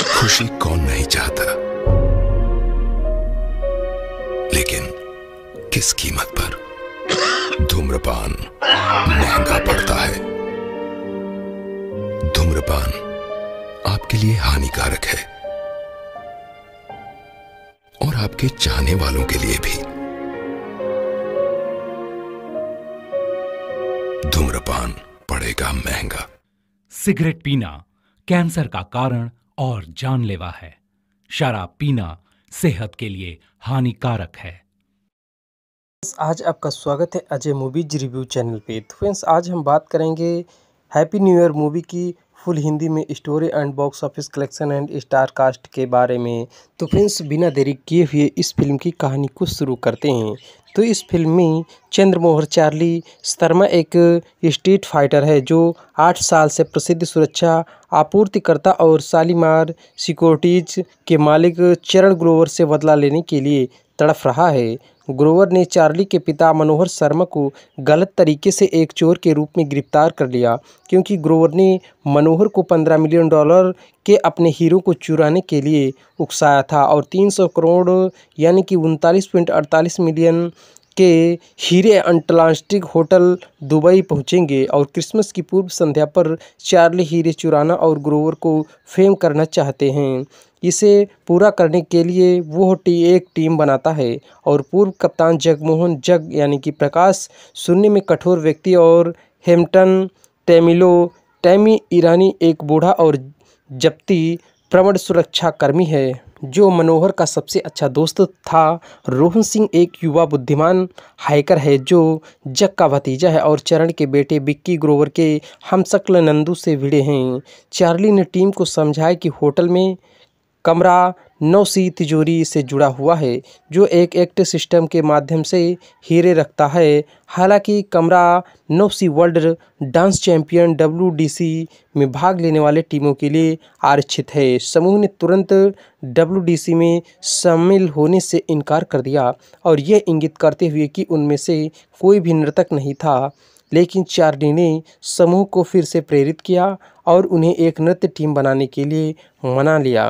खुशी कौन नहीं चाहता लेकिन किस कीमत पर धूम्रपान महंगा पड़ता है धूम्रपान आपके लिए हानिकारक है और आपके चाहने वालों के लिए भी धूम्रपान पड़ेगा महंगा सिगरेट पीना कैंसर का कारण और जानलेवा है शराब पीना सेहत के लिए हानिकारक है आज आपका स्वागत है अजय मूवीज रिव्यू चैनल पे तो फ्रेंड्स आज हम बात करेंगे हैप्पी न्यू ईयर मूवी की फुल हिंदी में story and box office collection and star cast के बारे में तो फ्रेंड्स बिना देरी किए हुए इस फिल्म की कहानी को शुरू करते हैं तो इस फिल्म में चंद्रमोहर चार्ली शर्मा एक स्ट्रीट फाइटर है जो आठ साल से प्रसिद्ध सुरक्षा आपूर्तिकर्ता और शालीमार सिक्योरिटीज के मालिक चरण ग्रोवर से बदला लेने के लिए तड़फ रहा है ग्रोवर ने चार्ली के पिता मनोहर शर्मा को गलत तरीके से एक चोर के रूप में गिरफ्तार कर लिया क्योंकि ग्रोवर ने मनोहर को 15 मिलियन डॉलर के अपने हीरो को चुराने के लिए उकसाया था और 300 करोड़ यानी कि उनतालीस मिलियन के हीरे अंतर्राष्ट्रीय होटल दुबई पहुंचेंगे और क्रिसमस की पूर्व संध्या पर चार्ली हीरे चुराना और ग्रोवर को फेम करना चाहते हैं इसे पूरा करने के लिए वो टी एक टीम बनाता है और पूर्व कप्तान जगमोहन जग यानी कि प्रकाश शून्य में कठोर व्यक्ति और हेम्पटन टेमिलो टैमी ईरानी एक बूढ़ा और जप्ती प्रवण सुरक्षाकर्मी है जो मनोहर का सबसे अच्छा दोस्त था रोहन सिंह एक युवा बुद्धिमान हाइकर है जो जग का भतीजा है और चरण के बेटे बिक्की ग्रोवर के हमशक्ल नंदू से भिड़े हैं चार्ली ने टीम को समझाया कि होटल में कमरा नौसी तिजोरी से जुड़ा हुआ है जो एक एक्ट सिस्टम के माध्यम से हीरे रखता है हालांकि कमरा नौसी वर्ल्ड डांस चैंपियन डब्ल्यूडीसी में भाग लेने वाले टीमों के लिए आरक्षित है समूह ने तुरंत डब्ल्यूडीसी में शामिल होने से इनकार कर दिया और यह इंगित करते हुए कि उनमें से कोई भी नृतक नहीं था लेकिन चार्डी ने समूह को फिर से प्रेरित किया और उन्हें एक नृत्य टीम बनाने के लिए मना लिया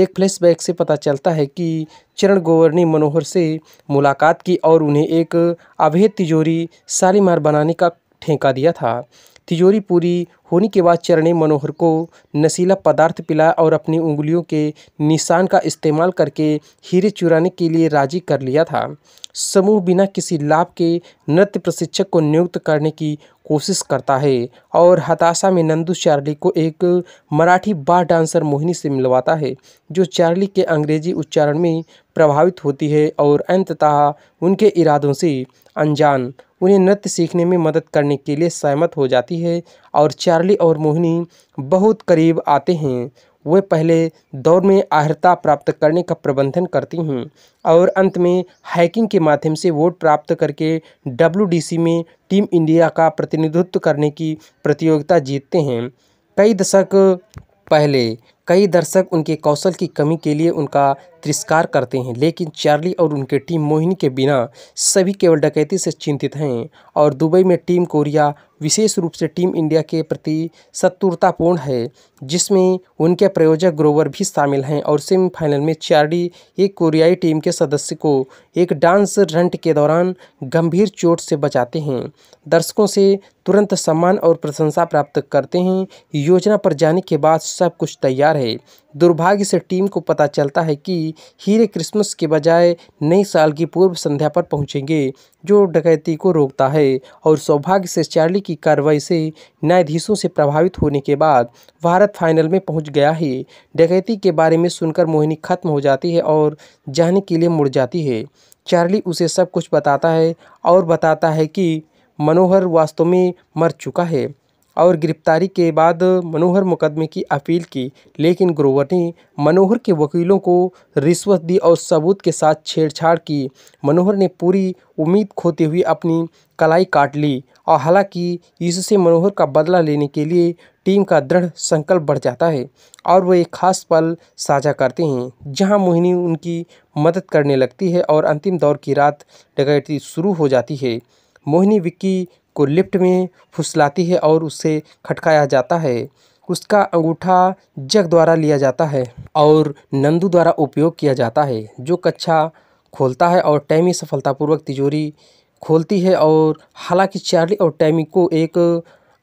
एक फ्लैशबैक से पता चलता है कि चरण गोवर ने मनोहर से मुलाकात की और उन्हें एक अभेद तिजोरी शालीमार बनाने का ठेका दिया था तिजोरी पूरी होने के बाद चरणे मनोहर को नशीला पदार्थ पिलाया और अपनी उंगलियों के निशान का इस्तेमाल करके हीरे चुराने के लिए राजी कर लिया था समूह बिना किसी लाभ के नृत्य प्रशिक्षक को नियुक्त करने की कोशिश करता है और हताशा में नंदू चार्ली को एक मराठी बार डांसर मोहिनी से मिलवाता है जो चार्ली के अंग्रेजी उच्चारण में प्रभावित होती है और अंततः उनके इरादों से अनजान उन्हें नृत्य सीखने में मदद करने के लिए सहमत हो जाती है और चार्ली और मोहिनी बहुत करीब आते हैं वे पहले दौर में आहरता प्राप्त करने का प्रबंधन करती हैं और अंत में हैकिंग के माध्यम से वोट प्राप्त करके डब्ल्यू में टीम इंडिया का प्रतिनिधित्व करने की प्रतियोगिता जीतते हैं कई दशक पहले कई दर्शक उनके कौशल की कमी के लिए उनका तिरस्कार करते हैं लेकिन चार्ली और उनके टीम मोहिनी के बिना सभी केवल डकैती से चिंतित हैं और दुबई में टीम कोरिया विशेष रूप से टीम इंडिया के प्रति शत्रुतापूर्ण है जिसमें उनके प्रयोजक ग्रोवर भी शामिल हैं और सेमीफाइनल में चार्ली एक कोरियाई टीम के सदस्य को एक डांस रंट के दौरान गंभीर चोट से बचाते हैं दर्शकों से तुरंत सम्मान और प्रशंसा प्राप्त करते हैं योजना पर जाने के बाद सब कुछ तैयार है दुर्भाग्य से टीम को पता चलता है कि हीरे क्रिसमस के बजाय नए साल की पूर्व संध्या पर पहुंचेंगे जो डकैती को रोकता है और सौभाग्य से चार्ली की कार्रवाई से न्यायाधीशों से प्रभावित होने के बाद भारत फाइनल में पहुंच गया है डकैती के बारे में सुनकर मोहिनी खत्म हो जाती है और जाने के लिए मुड़ जाती है चार्ली उसे सब कुछ बताता है और बताता है कि मनोहर वास्तव में मर चुका है और गिरफ्तारी के बाद मनोहर मुकदमे की अपील की लेकिन ग्रोवर ने मनोहर के वकीलों को रिश्वत दी और सबूत के साथ छेड़छाड़ की मनोहर ने पूरी उम्मीद खोते हुए अपनी कलाई काट ली और हालांकि इससे मनोहर का बदला लेने के लिए टीम का दृढ़ संकल्प बढ़ जाता है और वह एक खास पल साझा करते हैं जहां मोहिनी उनकी मदद करने लगती है और अंतिम दौर की रात डकैती शुरू हो जाती है मोहिनी विक्की को लिफ्ट में फुसलाती है और उसे खटकाया जाता है उसका अंगूठा जग द्वारा लिया जाता है और नंदू द्वारा उपयोग किया जाता है जो कच्छा खोलता है और टैमी सफलतापूर्वक तिजोरी खोलती है और हालांकि चार्ली और टैमी को एक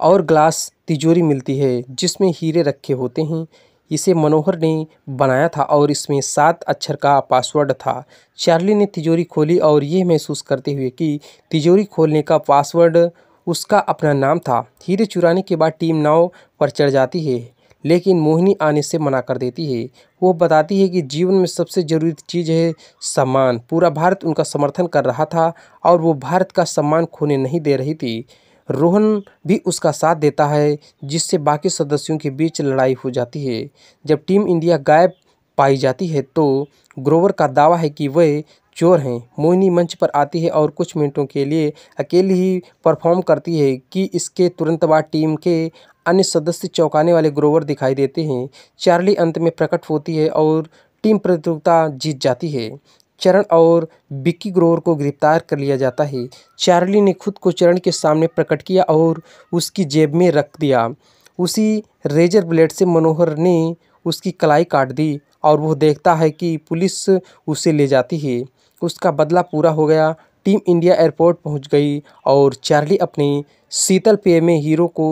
और ग्लास तिजोरी मिलती है जिसमें हीरे रखे होते हैं इसे मनोहर ने बनाया था और इसमें सात अक्षर का पासवर्ड था चार्ली ने तिजोरी खोली और यह महसूस करते हुए कि तिजोरी खोलने का पासवर्ड उसका अपना नाम था हीरे चुराने के बाद टीम नाव पर चढ़ जाती है लेकिन मोहिनी आने से मना कर देती है वो बताती है कि जीवन में सबसे ज़रूरी चीज़ है सम्मान पूरा भारत उनका समर्थन कर रहा था और वो भारत का सम्मान खोने नहीं दे रही थी रोहन भी उसका साथ देता है जिससे बाकी सदस्यों के बीच लड़ाई हो जाती है जब टीम इंडिया गायब पाई जाती है तो ग्रोवर का दावा है कि वह चोर हैं मोहिनी मंच पर आती है और कुछ मिनटों के लिए अकेली ही परफॉर्म करती है कि इसके तुरंत बाद टीम के अन्य सदस्य चौंकाने वाले ग्रोवर दिखाई देते हैं चार्ली अंत में प्रकट होती है और टीम प्रतियोगिता जीत जाती है चरण और बिक्की ग्रोवर को गिरफ्तार कर लिया जाता है चार्ली ने खुद को चरण के सामने प्रकट किया और उसकी जेब में रख दिया उसी रेजर ब्लेड से मनोहर ने उसकी कलाई काट दी और वह देखता है कि पुलिस उसे ले जाती है उसका बदला पूरा हो गया टीम इंडिया एयरपोर्ट पहुंच गई और चार्ली अपनी शीतल पेय में हीरो को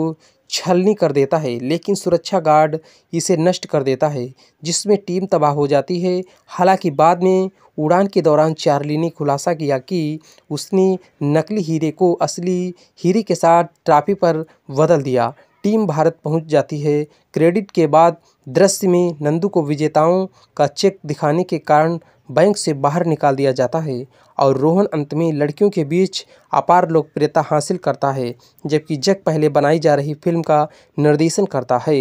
छलनी कर देता है लेकिन सुरक्षा गार्ड इसे नष्ट कर देता है जिसमें टीम तबाह हो जाती है हालांकि बाद में उड़ान के दौरान चार्ली ने खुलासा किया कि उसने नकली हीरे को असली हीरे के साथ ट्रॉफी पर बदल दिया टीम भारत पहुंच जाती है क्रेडिट के बाद दृश्य में नंदू को विजेताओं का चेक दिखाने के कारण बैंक से बाहर निकाल दिया जाता है और रोहन अंत में लड़कियों के बीच अपार लोकप्रियता हासिल करता है जबकि जग पहले बनाई जा रही फिल्म का निर्देशन करता है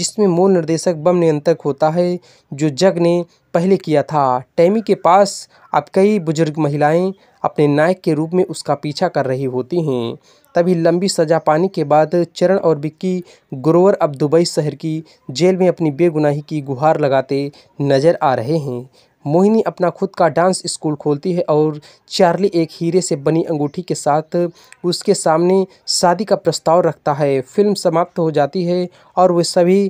जिसमें मूल निर्देशक बम नियंत्रक होता है जो जग ने पहले किया था टैमी के पास अब कई बुजुर्ग महिलाएं अपने नायक के रूप में उसका पीछा कर रही होती हैं तभी लंबी सजा पाने के बाद चरण और विक्की ग्रोवर अब दुबई शहर की जेल में अपनी बेगुनाही की गुहार लगाते नजर आ रहे हैं मोहिनी अपना खुद का डांस स्कूल खोलती है और चार्ली एक हीरे से बनी अंगूठी के साथ उसके सामने शादी का प्रस्ताव रखता है फिल्म समाप्त हो जाती है और वे सभी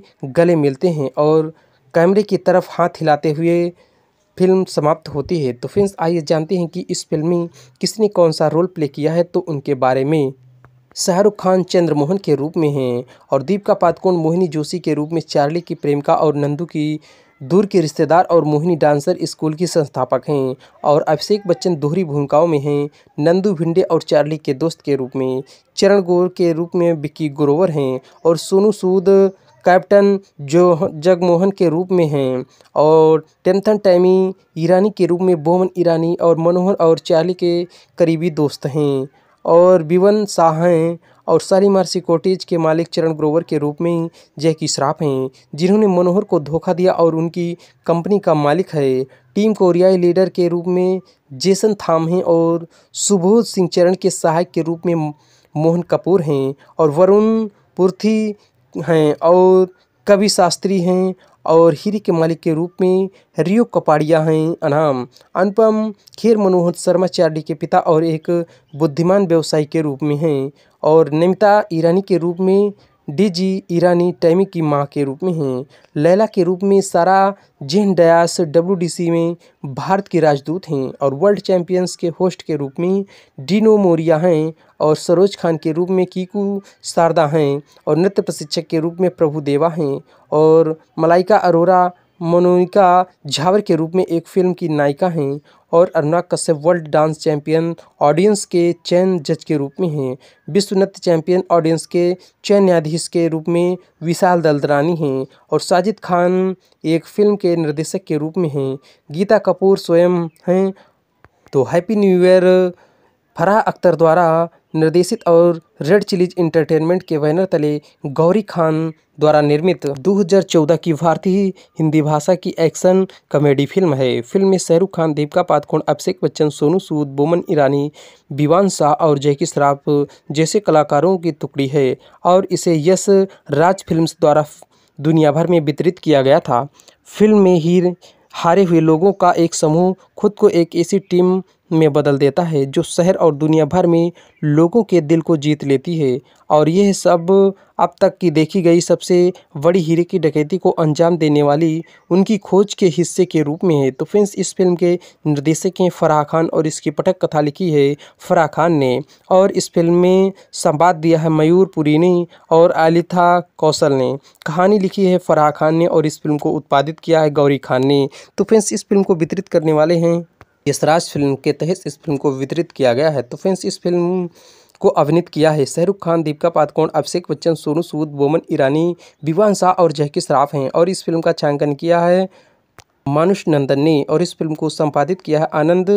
गले मिलते हैं और कैमरे की तरफ हाथ हिलाते हुए फिल्म समाप्त होती है तो फ्रेंड्स आइए जानते हैं कि इस फिल्म में किसने कौन सा रोल प्ले किया है तो उनके बारे में शाहरुख खान चंद्रमोहन के रूप में हैं और दीपिका पादुकोण मोहिनी जोशी के रूप में चार्ली की प्रेमिका और नंदू की दूर के रिश्तेदार और मोहिनी डांसर स्कूल की संस्थापक हैं और अभिषेक बच्चन दोहरी भूमिकाओं में हैं नंदू भिंडे और चार्ली के दोस्त के रूप में चरण गोर के रूप में विक्की ग्रोवर हैं और सोनू सूद कैप्टन जो जगमोहन के रूप में हैं और टेंथन टैमी ईरानी के रूप में बोमन ईरानी और मनोहर और चार्ली के करीबी दोस्त हैं और विवन शाह हैं और सारी शालीमार सिक्योरिटीज़ के मालिक चरण ग्रोवर के रूप में जय की श्राफ हैं जिन्होंने मनोहर को धोखा दिया और उनकी कंपनी का मालिक है टीम कोरियाई लीडर के रूप में जेसन थाम हैं और सुबोध सिंह चरण के सहायक के रूप में मोहन कपूर हैं और वरुण पुर्थी हैं और कवि शास्त्री हैं और हीरे के मालिक के रूप में रियो कपाड़िया हैं अनाम अनुपम खेर मनोहर शर्मा चार्डी के पिता और एक बुद्धिमान व्यवसायी के रूप में हैं और नमिता ईरानी के रूप में डी जी ईरानी टैमी की माँ के रूप में हैं लैला के रूप में सारा जेन डयास डब्ल्यू डी सी में भारत के राजदूत हैं और वर्ल्ड चैम्पियंस के होस्ट के रूप में डीनो मोरिया हैं और सरोज खान के रूप में कीकू शारदा हैं और नृत्य प्रशिक्षक के रूप में प्रभु देवा हैं और मलाइका अरोरा मोनिका झावर के रूप में एक फिल्म की नायिका हैं और Anurag Kashyap world dance champion audience के चयन जज के रूप में हैं विश्व नृत्य चैंपियन ऑडियंस के चयन न्यायाधीश के रूप में विशाल दलदरानी हैं और साजिद खान एक फिल्म के निर्देशक के रूप में हैं गीता कपूर स्वयं हैं तो happy new year Farah Akhtar द्वारा निर्देशित और रेड चिलीज इंटरटेनमेंट के बैनर तले गौरी खान द्वारा निर्मित 2014 की भारतीय हिंदी भाषा की एक्शन कॉमेडी फिल्म है फिल्म में शाहरुख खान दीपिका पादुकोण अभिषेक बच्चन सोनू सूद बोमन ईरानी विवान शाह और जैकी श्राफ जैसे कलाकारों की टुकड़ी है और इसे यश राज फिल्म्स द्वारा दुनिया भर में वितरित किया गया था फिल्म में ही हारे हुए लोगों का एक समूह खुद को एक ऐसी टीम में बदल देता है जो शहर और दुनिया भर में लोगों के दिल को जीत लेती है और यह सब अब तक की देखी गई सबसे बड़ी हीरे की डकैती को अंजाम देने वाली उनकी खोज के हिस्से के रूप में है तो फ्रेंड्स इस फिल्म के निर्देशक हैं फराह खान और इसकी पटक कथा लिखी है फराह खान ने और इस फिल्म में संवाद दिया है मयूर पुरी ने और आलिथा कौशल ने कहानी लिखी है फराह खान ने और इस फिल्म को उत्पादित किया है गौरी खान ने तो फ्रेंड्स इस फिल्म को वितरित करने वाले हैं यशराज फिल्म के तहत इस फिल्म को वितरित किया गया है तो फ्रेंड्स इस फिल्म को अभिनीत किया है शाहरुख खान दीपिका पादुकोण अभिषेक बच्चन सोनू सूद बोमन ईरानी विवान शाह और जहकी श्राफ हैं और इस फिल्म का छायांकन किया है मानुष नंदन ने और इस फिल्म को संपादित किया है आनंद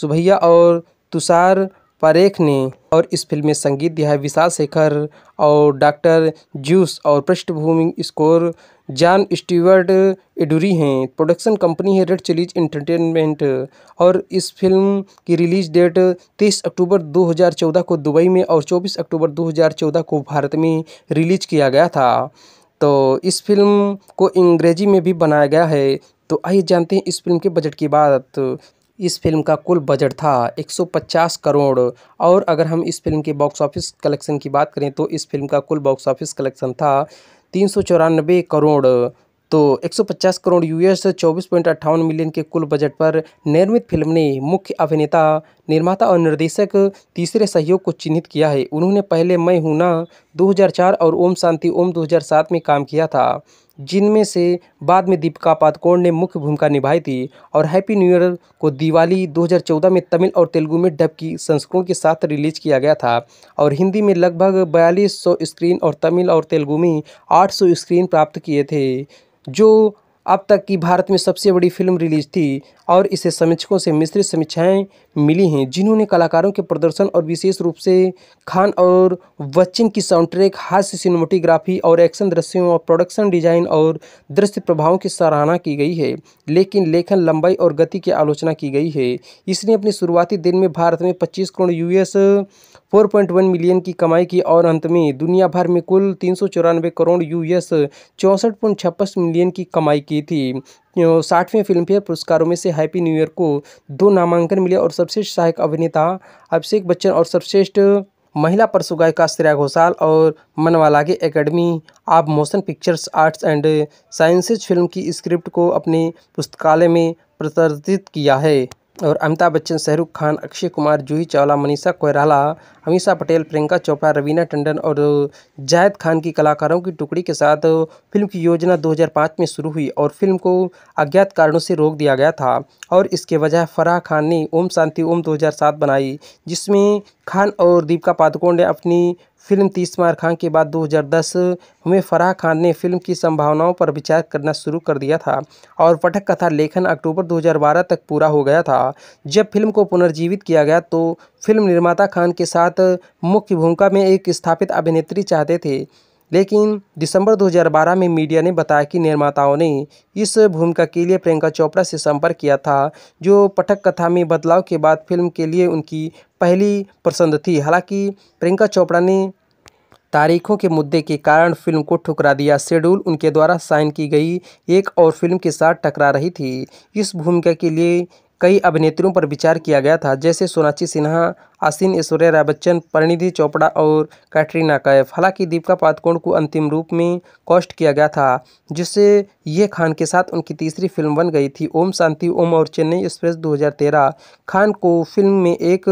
सुभैया और तुषार परेख ने और इस फिल्म में संगीत दिया है विशाल शेखर और डॉक्टर जूस और पृष्ठभूमि स्कोर जॉन स्टीवर्ट एडूरी हैं प्रोडक्शन कंपनी है रेड चिलीज इंटरटेनमेंट और इस फिल्म की रिलीज डेट 30 अक्टूबर 2014 को दुबई में और 24 अक्टूबर 2014 को भारत में रिलीज किया गया था तो इस फिल्म को अंग्रेजी में भी बनाया गया है तो आइए जानते हैं इस फिल्म के बजट की बात इस फिल्म का कुल बजट था 150 करोड़ और अगर हम इस फिल्म के बॉक्स ऑफिस कलेक्शन की बात करें तो इस फिल्म का कुल बॉक्स ऑफिस कलेक्शन था तीन करोड़ तो 150 करोड़ यूएस चौबीस पॉइंट अट्ठावन मिलियन के कुल बजट पर निर्मित फिल्म ने मुख्य अभिनेता निर्माता और निर्देशक तीसरे सहयोग को चिन्हित किया है उन्होंने पहले मैं हूं ना 2004 और ओम शांति ओम 2007 में काम किया था जिनमें से बाद में दीपिका पादुकोण ने मुख्य भूमिका निभाई थी और हैप्पी न्यू ईयर को दिवाली 2014 में तमिल और तेलुगु में डब की संस्करण के साथ रिलीज किया गया था और हिंदी में लगभग बयालीस स्क्रीन और तमिल और तेलुगु में आठ स्क्रीन प्राप्त किए थे जो अब तक की भारत में सबसे बड़ी फिल्म रिलीज थी और इसे समीक्षकों से मिश्रित समीक्षाएं मिली हैं जिन्होंने कलाकारों के प्रदर्शन और विशेष रूप से खान और बच्चन की साउंडट्रैक हास्य सिनेमाटोग्राफी और एक्शन दृश्यों और प्रोडक्शन डिजाइन और दृश्य प्रभावों की सराहना की गई है लेकिन लेखन लंबाई और गति की आलोचना की गई है इसने अपने शुरुआती दिन में भारत में पच्चीस करोड़ यूएस 4.1 मिलियन की कमाई की और अंत में दुनिया भर में कुल तीन करोड़ यूएस चौंसठ मिलियन की कमाई की थी साठवें फिल्मफेयर पुरस्कारों में से हैप्पी न्यू ईयर को दो नामांकन मिले और सर्वश्रेष्ठ सहायक अभिनेता अभिषेक बच्चन और सर्वश्रेष्ठ महिला परसु गायिका श्रेया घोषाल और मनवालागे academy of motion pictures arts and sciences film की स्क्रिप्ट को अपने पुस्तकालय में प्रदर्शित किया है और अमिताभ बच्चन शाहरुख खान अक्षय कुमार जूही चावला मनीषा कोयराला अमीषा पटेल प्रियंका चोपड़ा रवीना टंडन और जायद खान की कलाकारों की टुकड़ी के साथ फिल्म की योजना 2005 में शुरू हुई और फिल्म को अज्ञात कारणों से रोक दिया गया था और इसके वजह फराह खान ने ओम शांति ओम 2007 बनाई जिसमें खान और दीपिका पादुकोण ने अपनी फिल्म तीस मार खां के बाद 2010 में फराह खान ने फिल्म की संभावनाओं पर विचार करना शुरू कर दिया था और पठक कथा लेखन अक्टूबर 2012 तक पूरा हो गया था जब फिल्म को पुनर्जीवित किया गया तो फिल्म निर्माता खान के साथ मुख्य भूमिका में एक स्थापित अभिनेत्री चाहते थे लेकिन दिसंबर 2012 में मीडिया ने बताया कि निर्माताओं ने इस भूमिका के लिए प्रियंका चोपड़ा से संपर्क किया था जो पठक कथा में बदलाव के बाद फिल्म के लिए उनकी पहली पसंद थी हालांकि प्रियंका चोपड़ा ने तारीखों के मुद्दे के कारण फिल्म को ठुकरा दिया शेड्यूल उनके द्वारा साइन की गई एक और फिल्म के साथ टकरा रही थी इस भूमिका के लिए कई अभिनेत्रियों पर विचार किया गया था जैसे सोनाक्षी सिन्हा आसिन ऐश्वर्या राय बच्चन परिणिधि चोपड़ा और कैटरीना कैफ हालांकि दीपिका पादकोण को अंतिम रूप में कॉस्ट किया गया था जिससे ये खान के साथ उनकी तीसरी फिल्म बन गई थी ओम शांति ओम और चेन्नई एक्सप्रेस 2013 खान को फिल्म में एक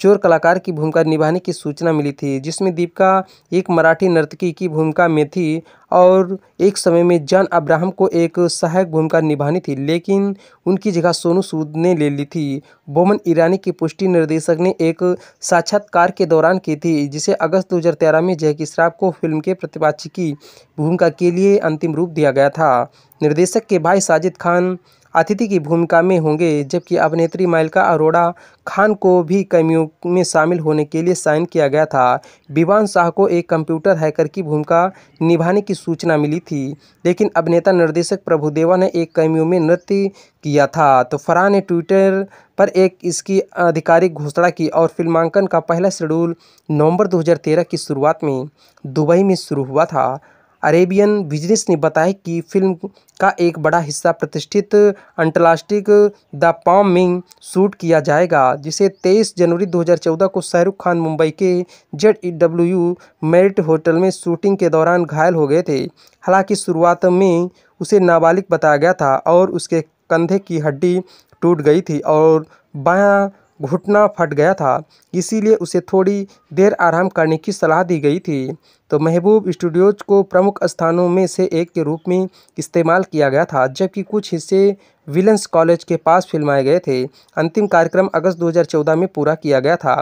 चोर कलाकार की भूमिका निभाने की सूचना मिली थी जिसमें दीपिका एक मराठी नर्तकी की भूमिका में थी और एक समय में जॉन अब्राहम को एक सहायक भूमिका निभानी थी लेकिन उनकी जगह सोनू सूद ने ले ली थी बोमन ईरानी की पुष्टि निर्देशक ने एक एक साक्षात्कार के दौरान की थी जिसे अगस्त 2013 में जैकी श्राफ को फिल्म के प्रतिपाक्षी की भूमिका के लिए अंतिम रूप दिया गया था निर्देशक के भाई साजिद खान अतिथि की भूमिका में होंगे जबकि अभिनेत्री मालिका अरोड़ा खान को भी कैमियो में शामिल होने के लिए साइन किया गया था विवान शाह को एक कंप्यूटर हैकर की भूमिका निभाने की सूचना मिली थी लेकिन अभिनेता निर्देशक प्रभुदेवा ने एक कैमियो में नृत्य किया था तो फराह ने ट्विटर पर एक इसकी आधिकारिक घोषणा की और फिल्मांकन का पहला शेड्यूल नवंबर 2013 की शुरुआत में दुबई में शुरू हुआ था अरेबियन बिजनेस ने बताया कि फिल्म का एक बड़ा हिस्सा प्रतिष्ठित अंटलास्टिक द पाम मिंग शूट किया जाएगा जिसे 23 जनवरी 2014 को शाहरुख खान मुंबई के Z E W Marriott hotel में शूटिंग के दौरान घायल हो गए थे हालांकि शुरुआत में उसे नाबालिग बताया गया था और उसके कंधे की हड्डी टूट गई थी और बाया घुटना फट गया था इसीलिए उसे थोड़ी देर आराम करने की सलाह दी गई थी तो महबूब स्टूडियोज़ को प्रमुख स्थानों में से एक के रूप में इस्तेमाल किया गया था जबकि कुछ हिस्से विलन्स कॉलेज के पास फिल्माए गए थे अंतिम कार्यक्रम अगस्त 2014 में पूरा किया गया था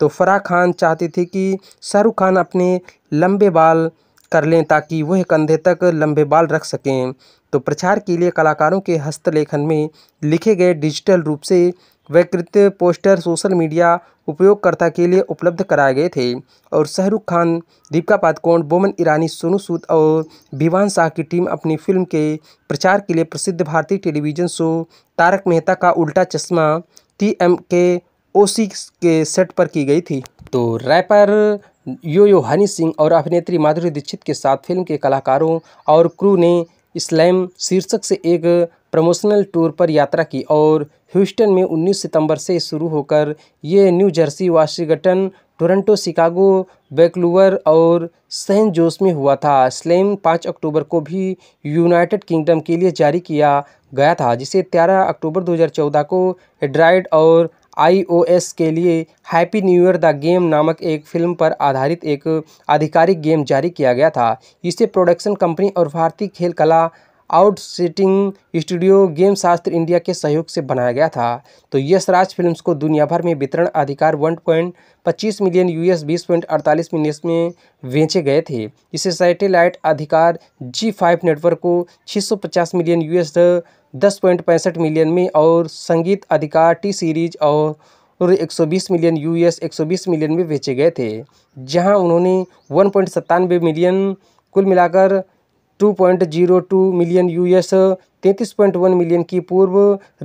तो फराह खान चाहती थी कि शाहरुख खान अपने लंबे बाल कर लें ताकि वह कंधे तक लंबे बाल रख सकें तो प्रचार के लिए कलाकारों के हस्तलेखन में लिखे गए डिजिटल रूप से वैकृत पोस्टर सोशल मीडिया उपयोगकर्ता के लिए उपलब्ध कराए गए थे और शाहरुख खान दीपिका पादुकोण बोमन ईरानी सोनू सूद और विवान शाह की टीम अपनी फिल्म के प्रचार के लिए प्रसिद्ध भारतीय टेलीविजन शो तारक मेहता का उल्टा चश्मा टी एम के ओ सी के सेट पर की गई थी तो रैपर यो यो हनी सिंह और अभिनेत्री माधुरी दीक्षित के साथ फिल्म के कलाकारों और क्रू ने इस्लैम शीर्षक से एक प्रमोशनल टूर पर यात्रा की और ह्यूस्टन में 19 सितंबर से शुरू होकर ये New Jersey Washington Toronto Chicago Vancouver और सेंट जोस में हुआ था स्लेम 5 अक्टूबर को भी यूनाइटेड किंगडम के लिए जारी किया गया था जिसे 13 अक्टूबर 2014 को एड्राइड और आईओएस के लिए happy new year the game नामक एक फिल्म पर आधारित एक आधिकारिक गेम जारी किया गया था इसे प्रोडक्शन कंपनी और भारतीय खेल कला सेटिंग स्टूडियो गेम शास्त्र इंडिया के सहयोग से बनाया गया था तो यश राज फिल्म्स को दुनिया भर में वितरण अधिकार 1.25 मिलियन यूएस 20.48 मिलियन में बेचे गए थे इसे सैटेलाइट अधिकार जी फाइव नेटवर्क को 650 मिलियन यूएस दस मिलियन में और संगीत अधिकार टी सीरीज और और 120 मिलियन यूएस 120 मिलियन में बेचे गए थे जहां उन्होंने वन मिलियन कुल मिलाकर 2.02 मिलियन यूएस 33.1 मिलियन की पूर्व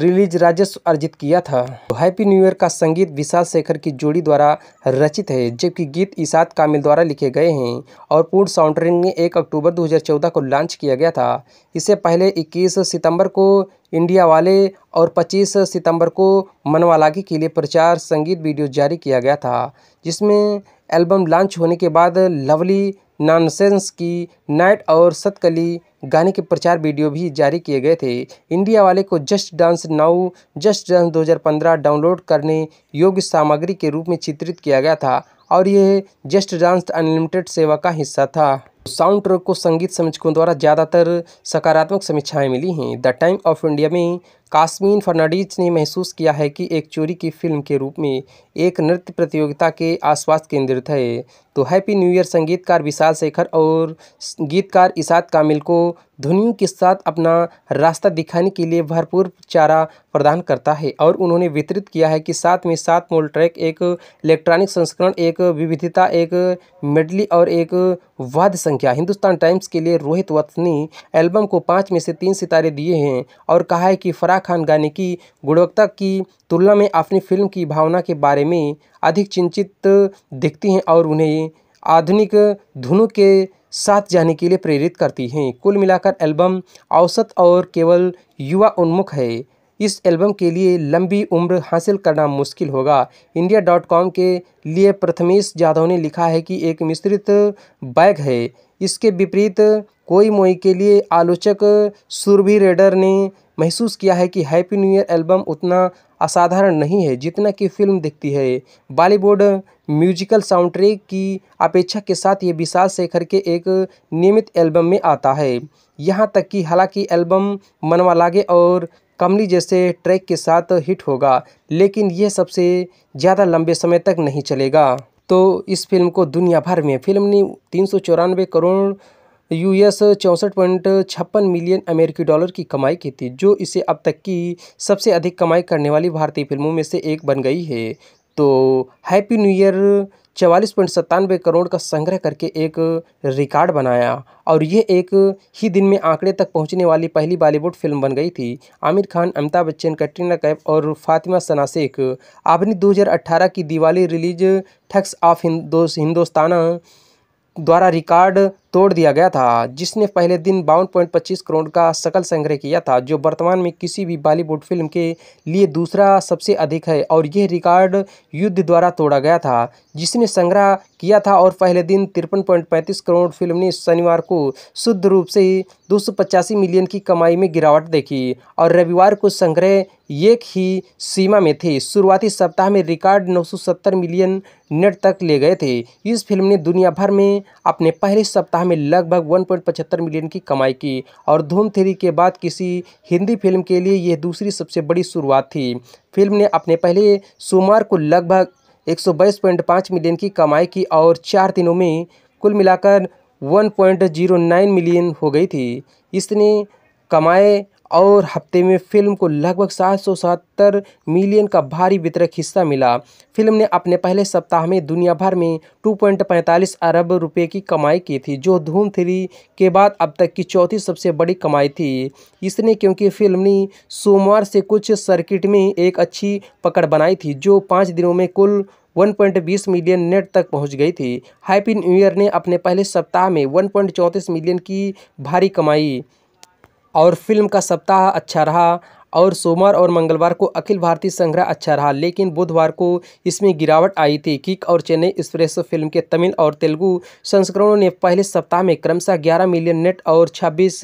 रिलीज राजस्व अर्जित किया था हैप्पी न्यू ईयर का संगीत विशाल शेखर की जोड़ी द्वारा रचित है जबकि गीत ईसाद कामिल द्वारा लिखे गए हैं और पूर्ण साउंड में एक अक्टूबर 2014 को लॉन्च किया गया था इससे पहले 21 सितंबर को इंडिया वाले और 25 सितंबर को मनवालागी के लिए प्रचार संगीत वीडियो जारी किया गया था जिसमें एल्बम लॉन्च होने के बाद लवली नॉनसेंस की नाइट और सतकली गाने के प्रचार वीडियो भी जारी किए गए थे इंडिया वाले को just dance now just dance 2015 download करने योग्य सामग्री के रूप में चित्रित किया गया था और यह जस्ट डांस अनलिमिटेड सेवा का हिस्सा था साउंड ट्रैक को संगीत समीक्षकों द्वारा ज़्यादातर सकारात्मक समीक्षाएं मिली हैं द टाइम ऑफ इंडिया में कास्मीन फर्नाडीज ने महसूस किया है कि एक चोरी की फिल्म के रूप में एक नृत्य प्रतियोगिता के आसपास केंद्रित है तो हैप्पी न्यू ईयर संगीतकार विशाल शेखर और गीतकार इसाद कामिल को धुनियों के साथ अपना रास्ता दिखाने के लिए भरपूर चारा प्रदान करता है और उन्होंने वितरित किया है कि साथ में सात मोल ट्रैक एक इलेक्ट्रॉनिक संस्करण एक विविधता एक मेडली और एक वाद संख्या हिंदुस्तान टाइम्स के लिए रोहित वत्स ने एल्बम को पाँच में से तीन सितारे दिए हैं और कहा है कि फराह खान गाने की गुणवत्ता की तुलना में अपनी फिल्म की भावना के बारे में अधिक चिंतित दिखती हैं और उन्हें आधुनिक धुनों के साथ जाने के लिए प्रेरित करती हैं कुल मिलाकर एल्बम औसत और केवल युवा उन्मुख है इस एल्बम के लिए लंबी उम्र हासिल करना मुश्किल होगा इंडिया डॉट कॉम के लिए प्रथमेश जाधव ने लिखा है कि एक मिश्रित बैग है इसके विपरीत कोई मोई के लिए आलोचक सुरभि रेडर ने महसूस किया है कि हैप्पी न्यू ईयर एल्बम उतना असाधारण नहीं है जितना कि फिल्म दिखती है बॉलीवुड म्यूजिकल साउंड ट्रेक की अपेक्षा के साथ ये विशाल शेखर के एक नियमित एल्बम में आता है यहाँ तक कि हालांकि एल्बम मनवा लागे और कमली जैसे ट्रैक के साथ हिट होगा लेकिन यह सबसे ज़्यादा लंबे समय तक नहीं चलेगा तो इस फिल्म को दुनिया भर में फिल्म ने तीन सौ चौरानवे करोड़ यू एस चौंसठ पॉइंट छप्पन मिलियन अमेरिकी डॉलर की कमाई की थी जो इसे अब तक की सबसे अधिक कमाई करने वाली भारतीय फिल्मों में से एक बन गई है तो हैप्पी न्यू ईयर चवालीस पॉइंट सत्तानवे करोड़ का संग्रह करके एक रिकॉर्ड बनाया और यह एक ही दिन में आंकड़े तक पहुंचने वाली पहली बॉलीवुड फिल्म बन गई थी आमिर खान अमिताभ बच्चन कटरीना कैफ और फातिमा सना शेख आपने 2018 की दिवाली रिलीज ठग्स ऑफ हिंदोस्ताना द्वारा रिकॉर्ड तोड़ दिया गया था जिसने पहले दिन बावन पॉइंट पच्चीस करोड़ का सकल संग्रह किया था जो वर्तमान में किसी भी बॉलीवुड फिल्म के लिए दूसरा सबसे अधिक है और यह रिकॉर्ड युद्ध द्वारा तोड़ा गया था जिसने संग्रह किया था और पहले दिन तिरपन पॉइंट पैंतीस करोड़ फिल्म ने शनिवार को शुद्ध रूप से दो सौ पचासी मिलियन की कमाई में गिरावट देखी और रविवार को संग्रह एक ही सीमा में थे शुरुआती सप्ताह में रिकॉर्ड 970 मिलियन नेट तक ले गए थे इस फिल्म ने दुनिया भर में अपने पहले सप्ताह सप्ताह में लगभग 1.75 मिलियन की कमाई की और धूम थ्री के बाद किसी हिंदी फिल्म के लिए यह दूसरी सबसे बड़ी शुरुआत थी फिल्म ने अपने पहले सोमवार को लगभग एक मिलियन की कमाई की और चार दिनों में कुल मिलाकर 1.09 मिलियन हो गई थी इसने कमाए और हफ्ते में फिल्म को लगभग सात मिलियन का भारी वितरक हिस्सा मिला फिल्म ने अपने पहले सप्ताह में दुनिया भर में 2.45 अरब रुपए की कमाई की थी जो धूम थ्री के बाद अब तक की चौथी सबसे बड़ी कमाई थी इसने क्योंकि फिल्म ने सोमवार से कुछ सर्किट में एक अच्छी पकड़ बनाई थी जो पाँच दिनों में कुल 1.20 मिलियन नेट तक पहुंच गई थी हैप्पी न्यू ईयर ने अपने पहले सप्ताह में वन मिलियन की भारी कमाई और फिल्म का सप्ताह अच्छा रहा और सोमवार और मंगलवार को अखिल भारतीय संग्रह अच्छा रहा लेकिन बुधवार को इसमें गिरावट आई थी किक और चेन्नई एक्सप्रेस फिल्म के तमिल और तेलुगु संस्करणों ने पहले सप्ताह में क्रमशः 11 मिलियन नेट और 26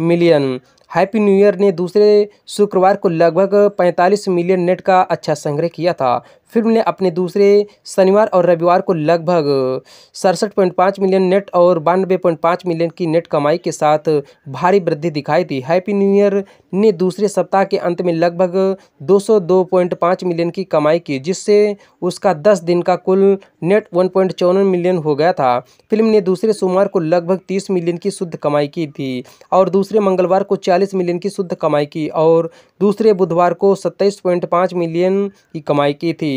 मिलियन हैप्पी न्यू ईयर ने दूसरे शुक्रवार को लगभग 45 मिलियन नेट का अच्छा संग्रह किया था फिल्म ने अपने दूसरे शनिवार और रविवार को लगभग सड़सठ पॉइंट पाँच मिलियन नेट और बानबे पॉइंट पाँच मिलियन की नेट कमाई के साथ भारी वृद्धि दिखाई थी हैप्पी न्यू ईयर ने दूसरे सप्ताह के अंत में लगभग दो सौ दो पॉइंट पाँच मिलियन की कमाई की जिससे उसका दस दिन का कुल नेट वन पॉइंट मिलियन हो गया था फिल्म ने दूसरे सोमवार को लगभग तीस मिलियन की शुद्ध कमाई की थी और दूसरे मंगलवार को चालीस सैंतालीस मिलियन की शुद्ध कमाई की और दूसरे बुधवार को सत्ताईस पॉइंट पाँच मिलियन की कमाई की थी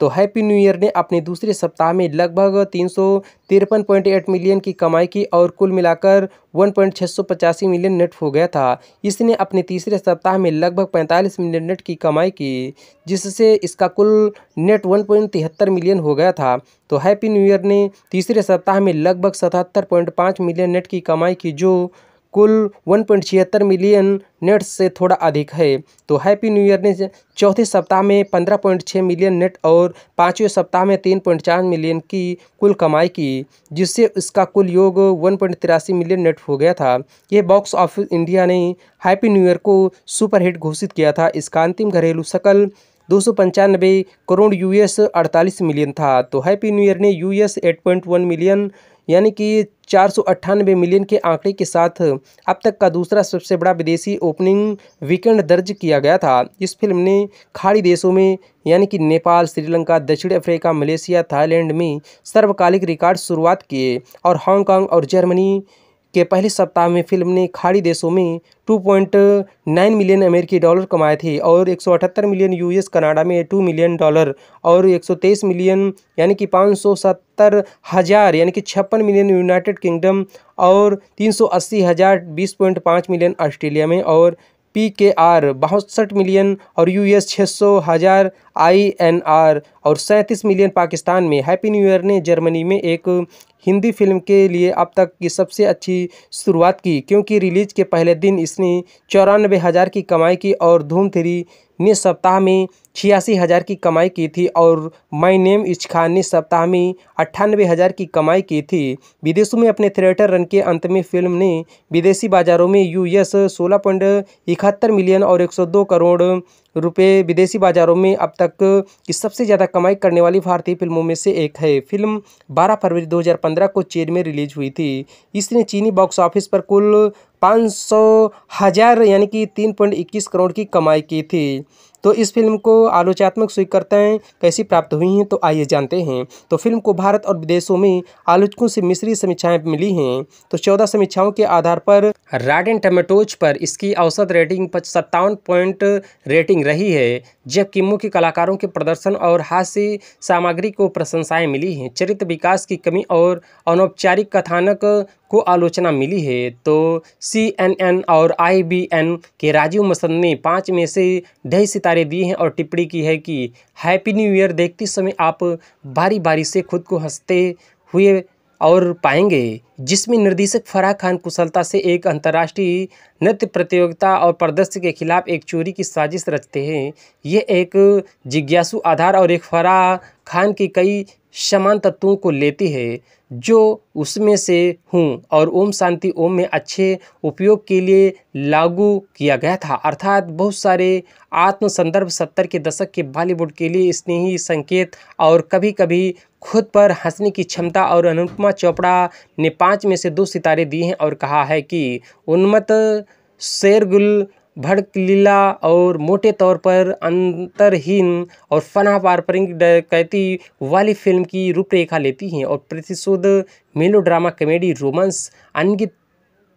तो हैप्पी न्यू ईयर ने अपने दूसरे सप्ताह में लगभग तीन सौ तिरपन पॉइंट एट मिलियन की कमाई की और कुल मिलाकर वन पॉइंट छः सौ पचासी मिलियन नेट हो गया था इसने अपने तीसरे सप्ताह में लगभग पैंतालीस मिलियन नेट की कमाई की जिससे इसका कुल नेट वन पॉइंट तिहत्तर मिलियन हो गया था तो हैप्पी न्यू ईयर ने तीसरे सप्ताह में लगभग सतहत्तर पॉइंट पाँच मिलियन नेट की कमाई की जो कुल छिहत्तर मिलियन नेट्स से थोड़ा अधिक है तो हैप्पी न्यू ईयर ने चौथे सप्ताह में 15.6 मिलियन नेट और पाँचवें सप्ताह में 3.4 मिलियन की कुल कमाई की जिससे इसका कुल योग वन मिलियन नेट हो गया था यह बॉक्स ऑफिस इंडिया ने हैप्पी न्यू ईयर को सुपरहिट घोषित किया था इसका अंतिम घरेलू सकल दो करोड़ यूएस अड़तालीस मिलियन था तो हैप्पी न्यू ईयर ने यूएस वन मिलियन यानी कि चार सौ अट्ठानबे मिलियन के आंकड़े के साथ अब तक का दूसरा सबसे बड़ा विदेशी ओपनिंग वीकेंड दर्ज किया गया था इस फिल्म ने खाड़ी देशों में यानी कि नेपाल श्रीलंका दक्षिण अफ्रीका मलेशिया थाईलैंड में सर्वकालिक रिकॉर्ड शुरुआत किए और हांगकॉन्ग और जर्मनी के पहले सप्ताह में फिल्म ने खाड़ी देशों में 2.9 मिलियन अमेरिकी डॉलर कमाए थे और 178 मिलियन यूएस कनाडा में 2 मिलियन डॉलर और 123 मिलियन यानी कि पाँच हज़ार यानी कि छप्पन मिलियन यूनाइटेड किंगडम और तीन सौ अस्सी हज़ार बीस पॉइंट पाँच मिलियन ऑस्ट्रेलिया में और पी के आर बासठ मिलियन और यू एस छः सौ हज़ार आई एन आर और सैंतीस मिलियन पाकिस्तान में हैप्पी न्यू ईयर ने जर्मनी में एक हिंदी फिल्म के लिए अब तक की सबसे अच्छी शुरुआत की क्योंकि रिलीज के पहले दिन इसने चौरानबे हज़ार की कमाई की और धूम थ्री ने सप्ताह में छियासी हज़ार की कमाई की थी और माय नेम इज खान ने सप्ताह में अट्ठानवे हज़ार की कमाई की थी विदेशों में अपने थिएटर रन के अंत में फिल्म ने विदेशी बाज़ारों में यूएस सोलह पॉइंट इकहत्तर मिलियन और 102 करोड़ रुपए विदेशी बाज़ारों में अब तक की सबसे ज़्यादा कमाई करने वाली भारतीय फिल्मों में से एक है फिल्म 12 फरवरी 2015 को चीन में रिलीज हुई थी इसने चीनी बॉक्स ऑफिस पर कुल पाँच सौ हज़ार यानी कि तीन पॉइंट इक्कीस करोड़ की कमाई की थी तो इस फिल्म को आलोचनात्मक स्वीकृताएँ कैसी प्राप्त हुई हैं तो आइए जानते हैं तो फिल्म को भारत और विदेशों में आलोचकों से मिश्री समीक्षाएँ मिली हैं तो चौदह समीक्षाओं के आधार पर रैड एंड टमेटोज पर इसकी औसत रेटिंग सत्तावन पॉइंट रेटिंग रही है जबकि मुख्य कलाकारों के प्रदर्शन और हास्य सामग्री को प्रशंसाएं मिली हैं चरित्र विकास की कमी और अनौपचारिक कथानक को आलोचना मिली है तो सी एन एन और आई बी एन के राजीव मसंद ने पाँच में से ढाई जानकारी दी है और टिप्पणी की है कि हैप्पी न्यू ईयर देखते समय आप बारी बारी से खुद को हंसते हुए और पाएंगे जिसमें निर्देशक फराह खान कुशलता से एक अंतर्राष्ट्रीय नृत्य प्रतियोगिता और प्रदर्शन के खिलाफ एक चोरी की साजिश रचते हैं ये एक जिज्ञासु आधार और एक फराह खान की कई समान तत्वों को लेती है जो उसमें से हूँ और ओम शांति ओम में अच्छे उपयोग के लिए लागू किया गया था अर्थात बहुत सारे आत्म संदर्भ सत्तर के दशक के बॉलीवुड के लिए स्नेही संकेत और कभी कभी खुद पर हंसने की क्षमता और अनुपमा चोपड़ा ने पाँच में से दो सितारे दिए हैं और कहा है कि उन्मत्त शेरगुल भड़कलीला और मोटे तौर पर अंतरहीन और फना पारंपरिक डकैती वाली फिल्म की रूपरेखा लेती हैं और प्रतिशोध मेलो ड्रामा कॉमेडी रोमांस अनगित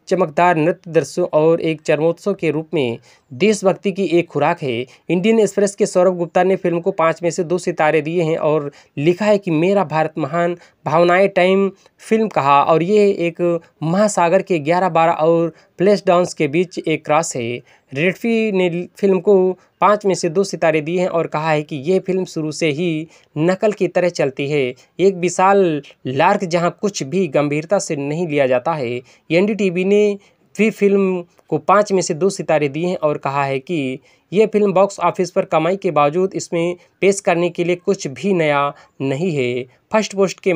चमकदार नृत्य दृश्यों और एक चरमोत्सव के रूप में देशभक्ति की एक खुराक है इंडियन एक्सप्रेस के सौरभ गुप्ता ने फिल्म को पाँच में से दो सितारे दिए हैं और लिखा है कि मेरा भारत महान भावनाएं टाइम फिल्म कहा और ये एक महासागर के ग्यारह बारह और प्लेस डाउंस के बीच एक क्रॉस है रेडफी ने फिल्म को पाँच में से दो सितारे दिए हैं और कहा है कि यह फिल्म शुरू से ही नकल की तरह चलती है एक विशाल लार्क जहां कुछ भी गंभीरता से नहीं लिया जाता है एनडीटीवी ने भी फिल्म को पाँच में से दो सितारे दिए हैं और कहा है कि यह फिल्म बॉक्स ऑफिस पर कमाई के बावजूद इसमें पेश करने के लिए कुछ भी नया नहीं है फर्स्ट पोस्ट के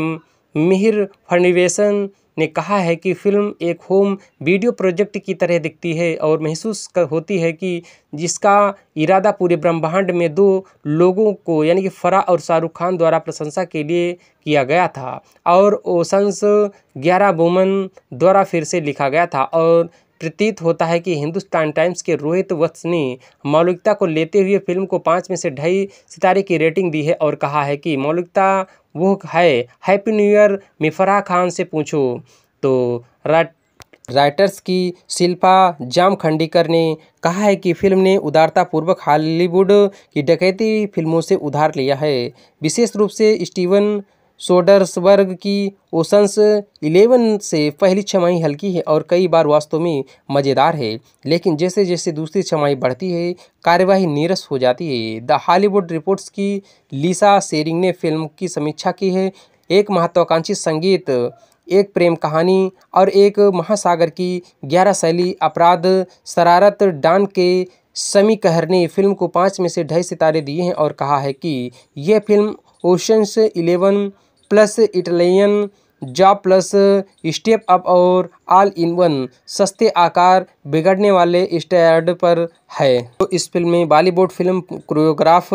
मिहिर फर्निवेशन ने कहा है कि फिल्म एक होम वीडियो प्रोजेक्ट की तरह दिखती है और महसूस कर होती है कि जिसका इरादा पूरे ब्रह्मांड में दो लोगों को यानी कि फरा और शाहरुख खान द्वारा प्रशंसा के लिए किया गया था और ओशंस ग्यारह बोमन द्वारा फिर से लिखा गया था और प्रतीत होता है कि हिंदुस्तान टाइम्स के रोहित वत्स ने मौलिकता को लेते हुए फिल्म को पाँच में से ढाई सितारे की रेटिंग दी है और कहा है कि मौलिकता वो है हैप्पी न्यू ईयर में फराह खान से पूछो तो राइटर्स की शिल्पा जामखंडीकर ने कहा है कि फिल्म ने उदारतापूर्वक हॉलीवुड की डकैती फिल्मों से उधार लिया है विशेष रूप से स्टीवन सोडर्सबर्ग की ओशंस इलेवन से पहली छमाही हल्की है और कई बार वास्तव में मज़ेदार है लेकिन जैसे जैसे दूसरी छमाही बढ़ती है कार्यवाही नीरस हो जाती है द हॉलीवुड रिपोर्ट्स की लीसा सेरिंग ने फिल्म की समीक्षा की है एक महत्वाकांक्षी संगीत एक प्रेम कहानी और एक महासागर की ग्यारह शैली अपराध शरारत डान के समी कहर ने फिल्म को पाँच में से ढाई सितारे दिए हैं और कहा है कि यह film Ocean's Eleven plus Italian Job plus Step Up और ऑल इन वन सस्ते आकार बिगड़ने वाले स्टैंड पर है तो इस फिल्म में Bollywood film choreograph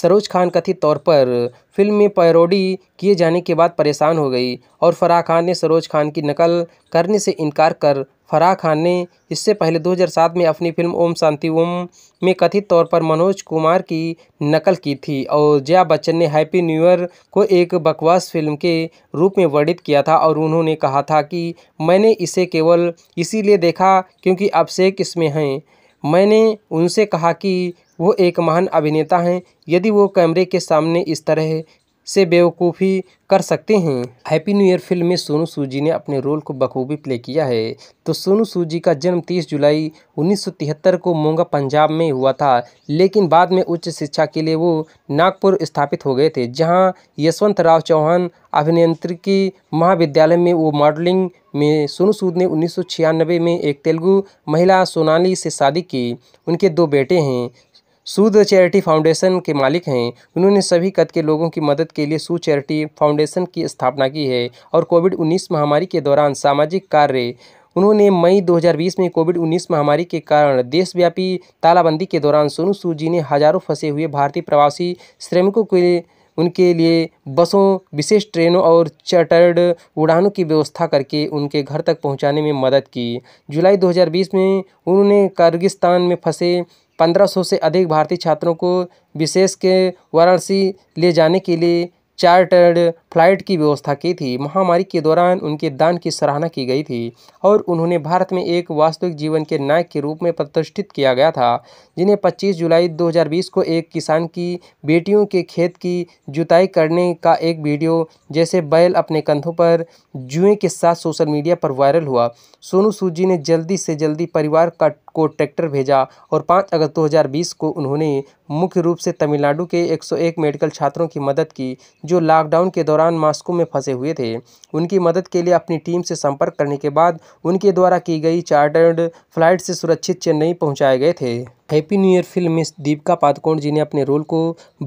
Saroj Khan कथित तौर पर फिल्म में पैरोडी किए जाने के बाद परेशान हो गई और फराह खान ने सरोज खान की नकल करने से इनकार कर फराह खान ने इससे पहले 2007 में अपनी फिल्म ओम शांति ओम में कथित तौर पर मनोज कुमार की नकल की थी और जया बच्चन ने हैप्पी न्यू ईयर को एक बकवास फिल्म के रूप में वर्णित किया था और उन्होंने कहा था कि मैंने इसे केवल इसीलिए देखा क्योंकि अब से इसमें हैं मैंने उनसे कहा कि वो एक महान अभिनेता हैं यदि वो कैमरे के सामने इस तरह से बेवकूफ़ी कर सकते हैं हैप्पी न्यू ईयर फिल्म में सोनू सूजी ने अपने रोल को बखूबी प्ले किया है तो सोनू सूजी का जन्म 30 जुलाई 1973 को मोंगा पंजाब में हुआ था लेकिन बाद में उच्च शिक्षा के लिए वो नागपुर स्थापित हो गए थे जहां राव चौहान अभिनेत्रिकी महाविद्यालय में वो मॉडलिंग में सोनू सूद ने उन्नीस में एक तेलुगु महिला सोनाली से शादी की उनके दो बेटे हैं सूद चैरिटी फाउंडेशन के मालिक हैं उन्होंने सभी कद के लोगों की मदद के लिए सूद चैरिटी फाउंडेशन की स्थापना की है और कोविड 19 महामारी के दौरान सामाजिक कार्य उन्होंने मई 2020 में कोविड 19 महामारी के कारण देशव्यापी तालाबंदी के दौरान सोनू सूद जी ने हजारों फंसे हुए भारतीय प्रवासी श्रमिकों के उनके लिए बसों विशेष ट्रेनों और चार्टर्ड उड़ानों की व्यवस्था करके उनके घर तक पहुंचाने में मदद की जुलाई 2020 में उन्होंने कर्गिस्तान में फंसे 1500 से अधिक भारतीय छात्रों को विशेष के वाराणसी ले जाने के लिए चार्टर्ड फ्लाइट की व्यवस्था की थी महामारी के दौरान उनके दान की सराहना की गई थी और उन्होंने भारत में एक वास्तविक जीवन के नायक के रूप में प्रतिष्ठित किया गया था जिन्हें 25 जुलाई 2020 को एक किसान की बेटियों के खेत की जुताई करने का एक वीडियो जैसे बैल अपने कंधों पर जुएं के साथ सोशल मीडिया पर वायरल हुआ सोनू सूद जी ने जल्दी से जल्दी परिवार का को ट्रैक्टर भेजा और 5 अगस्त 2020 को उन्होंने मुख्य रूप से तमिलनाडु के 101 मेडिकल छात्रों की मदद की जो लॉकडाउन के दौरान मास्को में फंसे हुए थे उनकी मदद के लिए अपनी टीम से संपर्क करने के बाद उनके द्वारा की गई चार्टर्ड फ्लाइट से सुरक्षित चेन्नई पहुँचाए गए थे हैप्पी न्यू ईयर फिल्म में दीपिका पादुकोण जी ने अपने रोल को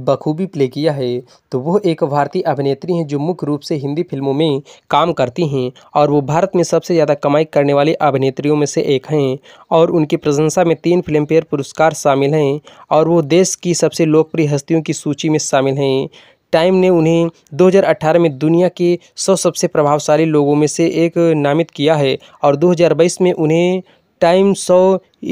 बखूबी प्ले किया है तो वो एक भारतीय अभिनेत्री हैं जो मुख्य रूप से हिंदी फिल्मों में काम करती हैं और वो भारत में सबसे ज़्यादा कमाई कर करने वाली अभिनेत्रियों में से एक हैं और उनकी प्रशंसा में तीन फिल्मफेयर पुरस्कार शामिल हैं और वो देश की सबसे लोकप्रिय हस्तियों की सूची में शामिल हैं टाइम ने उन्हें 2018 में दुनिया के 100 सबसे प्रभावशाली लोगों में से एक नामित किया है और 2022 में उन्हें टाइम सौ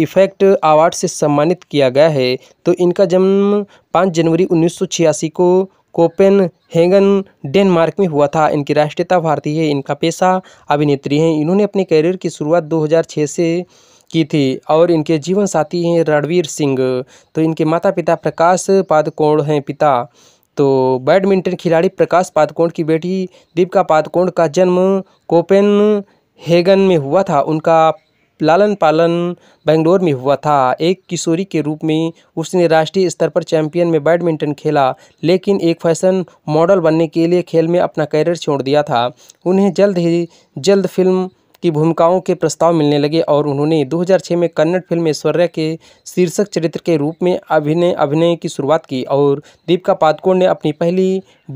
इफेक्ट अवार्ड से सम्मानित किया गया है तो इनका जन्म 5 जनवरी 1986 को कोपेन हेगन डेनमार्क में हुआ था इनकी राष्ट्रीयता भारतीय है इनका पेशा अभिनेत्री हैं इन्होंने अपने करियर की शुरुआत 2006 से की थी और इनके जीवन साथी हैं रणवीर सिंह तो इनके माता पिता प्रकाश पादकोण हैं पिता तो बैडमिंटन खिलाड़ी प्रकाश पादकोण की बेटी दीपिका पादकोण का जन्म कोपेन हेगन में हुआ था उनका लालन पालन बेंगलोर में हुआ था एक किशोरी के रूप में उसने राष्ट्रीय स्तर पर चैंपियन में बैडमिंटन खेला लेकिन एक फैशन मॉडल बनने के लिए खेल में अपना कैरियर छोड़ दिया था उन्हें जल्द ही जल्द फिल्म की भूमिकाओं के प्रस्ताव मिलने लगे और उन्होंने 2006 में कन्नड़ फिल्म ऐश्वर्या के शीर्षक चरित्र के रूप में अभिनय अभिनय की शुरुआत की और दीपिका पादुकोण ने अपनी पहली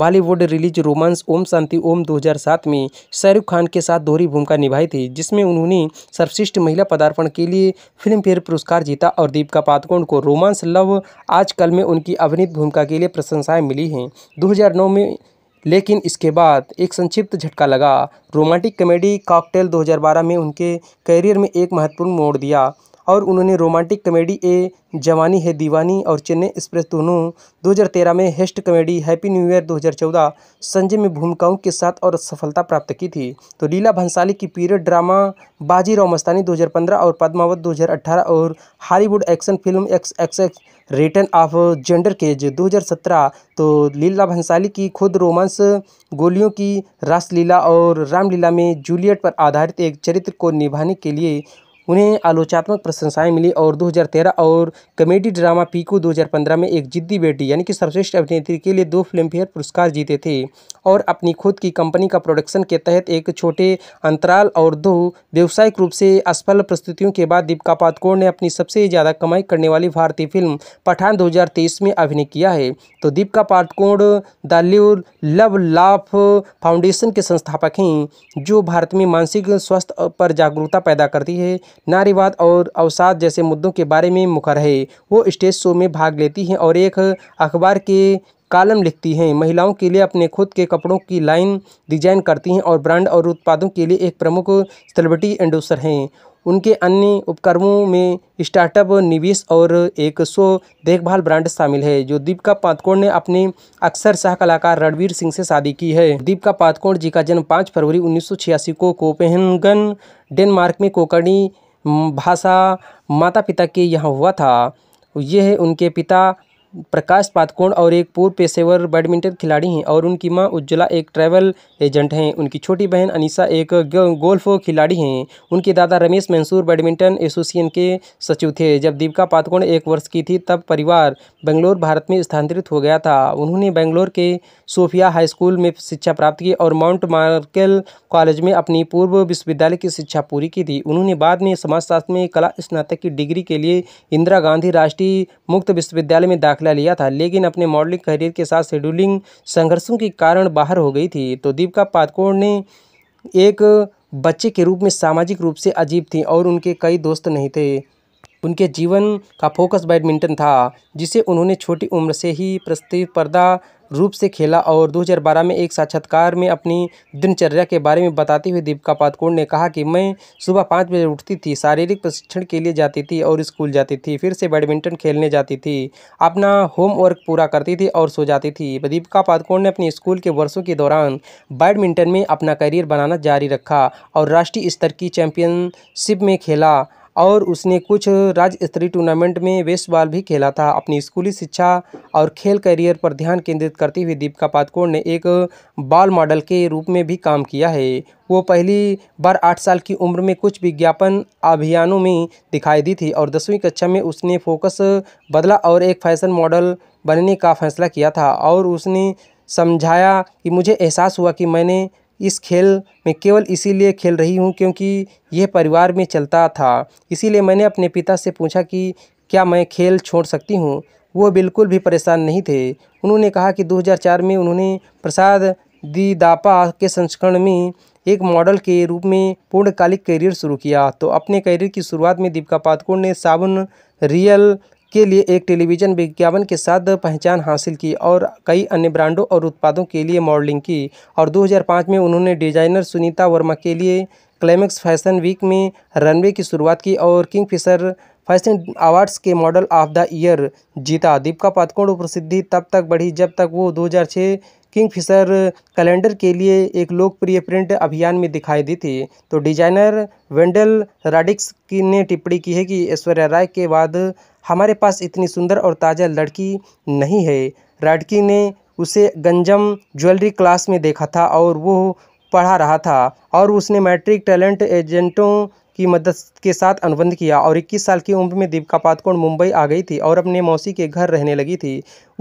Bollywood release romance Om Shanti Om 2007 में शाहरुख खान के साथ दोहरी भूमिका निभाई थी जिसमें उन्होंने सर्वश्रेष्ठ महिला पदार्पण के लिए फिल्म फेयर पुरस्कार जीता और दीपिका पादुकोण को रोमांस लव आजकल में उनकी अभिनीत भूमिका के लिए प्रशंसाएं मिली हैं दो में लेकिन इसके बाद एक संक्षिप्त झटका लगा रोमांटिक कॉमेडी कॉकटेल 2012 में उनके करियर में एक महत्वपूर्ण मोड़ दिया और उन्होंने रोमांटिक कॉमेडी ए जवानी है दीवानी और चेन्नई एक्सप्रेस दोनों 2013 में heist comedy happy new year 2014 Sanjay में भूमिकाओं के साथ और सफलता प्राप्त की थी तो लीला भंसाली की पीरियड ड्रामा बाजीराव मस्तानी 2015 और पद्मावत 2018 और Hollywood action film X X X return of Xander cage 2017 तो लीला भंसाली की खुद रोमांस गोलियों की रासलीला और रामलीला में जूलियट पर आधारित एक चरित्र को निभाने के लिए उन्हें आलोचनात्मक प्रशंसाएँ मिली और दो हज़ार तेरह और कॉमेडी ड्रामा पीकू दो हज़ार पंद्रह में एक ज़िद्दी बेटी यानी कि सर्वश्रेष्ठ अभिनेत्री के लिए दो फ़िल्मफेयर पुरस्कार जीते थे और अपनी खुद की कंपनी का प्रोडक्शन के तहत एक छोटे अंतराल और दो व्यावसायिक रूप से असफल प्रस्तुतियों के बाद दीपिका पादुकोण ने अपनी सबसे ज़्यादा कमाई करने वाली भारतीय फिल्म पठान दो में अभिनय किया है तो Deepika Padukone the love laugh foundation के संस्थापक हैं जो भारत में मानसिक स्वास्थ्य पर जागरूकता पैदा करती है नारीवाद और अवसाद जैसे मुद्दों के बारे में मुखर है वो स्टेज शो में भाग लेती हैं और एक अखबार के कालम लिखती हैं महिलाओं के लिए अपने खुद के कपड़ों की लाइन डिजाइन करती हैं और ब्रांड और उत्पादों के लिए एक प्रमुख सेलिब्रिटी एंडोसर हैं उनके अन्य उपक्रमों में स्टार्टअप निवेश और एक सौ देखभाल ब्रांड शामिल है जो दीपिका पातकोण ने अपने अक्सर सह कलाकार रणवीर सिंह से शादी की है दीपिका पातकोण जी का जन्म 5 फरवरी 1986 को कोपेहनगन डेनमार्क में कोकर्णी भाषा माता पिता के यहाँ हुआ था यह उनके पिता प्रकाश पातकोण और एक पूर्व पेशेवर बैडमिंटन खिलाड़ी हैं और उनकी मां उज्ज्वला एक ट्रैवल एजेंट हैं उनकी छोटी बहन अनीसा एक गोल्फ खिलाड़ी हैं उनके दादा रमेश मंसूर बैडमिंटन एसोसिएशन के सचिव थे जब दीपिका पातकोण एक वर्ष की थी तब परिवार बेंगलोर भारत में स्थानांतरित हो गया था उन्होंने बेंगलोर के सोफिया हाई स्कूल में शिक्षा प्राप्त की और माउंट मार्केल कॉलेज में अपनी पूर्व विश्वविद्यालय की शिक्षा पूरी की थी उन्होंने बाद में समाजशास्त्र में कला स्नातक की डिग्री के लिए इंदिरा गांधी राष्ट्रीय मुक्त विश्वविद्यालय में दाखिल दाखिला लिया था लेकिन अपने मॉडलिंग करियर के साथ शेड्यूलिंग संघर्षों के कारण बाहर हो गई थी तो दीपिका पादकोण ने एक बच्चे के रूप में सामाजिक रूप से अजीब थी और उनके कई दोस्त नहीं थे उनके जीवन का फोकस बैडमिंटन था जिसे उन्होंने छोटी उम्र से ही प्रतिस्पर्धा रूप से खेला और 2012 में एक साक्षात्कार में अपनी दिनचर्या के बारे में बताते हुए दीपिका पादकोण ने कहा कि मैं सुबह पाँच बजे उठती थी शारीरिक प्रशिक्षण के लिए जाती थी और स्कूल जाती थी फिर से बैडमिंटन खेलने जाती थी अपना होमवर्क पूरा करती थी और सो जाती थी दीपिका पादकोण ने अपने स्कूल के वर्षों के दौरान बैडमिंटन में अपना करियर बनाना जारी रखा और राष्ट्रीय स्तर की चैंपियनशिप में खेला और उसने कुछ राज्य स्तरीय टूर्नामेंट में वेस्ट बॉल भी खेला था अपनी स्कूली शिक्षा और खेल करियर पर ध्यान केंद्रित करते हुए दीपिका पादकोण ने एक बॉल मॉडल के रूप में भी काम किया है वो पहली बार आठ साल की उम्र में कुछ विज्ञापन अभियानों में दिखाई दी थी और दसवीं कक्षा में उसने फोकस बदला और एक फैशन मॉडल बनने का फैसला किया था और उसने समझाया कि मुझे एहसास हुआ कि मैंने इस खेल में केवल इसीलिए खेल रही हूँ क्योंकि यह परिवार में चलता था इसीलिए मैंने अपने पिता से पूछा कि क्या मैं खेल छोड़ सकती हूँ वो बिल्कुल भी परेशान नहीं थे उन्होंने कहा कि 2004 में उन्होंने प्रसाद दीदापा के संस्करण में एक मॉडल के रूप में पूर्णकालिक करियर शुरू किया तो अपने करियर की शुरुआत में दीपिका पादुकोण ने साबुन रियल के लिए एक टेलीविज़न विज्ञापन के साथ पहचान हासिल की और कई अन्य ब्रांडों और उत्पादों के लिए मॉडलिंग की और 2005 में उन्होंने डिजाइनर सुनीता वर्मा के लिए क्लाइमैक्स फैशन वीक में रनवे की शुरुआत की और किंगफिशर फैशन अवार्ड्स के मॉडल ऑफ द ईयर जीता दीपिका पादुकोण प्रसिद्धि तब तक बढ़ी जब तक वो दो किंगफिशर कैलेंडर के लिए एक लोकप्रिय प्रिंट अभियान में दिखाई दी थी तो डिजाइनर वेंडल राडिक्स की ने टिप्पणी की है कि ऐश्वर्या राय के बाद हमारे पास इतनी सुंदर और ताज़ा लड़की नहीं है राडकी ने उसे गंजम ज्वेलरी क्लास में देखा था और वो पढ़ा रहा था और उसने मैट्रिक टैलेंट एजेंटों की मदद के साथ अनुबंध किया और 21 साल की उम्र में दीपिका पादुकोण मुंबई आ गई थी और अपने मौसी के घर रहने लगी थी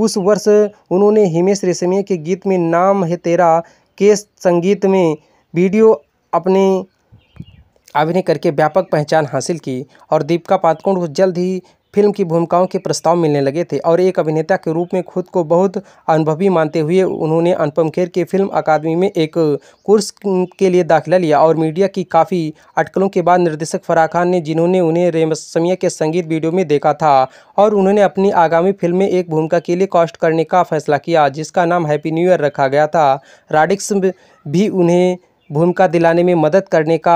उस वर्ष उन्होंने हिमेश रेशमिया के गीत में नाम है तेरा के संगीत में वीडियो अपने अभिनय करके व्यापक पहचान हासिल की और दीपिका पादुकोण को जल्द ही फिल्म की भूमिकाओं के प्रस्ताव मिलने लगे थे और एक अभिनेता के रूप में खुद को बहुत अनुभवी मानते हुए उन्होंने अनुपम खेर के फिल्म अकादमी में एक कोर्स के लिए दाखिला लिया और मीडिया की काफ़ी अटकलों के बाद निर्देशक फराह खान ने जिन्होंने उन्हें रेमसमिया के संगीत वीडियो में देखा था और उन्होंने अपनी आगामी फिल्म में एक भूमिका के लिए कॉस्ट करने का फैसला किया जिसका नाम हैप्पी न्यू ईयर रखा गया था राडिक्स भी उन्हें भूमिका दिलाने में मदद करने का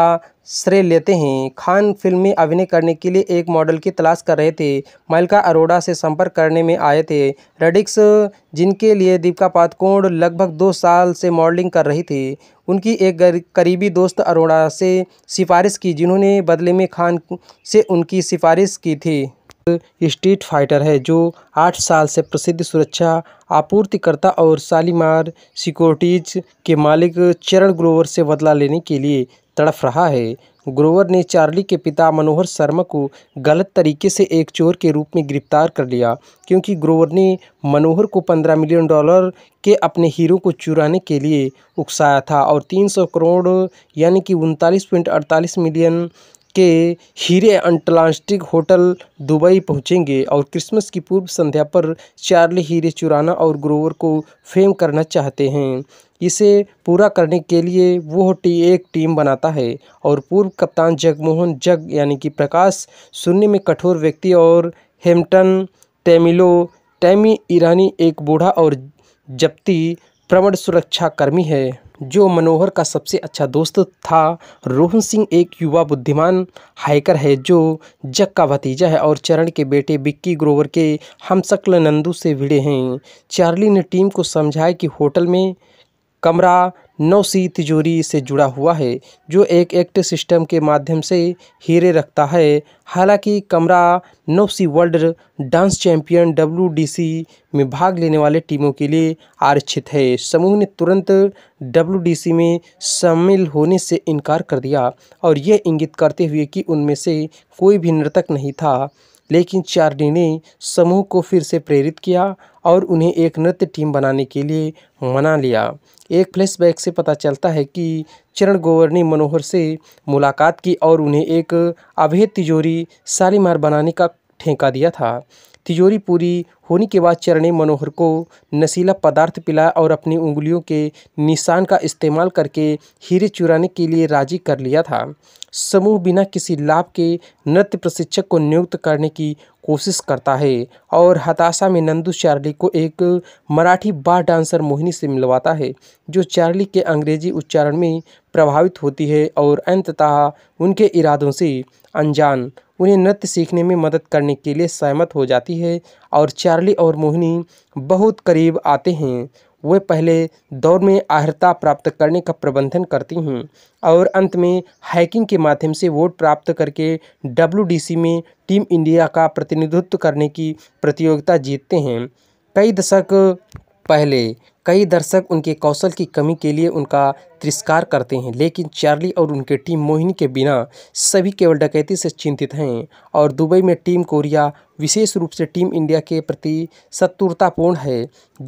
श्रेय लेते हैं खान फिल्म में अभिनय करने के लिए एक मॉडल की तलाश कर रहे थे मलका अरोड़ा से संपर्क करने में आए थे रेडिक्स जिनके लिए दीपिका पातकोण लगभग दो साल से मॉडलिंग कर रही थी उनकी एक करीबी दोस्त अरोड़ा से सिफारिश की जिन्होंने बदले में खान से उनकी सिफारिश की थी स्ट्रीट फाइटर है जो आठ साल से प्रसिद्ध सुरक्षा आपूर्तिकर्ता और शालीमार सिक्योरिटीज़ के मालिक चरण ग्रोवर से बदला लेने के लिए तड़फ रहा है ग्रोवर ने चार्ली के पिता मनोहर शर्मा को गलत तरीके से एक चोर के रूप में गिरफ्तार कर लिया क्योंकि ग्रोवर ने मनोहर को पंद्रह मिलियन डॉलर के अपने हीरो को चुराने के लिए उकसाया था और सौ करोड़ यानी कि उनतालीस मिलियन के हीरे अंटलांस्टिक होटल दुबई पहुंचेंगे और क्रिसमस की पूर्व संध्या पर चार्ली हीरे चुराना और ग्रोवर को फेम करना चाहते हैं इसे पूरा करने के लिए वो टी एक टीम बनाता है और पूर्व कप्तान जगमोहन जग यानी कि प्रकाश सुनने में कठोर व्यक्ति और हेम्पटन टेमिलो टैमी ईरानी एक बूढ़ा और जब्ती प्रमण सुरक्षाकर्मी है जो मनोहर का सबसे अच्छा दोस्त था रोहन सिंह एक युवा बुद्धिमान हाइकर है जो जग का भतीजा है और चरण के बेटे बिक्की ग्रोवर के हमशक्ल नंदू से भिड़े हैं चार्ली ने टीम को समझाया कि होटल में कमरा नौसी तिजोरी से जुड़ा हुआ है जो एक एक्ट सिस्टम के माध्यम से हीरे रखता है हालांकि कमरा नौसी वर्ल्ड डांस चैंपियन डब्ल्यू में भाग लेने वाले टीमों के लिए आरक्षित है समूह ने तुरंत डब्ल्यू में शामिल होने से इनकार कर दिया और यह इंगित करते हुए कि उनमें से कोई भी नृतक नहीं था लेकिन चार्डी ने समूह को फिर से प्रेरित किया और उन्हें एक नृत्य टीम बनाने के लिए मना लिया एक फ्लैशबैक से पता चलता है कि चरण गोवर ने मनोहर से मुलाकात की और उन्हें एक अभेद तिजोरी शालीमार बनाने का ठेका दिया था तिजोरी पूरी होने के बाद चरण ने मनोहर को नशीला पदार्थ पिलाया और अपनी उंगलियों के निशान का इस्तेमाल करके हीरे चुराने के लिए राजी कर लिया था समूह बिना किसी लाभ के नृत्य प्रशिक्षक को नियुक्त करने की कोशिश करता है और हताशा में नंदू चार्ली को एक मराठी बार डांसर मोहिनी से मिलवाता है जो चार्ली के अंग्रेजी उच्चारण में प्रभावित होती है और अंततः उनके इरादों से अनजान उन्हें नृत्य सीखने में मदद करने के लिए सहमत हो जाती है और चार्ली और मोहिनी बहुत करीब आते हैं वे पहले दौर में आहरता प्राप्त करने का प्रबंधन करती हैं और अंत में हैकिंग के माध्यम से वोट प्राप्त करके डब्ल्यू में टीम इंडिया का प्रतिनिधित्व करने की प्रतियोगिता जीतते हैं कई दशक पहले कई दर्शक उनके कौशल की कमी के लिए उनका तिरस्कार करते हैं लेकिन चार्ली और उनके टीम मोहिनी के बिना सभी केवल डकैती से चिंतित हैं और दुबई में टीम कोरिया विशेष रूप से टीम इंडिया के प्रति शत्रुतापूर्ण है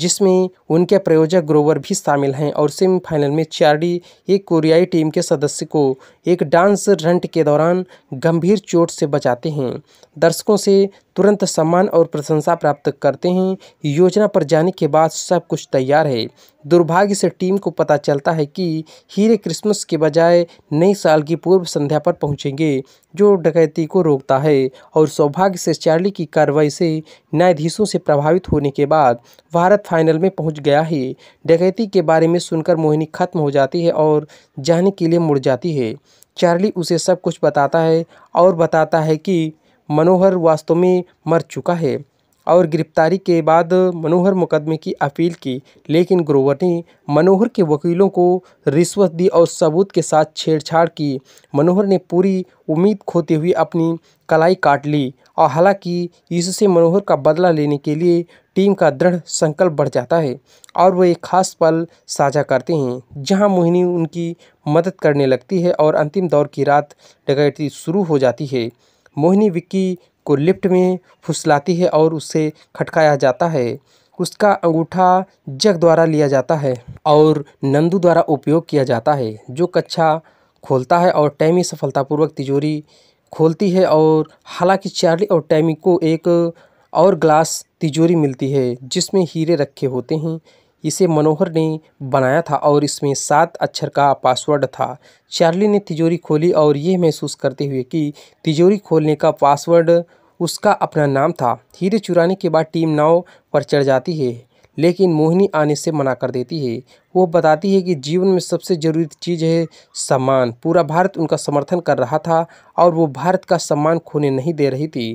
जिसमें उनके प्रयोजक ग्रोवर भी शामिल हैं और सेमीफाइनल में चारडी एक कोरियाई टीम के सदस्य को एक डांस रंट के दौरान गंभीर चोट से बचाते हैं दर्शकों से तुरंत सम्मान और प्रशंसा प्राप्त करते हैं योजना पर जाने के बाद सब कुछ तैयार है दुर्भाग्य से टीम को पता चलता है कि हीरे क्रिसमस के बजाय नई साल की पूर्व संध्या पर पहुंचेंगे जो डकैती को रोकता है और सौभाग्य से चार्ली की कार्रवाई से न्यायाधीशों से प्रभावित होने के बाद भारत फाइनल में पहुंच गया है डकैती के बारे में सुनकर मोहिनी खत्म हो जाती है और जाने के लिए मुड़ जाती है चार्ली उसे सब कुछ बताता है और बताता है कि मनोहर वास्तव में मर चुका है और गिरफ्तारी के बाद मनोहर मुकदमे की अपील की लेकिन ग्रोवर ने मनोहर के वकीलों को रिश्वत दी और सबूत के साथ छेड़छाड़ की मनोहर ने पूरी उम्मीद खोते हुए अपनी कलाई काट ली और हालांकि इससे मनोहर का बदला लेने के लिए टीम का दृढ़ संकल्प बढ़ जाता है और वह एक खास पल साझा करते हैं जहां मोहिनी उनकी मदद करने लगती है और अंतिम दौर की रात डकैती शुरू हो जाती है मोहिनी विक्की को लिफ्ट में फुसलाती है और उसे खटकाया जाता है उसका अंगूठा जग द्वारा लिया जाता है और नंदू द्वारा उपयोग किया जाता है जो कच्छा खोलता है और टैमी सफलतापूर्वक तिजोरी खोलती है और हालांकि चार्ली और टैमी को एक और ग्लास तिजोरी मिलती है जिसमें हीरे रखे होते हैं इसे मनोहर ने बनाया था और इसमें सात अक्षर का पासवर्ड था चार्ली ने तिजोरी खोली और यह महसूस करते हुए कि तिजोरी खोलने का पासवर्ड उसका अपना नाम था हीरे चुराने के बाद टीम नाव पर चढ़ जाती है लेकिन मोहिनी आने से मना कर देती है वो बताती है कि जीवन में सबसे ज़रूरी चीज़ है सम्मान पूरा भारत उनका समर्थन कर रहा था और वो भारत का सम्मान खोने नहीं दे रही थी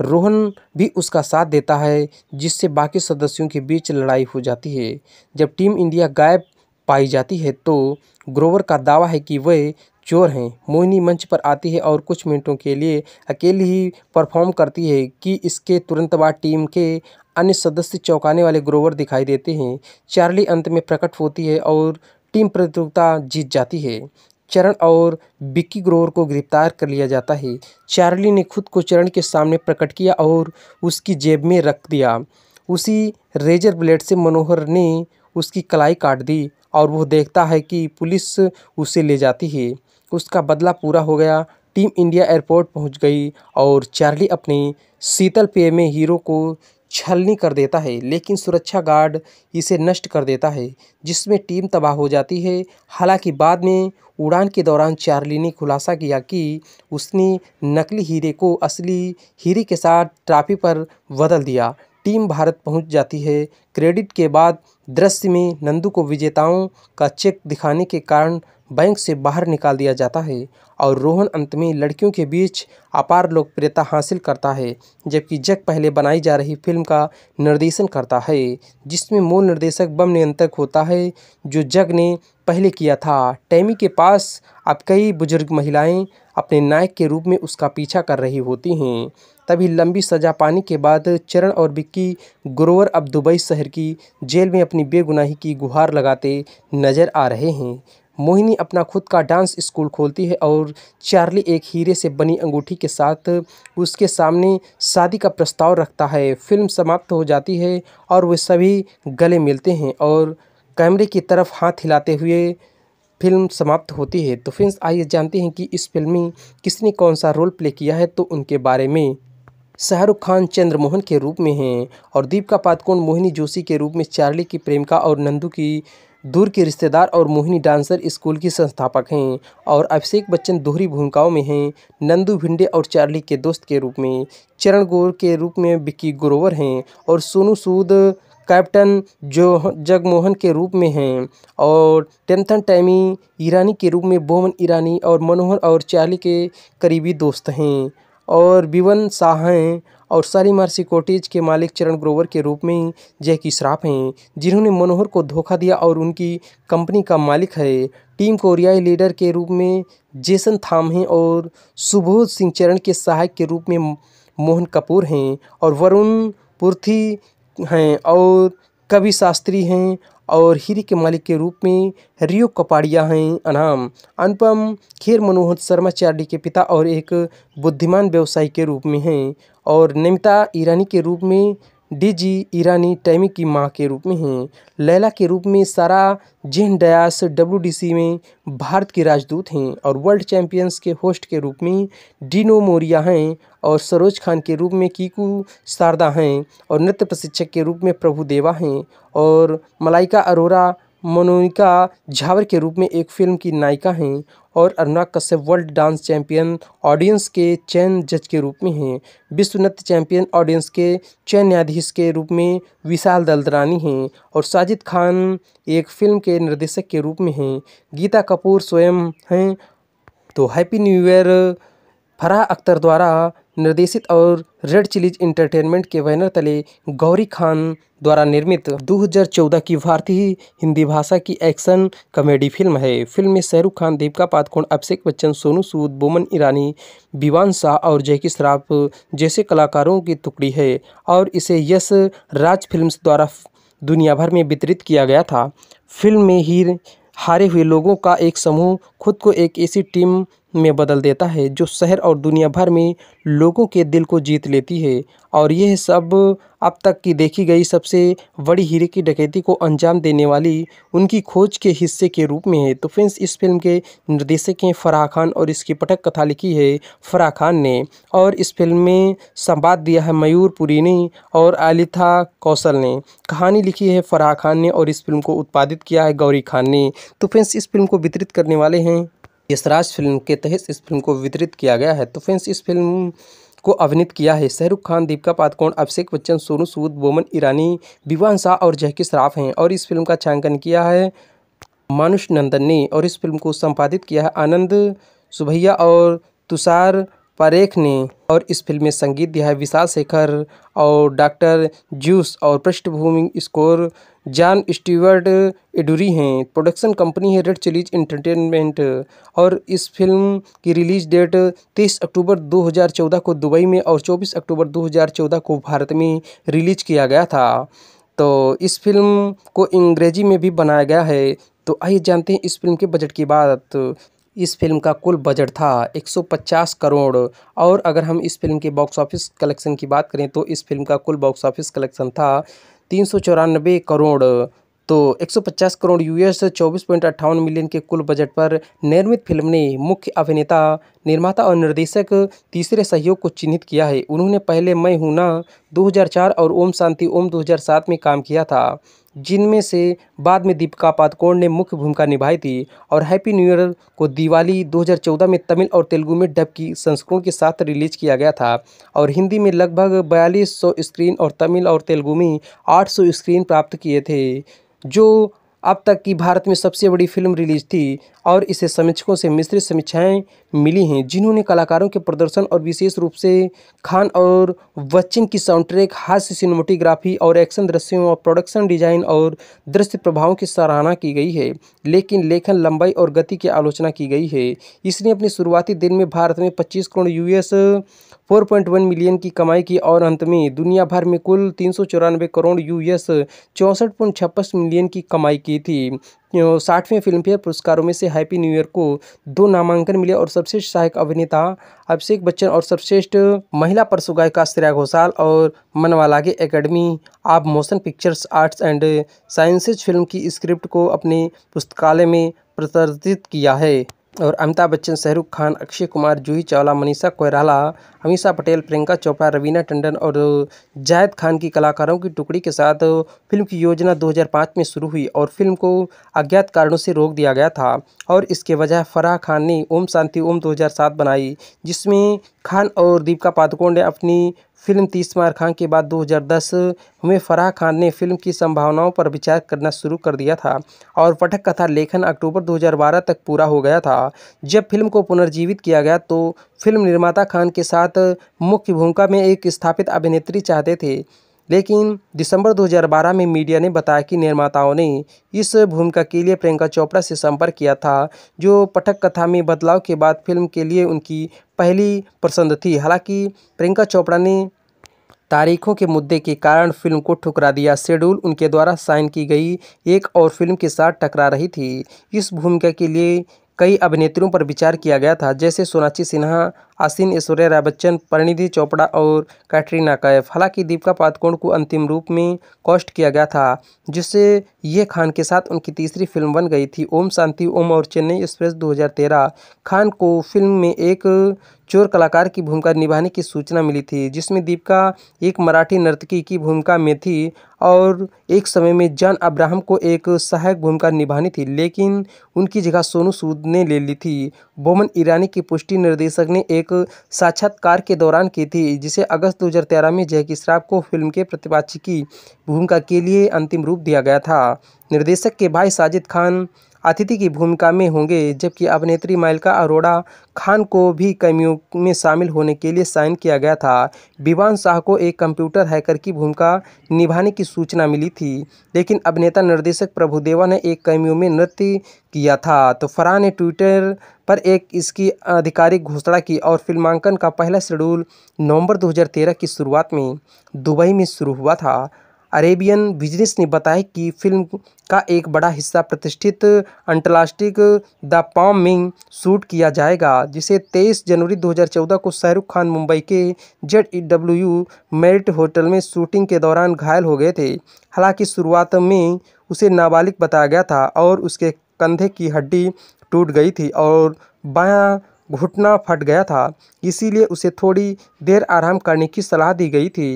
रोहन भी उसका साथ देता है जिससे बाकी सदस्यों के बीच लड़ाई हो जाती है जब टीम इंडिया गायब पाई जाती है तो ग्रोवर का दावा है कि वह चोर हैं मोहिनी मंच पर आती है और कुछ मिनटों के लिए अकेली ही परफॉर्म करती है कि इसके तुरंत बाद टीम के अन्य सदस्य चौंकाने वाले ग्रोवर दिखाई देते हैं चार्ली अंत में प्रकट होती है और टीम प्रतियोगिता जीत जाती है चरण और बिक्की ग्रोवर को गिरफ्तार कर लिया जाता है चार्ली ने खुद को चरण के सामने प्रकट किया और उसकी जेब में रख दिया उसी रेजर ब्लेड से मनोहर ने उसकी कलाई काट दी और वह देखता है कि पुलिस उसे ले जाती है उसका बदला पूरा हो गया टीम इंडिया एयरपोर्ट पहुंच गई और चार्ली अपनी शीतल पेय में हीरो को छलनी कर देता है लेकिन सुरक्षा गार्ड इसे नष्ट कर देता है जिसमें टीम तबाह हो जाती है हालांकि बाद में उड़ान के दौरान चार्ली ने खुलासा किया कि उसने नकली हीरे को असली हीरे के साथ ट्रॉफी पर बदल दिया टीम भारत पहुंच जाती है क्रेडिट के बाद दृश्य में नंदू को विजेताओं का चेक दिखाने के कारण बैंक से बाहर निकाल दिया जाता है और रोहन अंत में लड़कियों के बीच अपार लोकप्रियता हासिल करता है जबकि जग पहले बनाई जा रही फिल्म का निर्देशन करता है जिसमें मूल निर्देशक बम नियंत्रक होता है जो जग ने पहले किया था टैमी के पास अब कई बुजुर्ग महिलाएं अपने नायक के रूप में उसका पीछा कर रही होती हैं तभी लंबी सजा पाने के बाद चरण और बिक्की ग्रोवर अब दुबई शहर की जेल में अपनी बेगुनाही की गुहार लगाते नजर आ रहे हैं मोहिनी अपना खुद का डांस स्कूल खोलती है और चार्ली एक हीरे से बनी अंगूठी के साथ उसके सामने शादी का प्रस्ताव रखता है फिल्म समाप्त हो जाती है और वे सभी गले मिलते हैं और कैमरे की तरफ हाथ हिलाते हुए फिल्म समाप्त होती है तो फ्रेंड्स आइए जानते हैं कि इस फिल्म में किसने कौन सा रोल प्ले किया है तो उनके बारे में शाहरुख खान चंद्रमोहन के रूप में हैं और दीपिका पादुकोण मोहिनी जोशी के रूप में चार्ली की प्रेमिका और नंदू की दूर के रिश्तेदार और मोहिनी डांसर स्कूल की संस्थापक हैं और अभिषेक बच्चन दोहरी भूमिकाओं में हैं नंदू भिंडे और चार्ली के दोस्त के रूप में चरण गोर के रूप में विक्की ग्रोवर हैं और सोनू सूद कैप्टन जो जगमोहन के रूप में हैं और टेंथन टैमी ईरानी के रूप में बोमन ईरानी और मनोहर और चार्ली के करीबी दोस्त हैं और विवन शाह हैं और मार्सी कोटेज के मालिक चरण ग्रोवर के रूप में जय की श्राफ हैं जिन्होंने मनोहर को धोखा दिया और उनकी कंपनी का मालिक है टीम कोरियाई लीडर के रूप में जेसन थाम हैं और सुबोध सिंह चरण के सहायक के रूप में मोहन कपूर हैं और वरुण पुर्थी हैं और कवि शास्त्री हैं और हीरे के मालिक के रूप में रियो कपाड़िया हैं अनाम अनुपम खेर मनोहर शर्मा चार्डी के पिता और एक बुद्धिमान व्यवसायी के रूप में हैं और नमिता ईरानी के रूप में डीजी ईरानी टैमी की मां के रूप में हैं लैला के रूप में सारा जेन डयास डब्ल्यू में भारत के राजदूत हैं और वर्ल्ड चैंपियंस के होस्ट के रूप में डीनो मोरिया हैं और सरोज खान के रूप में कीकू शारदा हैं और नृत्य प्रशिक्षक के रूप में प्रभु देवा हैं और मलाइका अरोरा मोनिका झावर के रूप में एक फिल्म की नायिका हैं और Anurag Kashyap world dance champion audience के चयन जज के रूप में हैं विश्व नृत्य चैंपियन ऑडियंस के चयन न्यायाधीश के रूप में विशाल दलदरानी हैं और साजिद खान एक फिल्म के निर्देशक के रूप में हैं गीता कपूर स्वयं हैं तो happy new year Farah Akhtar द्वारा निर्देशित और रेड चिलीज इंटरटेनमेंट के बैनर तले गौरी खान द्वारा निर्मित 2014 की भारतीय हिंदी भाषा की एक्शन कॉमेडी फिल्म है फिल्म में शाहरुख खान दीपिका पादुकोण अभिषेक बच्चन सोनू सूद बोमन ईरानी विवान शाह और जैकी श्राफ जैसे कलाकारों की टुकड़ी है और इसे यश राज फिल्म्स द्वारा दुनिया भर में वितरित किया गया था फिल्म में ही हारे हुए लोगों का एक समूह खुद को एक ऐसी टीम में बदल देता है जो शहर और दुनिया भर में लोगों के दिल को जीत लेती है और यह सब अब तक की देखी गई सबसे बड़ी हीरे की डकैती को अंजाम देने वाली उनकी खोज के हिस्से के रूप में है तो फ्रेंड्स इस फिल्म के निर्देशक हैं फराह खान और इसकी पटक कथा लिखी है फराह खान ने और इस फिल्म में संवाद दिया है मयूर पुरी ने और आलिथा कौशल ने कहानी लिखी है फराह खान ने और इस फिल्म को उत्पादित किया है गौरी खान ने तो फ्रेंड्स इस फिल्म को वितरित करने वाले हैं यशराज फिल्म के तहत इस फिल्म को वितरित किया गया है तो फ्रेंड्स इस फिल्म को अभिनीत किया है शाहरुख खान दीपिका पादुकोण अभिषेक बच्चन सोनू सूद बोमन ईरानी विवान शाह और जहकी श्राफ हैं और इस फिल्म का छायांकन किया है मानुष नंदन ने और इस फिल्म को संपादित किया है आनंद सुभैया और तुषार पारेख ने और इस फिल्म में संगीत दिया है विशाल शेखर और डॉक्टर जूस और पृष्ठभूमि स्कोर जॉन स्टीवर्ट एडूरी हैं प्रोडक्शन कंपनी है रेड चिलीज इंटरटेनमेंट और इस फिल्म की रिलीज डेट 30 अक्टूबर 2014 को दुबई में और 24 अक्टूबर 2014 को भारत में रिलीज किया गया था तो इस फिल्म को अंग्रेजी में भी बनाया गया है तो आइए जानते हैं इस फिल्म के बजट की बात इस फिल्म का कुल बजट था 150 करोड़ और अगर हम इस फिल्म के बॉक्स ऑफिस कलेक्शन की बात करें तो इस फिल्म का कुल बॉक्स ऑफिस कलेक्शन था तीन सौ चौरानबे करोड़ तो 150 करोड़ यूएस चौबीस पॉइंट अट्ठावन मिलियन के कुल बजट पर निर्मित फिल्म ने मुख्य अभिनेता निर्माता और निर्देशक तीसरे सहयोग को चिन्हित किया है उन्होंने पहले मैं हूं ना 2004 और ओम शांति ओम 2007 में काम किया था जिनमें से बाद में दीपिका पादुकोण ने मुख्य भूमिका निभाई थी और हैप्पी न्यू ईयर को दिवाली 2014 में तमिल और तेलुगु में डब की संस्करण के साथ रिलीज किया गया था और हिंदी में लगभग बयालीस सौ स्क्रीन और तमिल और तेलुगु में आठ सौ स्क्रीन प्राप्त किए थे जो अब तक की भारत में सबसे बड़ी फिल्म रिलीज थी और इसे समीक्षकों से मिश्रित समीक्षाएँ मिली हैं जिन्होंने कलाकारों के प्रदर्शन और विशेष रूप से खान और बच्चन की साउंडट्रैक हास्य सिनेमाटोग्राफी और एक्शन दृश्यों और प्रोडक्शन डिजाइन और दृश्य प्रभावों की सराहना की गई है लेकिन लेखन लंबाई और गति की आलोचना की गई है इसने अपने शुरुआती दिन में भारत में पच्चीस करोड़ यूएस 4.1 मिलियन की कमाई की और अंत में दुनिया भर में कुल तीन करोड़ यूएस चौंसठ मिलियन की कमाई की थी साठवें फिल्मफेयर पुरस्कारों में से हैप्पी न्यू ईयर को दो नामांकन मिले और सर्वश्रेष्ठ सहायक अभिनेता अभिषेक बच्चन और सर्वश्रेष्ठ महिला पार्श्व गायिका श्रेया घोषाल और मनवालागे academy of motion pictures arts and sciences film की स्क्रिप्ट को अपने पुस्तकालय में प्रदर्शित किया है और अमिताभ बच्चन शाहरुख खान अक्षय कुमार जूही चावला मनीषा कोयराला अमीषा पटेल प्रियंका चोपड़ा रवीना टंडन और जायद खान की कलाकारों की टुकड़ी के साथ फिल्म की योजना 2005 में शुरू हुई और फिल्म को अज्ञात कारणों से रोक दिया गया था और इसके वजह फराह खान ने ओम शांति ओम 2007 बनाई जिसमें खान और दीपिका पादुकोण ने अपनी फिल्म तीस मार खां के बाद 2010 में फराह खान ने फिल्म की संभावनाओं पर विचार करना शुरू कर दिया था और पठक कथा लेखन अक्टूबर 2012 तक पूरा हो गया था जब फिल्म को पुनर्जीवित किया गया तो फिल्म निर्माता खान के साथ मुख्य भूमिका में एक स्थापित अभिनेत्री चाहते थे लेकिन दिसंबर 2012 में मीडिया ने बताया कि निर्माताओं ने इस भूमिका के लिए प्रियंका चोपड़ा से संपर्क किया था जो पठक कथा में बदलाव के बाद फिल्म के लिए उनकी पहली पसंद थी हालांकि प्रियंका चोपड़ा ने तारीखों के मुद्दे के कारण फिल्म को ठुकरा दिया शेड्यूल उनके द्वारा साइन की गई एक और फिल्म के साथ टकरा रही थी इस भूमिका के लिए कई अभिनेत्रियों पर विचार किया गया था जैसे सोनाक्षी सिन्हा आसिन ऐश्वर्य राय बच्चन परिणिधि चोपड़ा और कैटरीना कैफ हालांकि दीपिका पादुकोण को अंतिम रूप में कॉस्ट किया गया था जिससे ये खान के साथ उनकी तीसरी फिल्म बन गई थी ओम शांति ओम और चेन्नई एक्सप्रेस 2013 खान को फिल्म में एक चोर कलाकार की भूमिका निभाने की सूचना मिली थी जिसमें दीपिका एक मराठी नर्तकी की भूमिका में थी और एक समय में जॉन अब्राहम को एक सहायक भूमिका निभानी थी लेकिन उनकी जगह सोनू सूद ने ले ली थी बोमन ईरानी की पुष्टि निर्देशक ने एक साक्षात्कार के दौरान की थी जिसे अगस्त दो में जैकी श्राफ को फिल्म के प्रतिपाची की भूमिका के लिए अंतिम रूप दिया गया था निर्देशक के भाई साजिद खान अतिथि की भूमिका में होंगे जबकि अभिनेत्री मालिका अरोड़ा खान को भी कैमियों में शामिल होने के लिए साइन किया गया था विवान शाह को एक कंप्यूटर हैकर की भूमिका निभाने की सूचना मिली थी लेकिन अभिनेता निर्देशक प्रभुदेवा ने एक कैमियों में नृत्य किया था तो फराह ने ट्विटर पर एक इसकी आधिकारिक घोषणा की और फिल्मांकन का पहला शेड्यूल नवंबर 2013 की शुरुआत में दुबई में शुरू हुआ था अरेबियन बिजनेस ने बताया कि फिल्म का एक बड़ा हिस्सा प्रतिष्ठित अंतर्राष्ट्रीय द पॉम मिंग शूट किया जाएगा जिसे 23 जनवरी 2014 को शाहरुख खान मुंबई के Z E W Marriott hotel में शूटिंग के दौरान घायल हो गए थे हालांकि शुरुआत में उसे नाबालिग बताया गया था और उसके कंधे की हड्डी टूट गई थी और बाया घुटना फट गया था इसीलिए उसे थोड़ी देर आराम करने की सलाह दी गई थी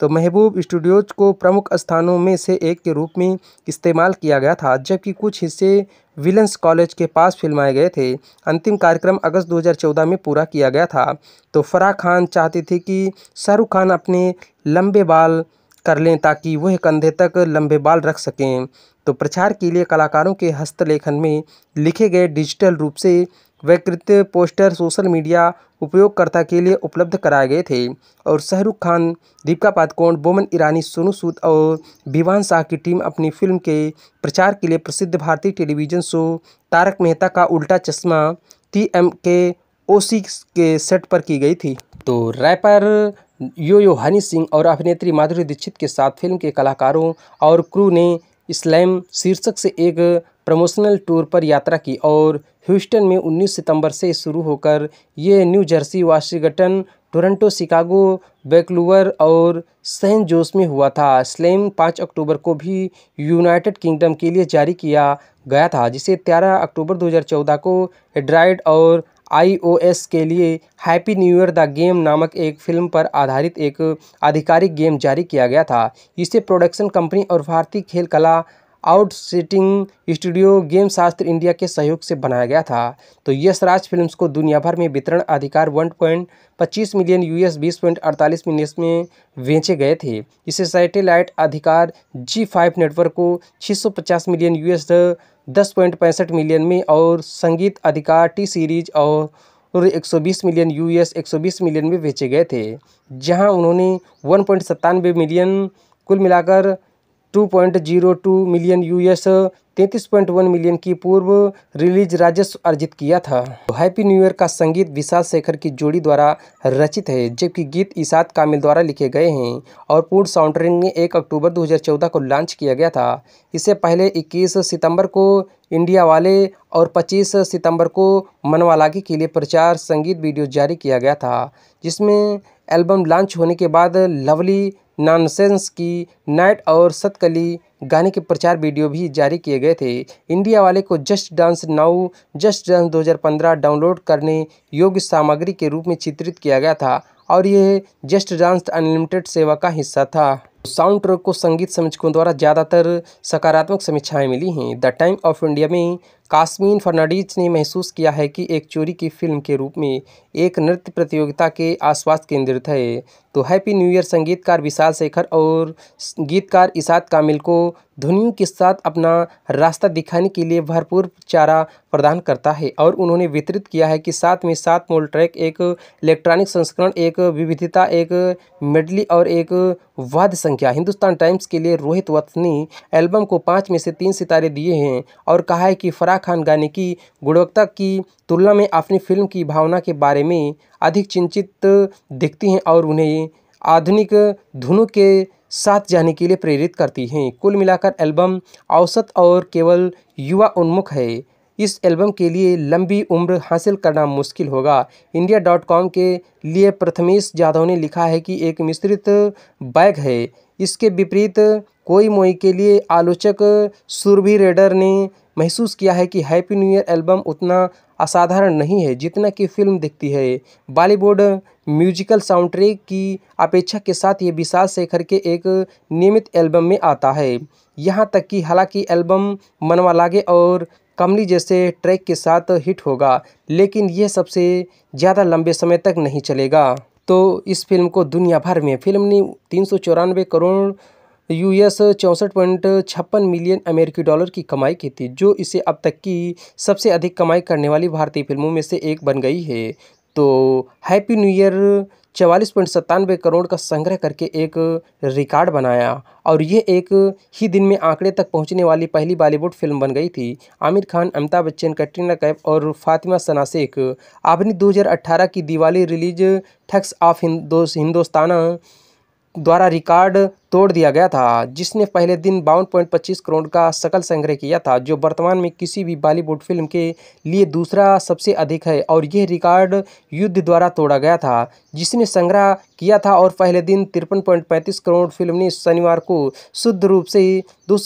तो महबूब स्टूडियोज को प्रमुख स्थानों में से एक के रूप में इस्तेमाल किया गया था जबकि कुछ हिस्से विलन्स कॉलेज के पास फिल्माए गए थे अंतिम कार्यक्रम अगस्त 2014 में पूरा किया गया था तो फराह खान चाहती थी कि शाहरुख खान अपने लंबे बाल कर लें ताकि वह कंधे तक लंबे बाल रख सकें तो प्रचार के लिए कलाकारों के हस्तलेखन में लिखे गए डिजिटल रूप से वैकृत पोस्टर सोशल मीडिया उपयोगकर्ता के लिए उपलब्ध कराए गए थे और शाहरुख खान दीपिका पादुकोण बोमन ईरानी सोनू सूद और विवान शाह की टीम अपनी फिल्म के प्रचार के लिए प्रसिद्ध भारतीय टेलीविजन शो तारक मेहता का उल्टा चश्मा टी एम के ओ सी के सेट पर की गई थी तो रैपर यो यो हनी सिंह और अभिनेत्री माधुरी दीक्षित के साथ फिल्म के कलाकारों और क्रू ने इस्लाम शीर्षक से एक प्रमोशनल टूर पर यात्रा की और ह्यूस्टन में 19 सितंबर से शुरू होकर ये New Jersey Washington Toronto Chicago Vancouver और सेंट जोस में हुआ था स्लेम पाँच अक्टूबर को भी यूनाइटेड किंगडम के लिए जारी किया गया था जिसे तेरह अक्टूबर 2014 को एड्राइड और आईओएस के लिए happy new year the game नामक एक फिल्म पर आधारित एक आधिकारिक गेम जारी किया गया था इसे प्रोडक्शन कंपनी और भारतीय खेल कला आउटसिटिंग स्टूडियो गेम शास्त्र इंडिया के सहयोग से बनाया गया था तो यश राज फिल्म्स को दुनिया भर में वितरण अधिकार 1.25 मिलियन यूएस 20.48 मिलियन में बेचे गए थे इसे सैटेलाइट अधिकार जी फाइव नेटवर्क को 650 मिलियन यूएस दस मिलियन में और संगीत अधिकार टी सीरीज और और 120 मिलियन यूएस 120 मिलियन में बेचे गए थे जहां उन्होंने वन मिलियन कुल मिलाकर 2.02 मिलियन यूएस 33.1 मिलियन की पूर्व रिलीज राजस्व अर्जित किया था हैप्पी न्यू ईयर का संगीत विशाल शेखर की जोड़ी द्वारा रचित है जबकि गीत ईसाद कामिल द्वारा लिखे गए हैं और पूर्ण साउंडट्रेन में एक अक्टूबर 2014 को लॉन्च किया गया था इससे पहले 21 सितंबर को इंडिया वाले और 25 सितंबर को मनवालागी के लिए प्रचार संगीत वीडियो जारी किया गया था जिसमें एल्बम लॉन्च होने के बाद लवली नॉनसेंस की नाइट और सतकली गाने के प्रचार वीडियो भी जारी किए गए थे इंडिया वाले को just dance now just dance 2015 download करने योग्य सामग्री के रूप में चित्रित किया गया था और यह जस्ट डांस अनलिमिटेड सेवा का हिस्सा था साउंड ट्रैक को संगीत समीक्षकों द्वारा ज़्यादातर सकारात्मक समीक्षाएं मिली हैं द टाइम ऑफ इंडिया में कास्मीन फर्नाडीज ने महसूस किया है कि एक चोरी की फिल्म के रूप में एक नृत्य प्रतियोगिता के आसपास केंद्रित है तो हैप्पी न्यू ईयर संगीतकार विशाल शेखर और गीतकार इसाद कामिल को धुनियों के साथ अपना रास्ता दिखाने के लिए भरपूर चारा प्रदान करता है और उन्होंने वितरित किया है कि साथ में सात मोल ट्रैक एक इलेक्ट्रॉनिक संस्करण एक विविधता एक मेडली और एक वाद्य संख्या हिंदुस्तान टाइम्स के लिए रोहित वत्नी एल्बम को पाँच में से तीन सितारे दिए हैं और कहा है कि फराह खान गाने की गुणवत्ता की तुलना में अपनी फिल्म की भावना के बारे में अधिक चिंतित दिखती हैं और उन्हें आधुनिक धुनों के साथ जाने के लिए प्रेरित करती हैं कुल मिलाकर एल्बम औसत और केवल युवा उन्मुख है इस एल्बम के लिए लंबी उम्र हासिल करना मुश्किल होगा इंडिया डॉट कॉम के लिए प्रथमेश जाधव ने लिखा है कि एक मिश्रित बैग है इसके विपरीत कोई मोई के लिए आलोचक सुरभि रेडर ने महसूस किया है कि हैप्पी न्यू ईयर एल्बम उतना असाधारण नहीं है जितना कि फिल्म दिखती है बॉलीवुड म्यूजिकल साउंड ट्रेक की अपेक्षा के साथ ये विशाल शेखर के एक नियमित एल्बम में आता है यहाँ तक कि हालांकि एल्बम मनवा लागे और कमली जैसे ट्रैक के साथ हिट होगा लेकिन यह सबसे ज़्यादा लंबे समय तक नहीं चलेगा तो इस फिल्म को दुनिया भर में फिल्म ने तीन सौ चौरानवे करोड़ यू एस चौंसठ पॉइंट छप्पन मिलियन अमेरिकी डॉलर की कमाई की थी जो इसे अब तक की सबसे अधिक कमाई करने वाली भारतीय फिल्मों में से एक बन गई है तो हैप्पी न्यू ईयर चवालीस पॉइंट सत्तानवे करोड़ का संग्रह करके एक रिकॉर्ड बनाया और ये एक ही दिन में आंकड़े तक पहुंचने वाली पहली बॉलीवुड फिल्म बन गई थी आमिर खान अमिताभ बच्चन कटरीना कैफ और फातिमा सना शेख आपने 2018 की Diwali release Thugs of Hindustan द्वारा रिकॉर्ड तोड़ दिया गया था जिसने पहले दिन बावन पॉइंट पच्चीस करोड़ का सकल संग्रह किया था जो वर्तमान में किसी भी बॉलीवुड फिल्म के लिए दूसरा सबसे अधिक है और यह रिकॉर्ड युद्ध द्वारा तोड़ा गया था जिसने संग्रह किया था और पहले दिन तिरपन पॉइंट पैंतीस करोड़ फिल्म ने शनिवार को शुद्ध रूप से दो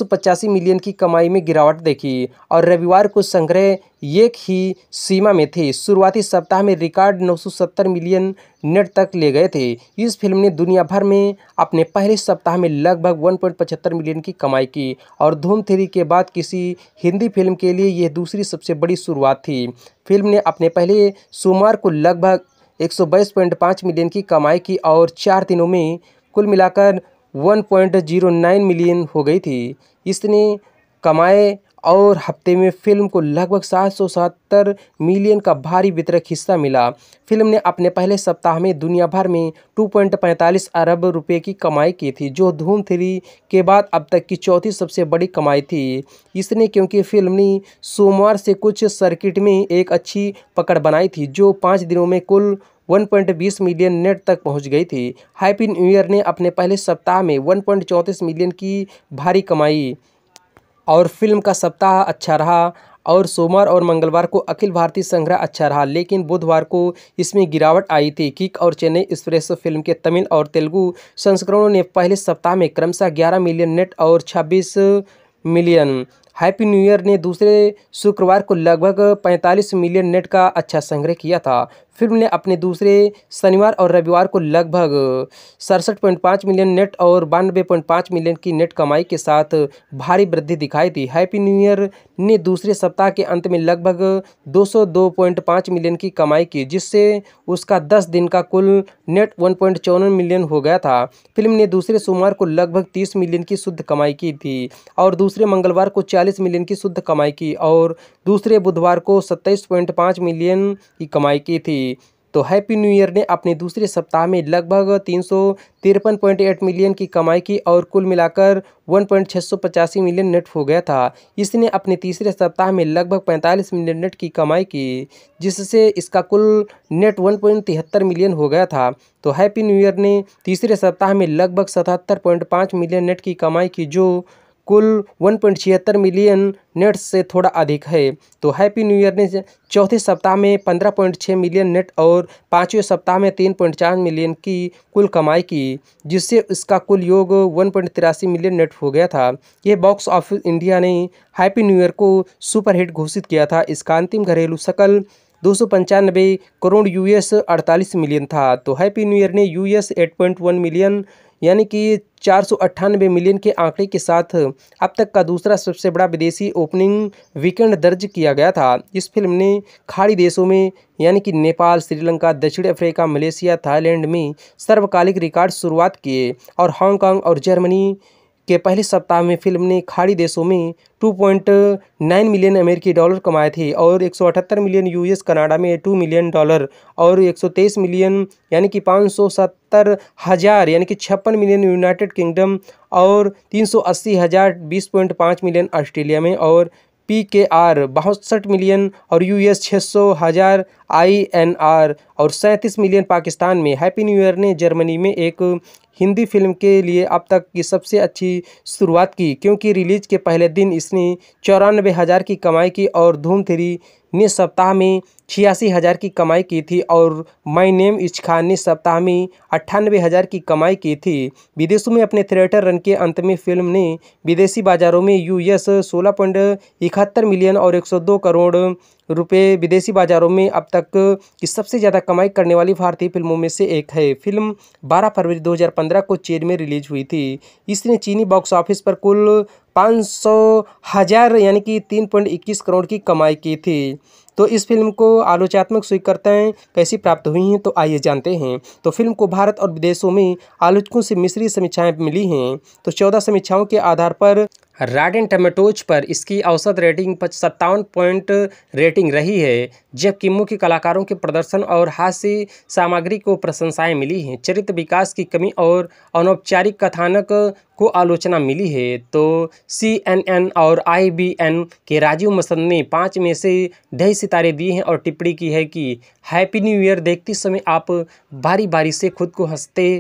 मिलियन की कमाई में गिरावट देखी और रविवार को संग्रह एक ही सीमा में थे शुरुआती सप्ताह में रिकॉर्ड 970 मिलियन नेट तक ले गए थे इस फिल्म ने दुनिया भर में अपने पहले सप्ताह सप्ताह में लगभग 1.75 मिलियन की कमाई की और धूम थ्री के बाद किसी हिंदी फिल्म के लिए यह दूसरी सबसे बड़ी शुरुआत थी फिल्म ने अपने पहले सोमवार को लगभग एक मिलियन की कमाई की और चार दिनों में कुल मिलाकर 1.09 मिलियन हो गई थी इसने कमाए और हफ्ते में फिल्म को लगभग सात मिलियन का भारी वितरक हिस्सा मिला फिल्म ने अपने पहले सप्ताह में दुनिया भर में 2.45 अरब रुपए की कमाई की थी जो धूम थ्री के बाद अब तक की चौथी सबसे बड़ी कमाई थी इसने क्योंकि फिल्म ने सोमवार से कुछ सर्किट में एक अच्छी पकड़ बनाई थी जो पाँच दिनों में कुल 1.20 मिलियन नेट तक पहुंच गई थी हैप्पी न्यू ईयर ने अपने पहले सप्ताह में 1.34 मिलियन की भारी कमाई और फिल्म का सप्ताह अच्छा रहा और सोमवार और मंगलवार को अखिल भारतीय संग्रह अच्छा रहा लेकिन बुधवार को इसमें गिरावट आई थी किक और चेन्नई एक्सप्रेस फिल्म के तमिल और तेलुगु संस्करणों ने पहले सप्ताह में क्रमशः 11 मिलियन नेट और 26 मिलियन हैप्पी न्यू ईयर ने दूसरे शुक्रवार को लगभग 45 मिलियन नेट का अच्छा संग्रह किया था फिल्म ने अपने दूसरे शनिवार और रविवार को लगभग सड़सठ पॉइंट पाँच मिलियन नेट और बानबे पॉइंट पाँच मिलियन की नेट कमाई के साथ भारी वृद्धि दिखाई थी हैप्पी न्यू ईयर ने दूसरे सप्ताह के अंत में लगभग दो सौ दो पॉइंट पाँच मिलियन की कमाई की जिससे उसका दस दिन का कुल नेट वन पॉइंट चौवन मिलियन हो गया था फिल्म ने दूसरे सोमवार को लगभग तीस मिलियन की शुद्ध कमाई की थी और दूसरे मंगलवार को चालीस मिलियन की शुद्ध कमाई की और दूसरे बुधवार को सत्ताईस पॉइंट पाँच मिलियन की कमाई की थी थी तो हैप्पी न्यू ईयर ने अपने दूसरे सप्ताह में लगभग तीन मिलियन की कमाई की और कुल मिलाकर 1.685 मिलियन नेट हो गया था इसने अपने तीसरे सप्ताह में लगभग 45 मिलियन नेट की कमाई की जिससे इसका कुल नेट 1.73 मिलियन हो गया था तो हैप्पी न्यू ईयर ने तीसरे सप्ताह में लगभग 77.5 मिलियन नेट की कमाई की जो कुल 1.76 मिलियन नेट से थोड़ा अधिक है तो हैप्पी न्यू ईयर ने चौथे सप्ताह में 15.6 मिलियन नेट और पाँचवें सप्ताह में 3.4 मिलियन की कुल कमाई की जिससे इसका कुल योग वन मिलियन नेट हो गया था यह बॉक्स ऑफिस इंडिया ने हैप्पी न्यू ईयर को सुपरहिट घोषित किया था इसका अंतिम घरेलू सकल दो करोड़ यूएस 48 मिलियन था तो हैप्पी न्यू ईयर ने यूएस 8.1 मिलियन यानी कि चार मिलियन के आंकड़े के साथ अब तक का दूसरा सबसे बड़ा विदेशी ओपनिंग वीकेंड दर्ज किया गया था इस फिल्म ने खाड़ी देशों में यानी कि नेपाल श्रीलंका दक्षिण अफ्रीका मलेशिया थाईलैंड में सर्वकालिक रिकॉर्ड शुरुआत किए और हांगकॉन्ग और जर्मनी के पहले सप्ताह में फिल्म ने खाड़ी देशों में 2.9 मिलियन अमेरिकी डॉलर कमाए थे और 178 मिलियन यूएस कनाडा में 2 मिलियन डॉलर और 123 मिलियन यानी कि पाँच हज़ार यानी कि छप्पन मिलियन यूनाइटेड किंगडम और तीन सौ अस्सी हज़ार बीस पॉइंट पाँच मिलियन ऑस्ट्रेलिया में और पी के आर बासठ मिलियन और यू एस छः सौ हज़ार आई एन आर और सैंतीस मिलियन पाकिस्तान में हैप्पी न्यू ईयर ने जर्मनी में एक हिंदी फिल्म के लिए अब तक की सबसे अच्छी शुरुआत की क्योंकि रिलीज के पहले दिन इसने चौरानबे हज़ार की कमाई की और धूम थ्री ने सप्ताह में छियासी हज़ार की कमाई की थी और माय नेम इज ने सप्ताह में अट्ठानवे हज़ार की कमाई की थी विदेशों में अपने थिएटर रन के अंत में फिल्म ने विदेशी बाज़ारों में यूएस सोलह पॉइंट इकहत्तर मिलियन और 102 करोड़ रुपए विदेशी बाज़ारों में अब तक की सबसे ज़्यादा कमाई करने वाली भारतीय फिल्मों में से एक है फिल्म 12 फरवरी 2015 को चीन में रिलीज हुई थी इसने चीनी बॉक्स ऑफिस पर कुल पाँच सौ हज़ार यानी कि तीन पॉइंट इक्कीस करोड़ की कमाई की थी तो इस फिल्म को आलोचनात्मक स्वीकृताएँ कैसी प्राप्त हुई हैं तो आइए जानते हैं तो फिल्म को भारत और विदेशों में आलोचकों से मिश्री समीक्षाएँ मिली हैं तो चौदह समीक्षाओं के आधार पर एंड टमेटोज पर इसकी औसत रेटिंग सत्तावन पॉइंट रेटिंग रही है जबकि मुख्य कलाकारों के प्रदर्शन और हास्य सामग्री को प्रशंसाएं मिली हैं चरित्र विकास की कमी और अनौपचारिक कथानक को आलोचना मिली है तो सीएनएन और आईबीएन के राजीव मसंद ने पाँच में से ढाई सितारे दिए हैं और टिप्पणी की है कि हैप्पी न्यू ईयर देखते समय आप बारी बारी से खुद को हंसते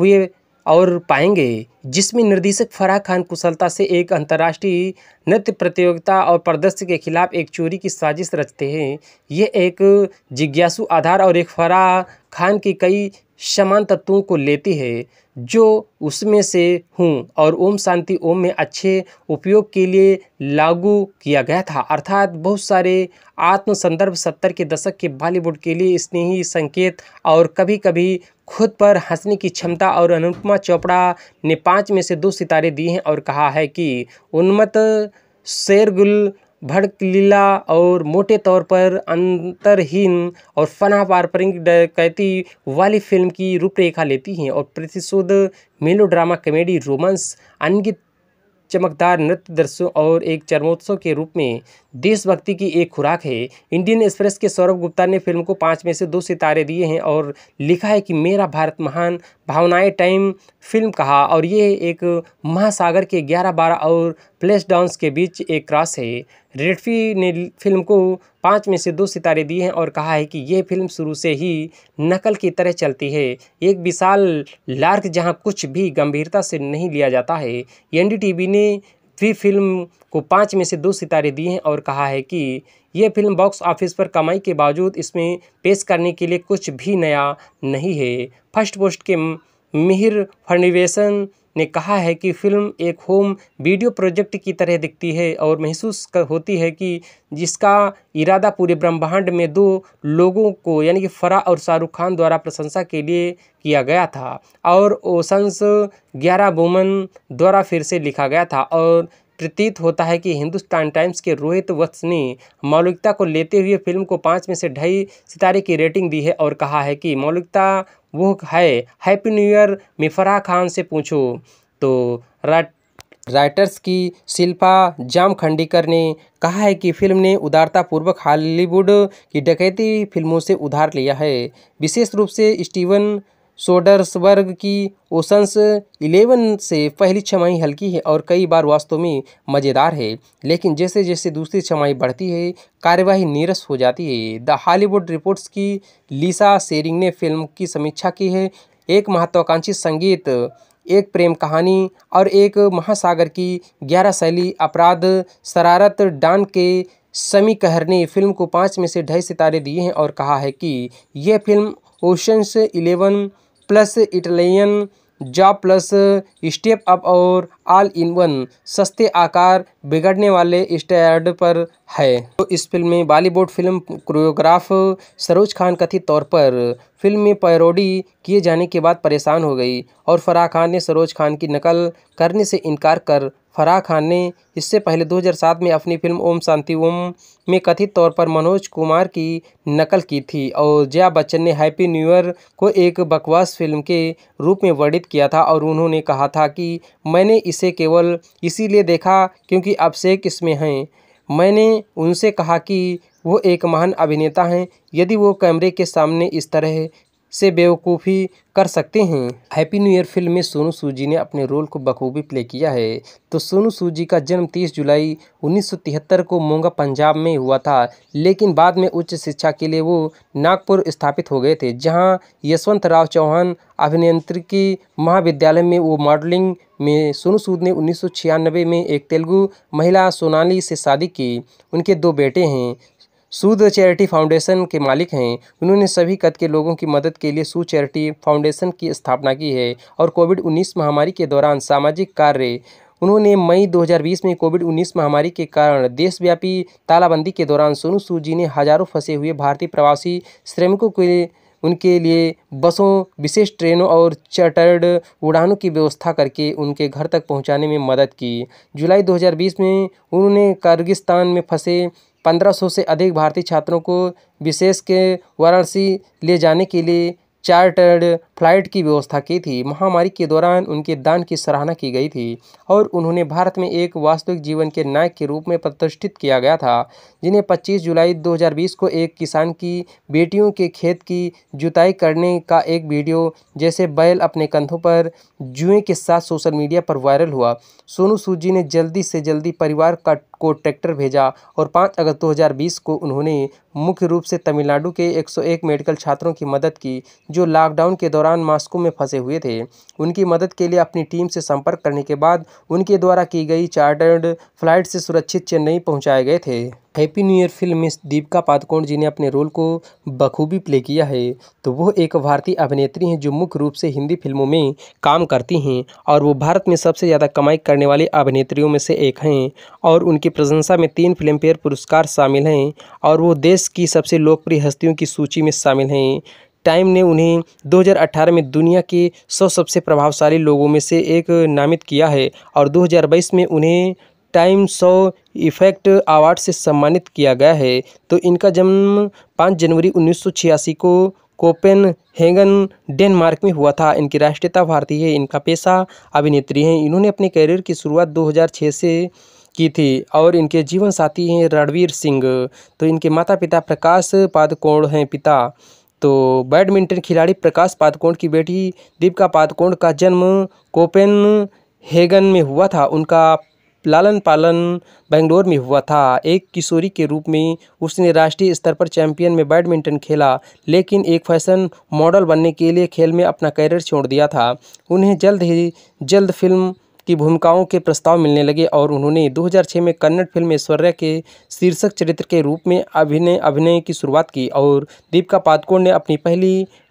हुए और पाएंगे जिसमें निर्देशक फराह खान कुशलता से एक अंतर्राष्ट्रीय नृत्य प्रतियोगिता और प्रदर्शन के खिलाफ एक चोरी की साजिश रचते हैं यह एक जिज्ञासु आधार और एक फराह खान की कई समान तत्वों को लेती है जो उसमें से हूँ और ओम शांति ओम में अच्छे उपयोग के लिए लागू किया गया था अर्थात बहुत सारे आत्म संदर्भ सत्तर के दशक के बॉलीवुड के लिए स्नेही संकेत और कभी कभी खुद पर हंसने की क्षमता और अनुपमा चोपड़ा ने पाँच में से दो सितारे दिए हैं और कहा है कि उन्मत शेरगुल भड़कलीला और मोटे तौर पर अंतरहीन और फना पारंपरिक कैती वाली फिल्म की रूपरेखा लेती हैं और प्रतिशोध मेलोड्रामा कॉमेडी रोमांस अनगित चमकदार नृत्य दर्शों और एक चरमोत्सव के रूप में देशभक्ति की एक खुराक है इंडियन एक्सप्रेस के सौरभ गुप्ता ने फिल्म को पाँच में से दो सितारे दिए हैं और लिखा है कि मेरा भारत महान भावनाएं टाइम फिल्म कहा और ये एक महासागर के ग्यारह बारह और प्लेस डाउन्स के बीच एक क्रॉस है रेडफी ने फिल्म को पाँच में से दो सितारे दिए हैं और कहा है कि यह फिल्म शुरू से ही नकल की तरह चलती है एक विशाल लार्क जहाँ कुछ भी गंभीरता से नहीं लिया जाता है एन ने भी फिल्म को पाँच में से दो सितारे दिए हैं और कहा है कि यह फिल्म बॉक्स ऑफिस पर कमाई के बावजूद इसमें पेश करने के लिए कुछ भी नया नहीं है फर्स्ट पोस्ट के मिहिर फर्निवेशन ने कहा है कि फिल्म एक होम वीडियो प्रोजेक्ट की तरह दिखती है और महसूस होती है कि जिसका इरादा पूरे ब्रह्मांड में दो लोगों को यानी कि फरा और शाहरुख खान द्वारा प्रशंसा के लिए किया गया था और ओशंस ग्यारह बोमन द्वारा फिर से लिखा गया था और प्रतीत होता है कि हिंदुस्तान टाइम्स के रोहित वत्स ने मौलिकता को लेते हुए फिल्म को पाँच में से ढाई सितारे की रेटिंग दी है और कहा है कि मौलिकता वो है हैप्पी न्यू ईयर में फराह खान से पूछो तो राइटर्स की शिल्पा जामखंडीकर ने कहा है कि फिल्म ने उदारतापूर्वक हॉलीवुड की डकैती फिल्मों से उधार लिया है विशेष रूप से स्टीवन सोडर्सबर्ग की ओशंस इलेवन से पहली छमाही हल्की है और कई बार वास्तव में मज़ेदार है लेकिन जैसे जैसे दूसरी छमाही बढ़ती है कार्यवाही नीरस हो जाती है द हॉलीवुड रिपोर्ट्स की लीसा सेरिंग ने फिल्म की समीक्षा की है एक महत्वाकांक्षी संगीत एक प्रेम कहानी और एक महासागर की ग्यारह शैली अपराध शरारत डान के समी कहर ने फिल्म को पाँच में से ढाई सितारे दिए हैं और कहा है कि यह film Ocean's Eleven plus Italian Job plus Step Up और ऑल इन वन सस्ते आकार बिगड़ने वाले स्टैंड पर है तो इस फिल्म में Bollywood film choreograph Saroj Khan कथित तौर पर फिल्म में पैरोडी किए जाने के बाद परेशान हो गई और फराह खान ने सरोज खान की नकल करने से इनकार कर फराह खान ने इससे पहले 2007 में अपनी फिल्म ओम शांति ओम में कथित तौर पर मनोज कुमार की नकल की थी और जया बच्चन ने हैप्पी न्यू ईयर को एक बकवास फिल्म के रूप में वर्णित किया था और उन्होंने कहा था कि मैंने इसे केवल इसीलिए देखा क्योंकि अभिषेक इसमें हैं मैंने उनसे कहा कि वो एक महान अभिनेता हैं यदि वो कैमरे के सामने इस तरह से बेवकूफ़ी कर सकते हैं हैप्पी न्यू ईयर फिल्म में सोनू सूजी ने अपने रोल को बखूबी प्ले किया है तो सोनू सूजी का जन्म 30 जुलाई 1973 को मोंगा पंजाब में हुआ था लेकिन बाद में उच्च शिक्षा के लिए वो नागपुर स्थापित हो गए थे जहां यशवंत राव चौहान अभिनेत्रिकी महाविद्यालय में वो मॉडलिंग में सोनू सूद ने उन्नीस में एक तेलुगु महिला सोनाली से शादी की उनके दो बेटे हैं सूद चैरिटी फाउंडेशन के मालिक हैं उन्होंने सभी कद के लोगों की मदद के लिए सूद चैरिटी फाउंडेशन की स्थापना की है और कोविड उन्नीस महामारी के दौरान सामाजिक कार्य उन्होंने मई 2020 में कोविड 19 महामारी के कारण देशव्यापी तालाबंदी के दौरान सोनू सूद जी ने हजारों फंसे हुए भारतीय प्रवासी श्रमिकों के उनके लिए बसों विशेष ट्रेनों और चार्टर्ड उड़ानों की व्यवस्था करके उनके घर तक पहुंचाने में मदद की जुलाई 2020 में उन्होंने कारगिस्तान में फंसे पंद्रह सौ से अधिक भारतीय छात्रों को विशेष के वाराणसी ले जाने के लिए चार्टर्ड फ्लाइट की व्यवस्था की थी महामारी के दौरान उनके दान की सराहना की गई थी और उन्होंने भारत में एक वास्तविक जीवन के नायक के रूप में प्रतिष्ठित किया गया था जिन्हें 25 जुलाई 2020 को एक किसान की बेटियों के खेत की जुताई करने का एक वीडियो जैसे बैल अपने कंधों पर जुएं के साथ सोशल मीडिया पर वायरल हुआ सोनू सूद जी ने जल्दी से जल्दी परिवार का को ट्रैक्टर भेजा और 5 अगस्त 2020 को उन्होंने मुख्य रूप से तमिलनाडु के 101 मेडिकल छात्रों की मदद की जो लॉकडाउन के दौरान मास्को में फंसे हुए थे उनकी मदद के लिए अपनी टीम से संपर्क करने के बाद उनके द्वारा की गई चार्टर्ड फ्लाइट से सुरक्षित चेन्नई पहुँचाए गए थे हैप्पी न्यू ईयर फिल्म में दीपिका पादुकोण जी ने अपने रोल को बखूबी प्ले किया है तो वो एक भारतीय अभिनेत्री हैं जो मुख्य रूप से हिंदी फिल्मों में काम करती हैं और वो भारत में सबसे ज़्यादा कमाई करने वाली अभिनेत्रियों में से एक हैं और उनकी प्रशंसा में तीन फिल्मफेयर पुरस्कार शामिल हैं और वो देश की सबसे लोकप्रिय हस्तियों की सूची में शामिल हैं टाइम ने उन्हें 2018 में दुनिया के सौ सबसे प्रभावशाली लोगों में से एक नामित किया है और 2022 में उन्हें टाइम सौ इफेक्ट अवार्ड से सम्मानित किया गया है तो इनका जन्म पाँच जनवरी उन्नीस को कोपेन हेंगन डेनमार्क में हुआ था इनकी राष्ट्रीयता भारतीय है इनका पेशा अभिनेत्री हैं इन्होंने अपने करियर की शुरुआत 2006 से की थी और इनके जीवन साथी हैं रणवीर सिंह तो इनके माता पिता प्रकाश पादकोण हैं पिता तो बैडमिंटन खिलाड़ी प्रकाश पादकोण की बेटी दीपिका पादकोण का जन्म कोपेन हेगन में हुआ था उनका लालन पालन बेंगलोर में हुआ था एक किशोरी के रूप में उसने राष्ट्रीय स्तर पर चैंपियन में बैडमिंटन खेला लेकिन एक फैशन मॉडल बनने के लिए खेल में अपना कैरियर छोड़ दिया था उन्हें जल्द ही जल्द फिल्म की भूमिकाओं के प्रस्ताव मिलने लगे और उन्होंने 2006 में कन्नड़ फिल्म ऐश्वर्या के शीर्षक चरित्र के रूप में अभिनय अभिनय की शुरुआत की और दीपिका पादुकोण ने अपनी पहली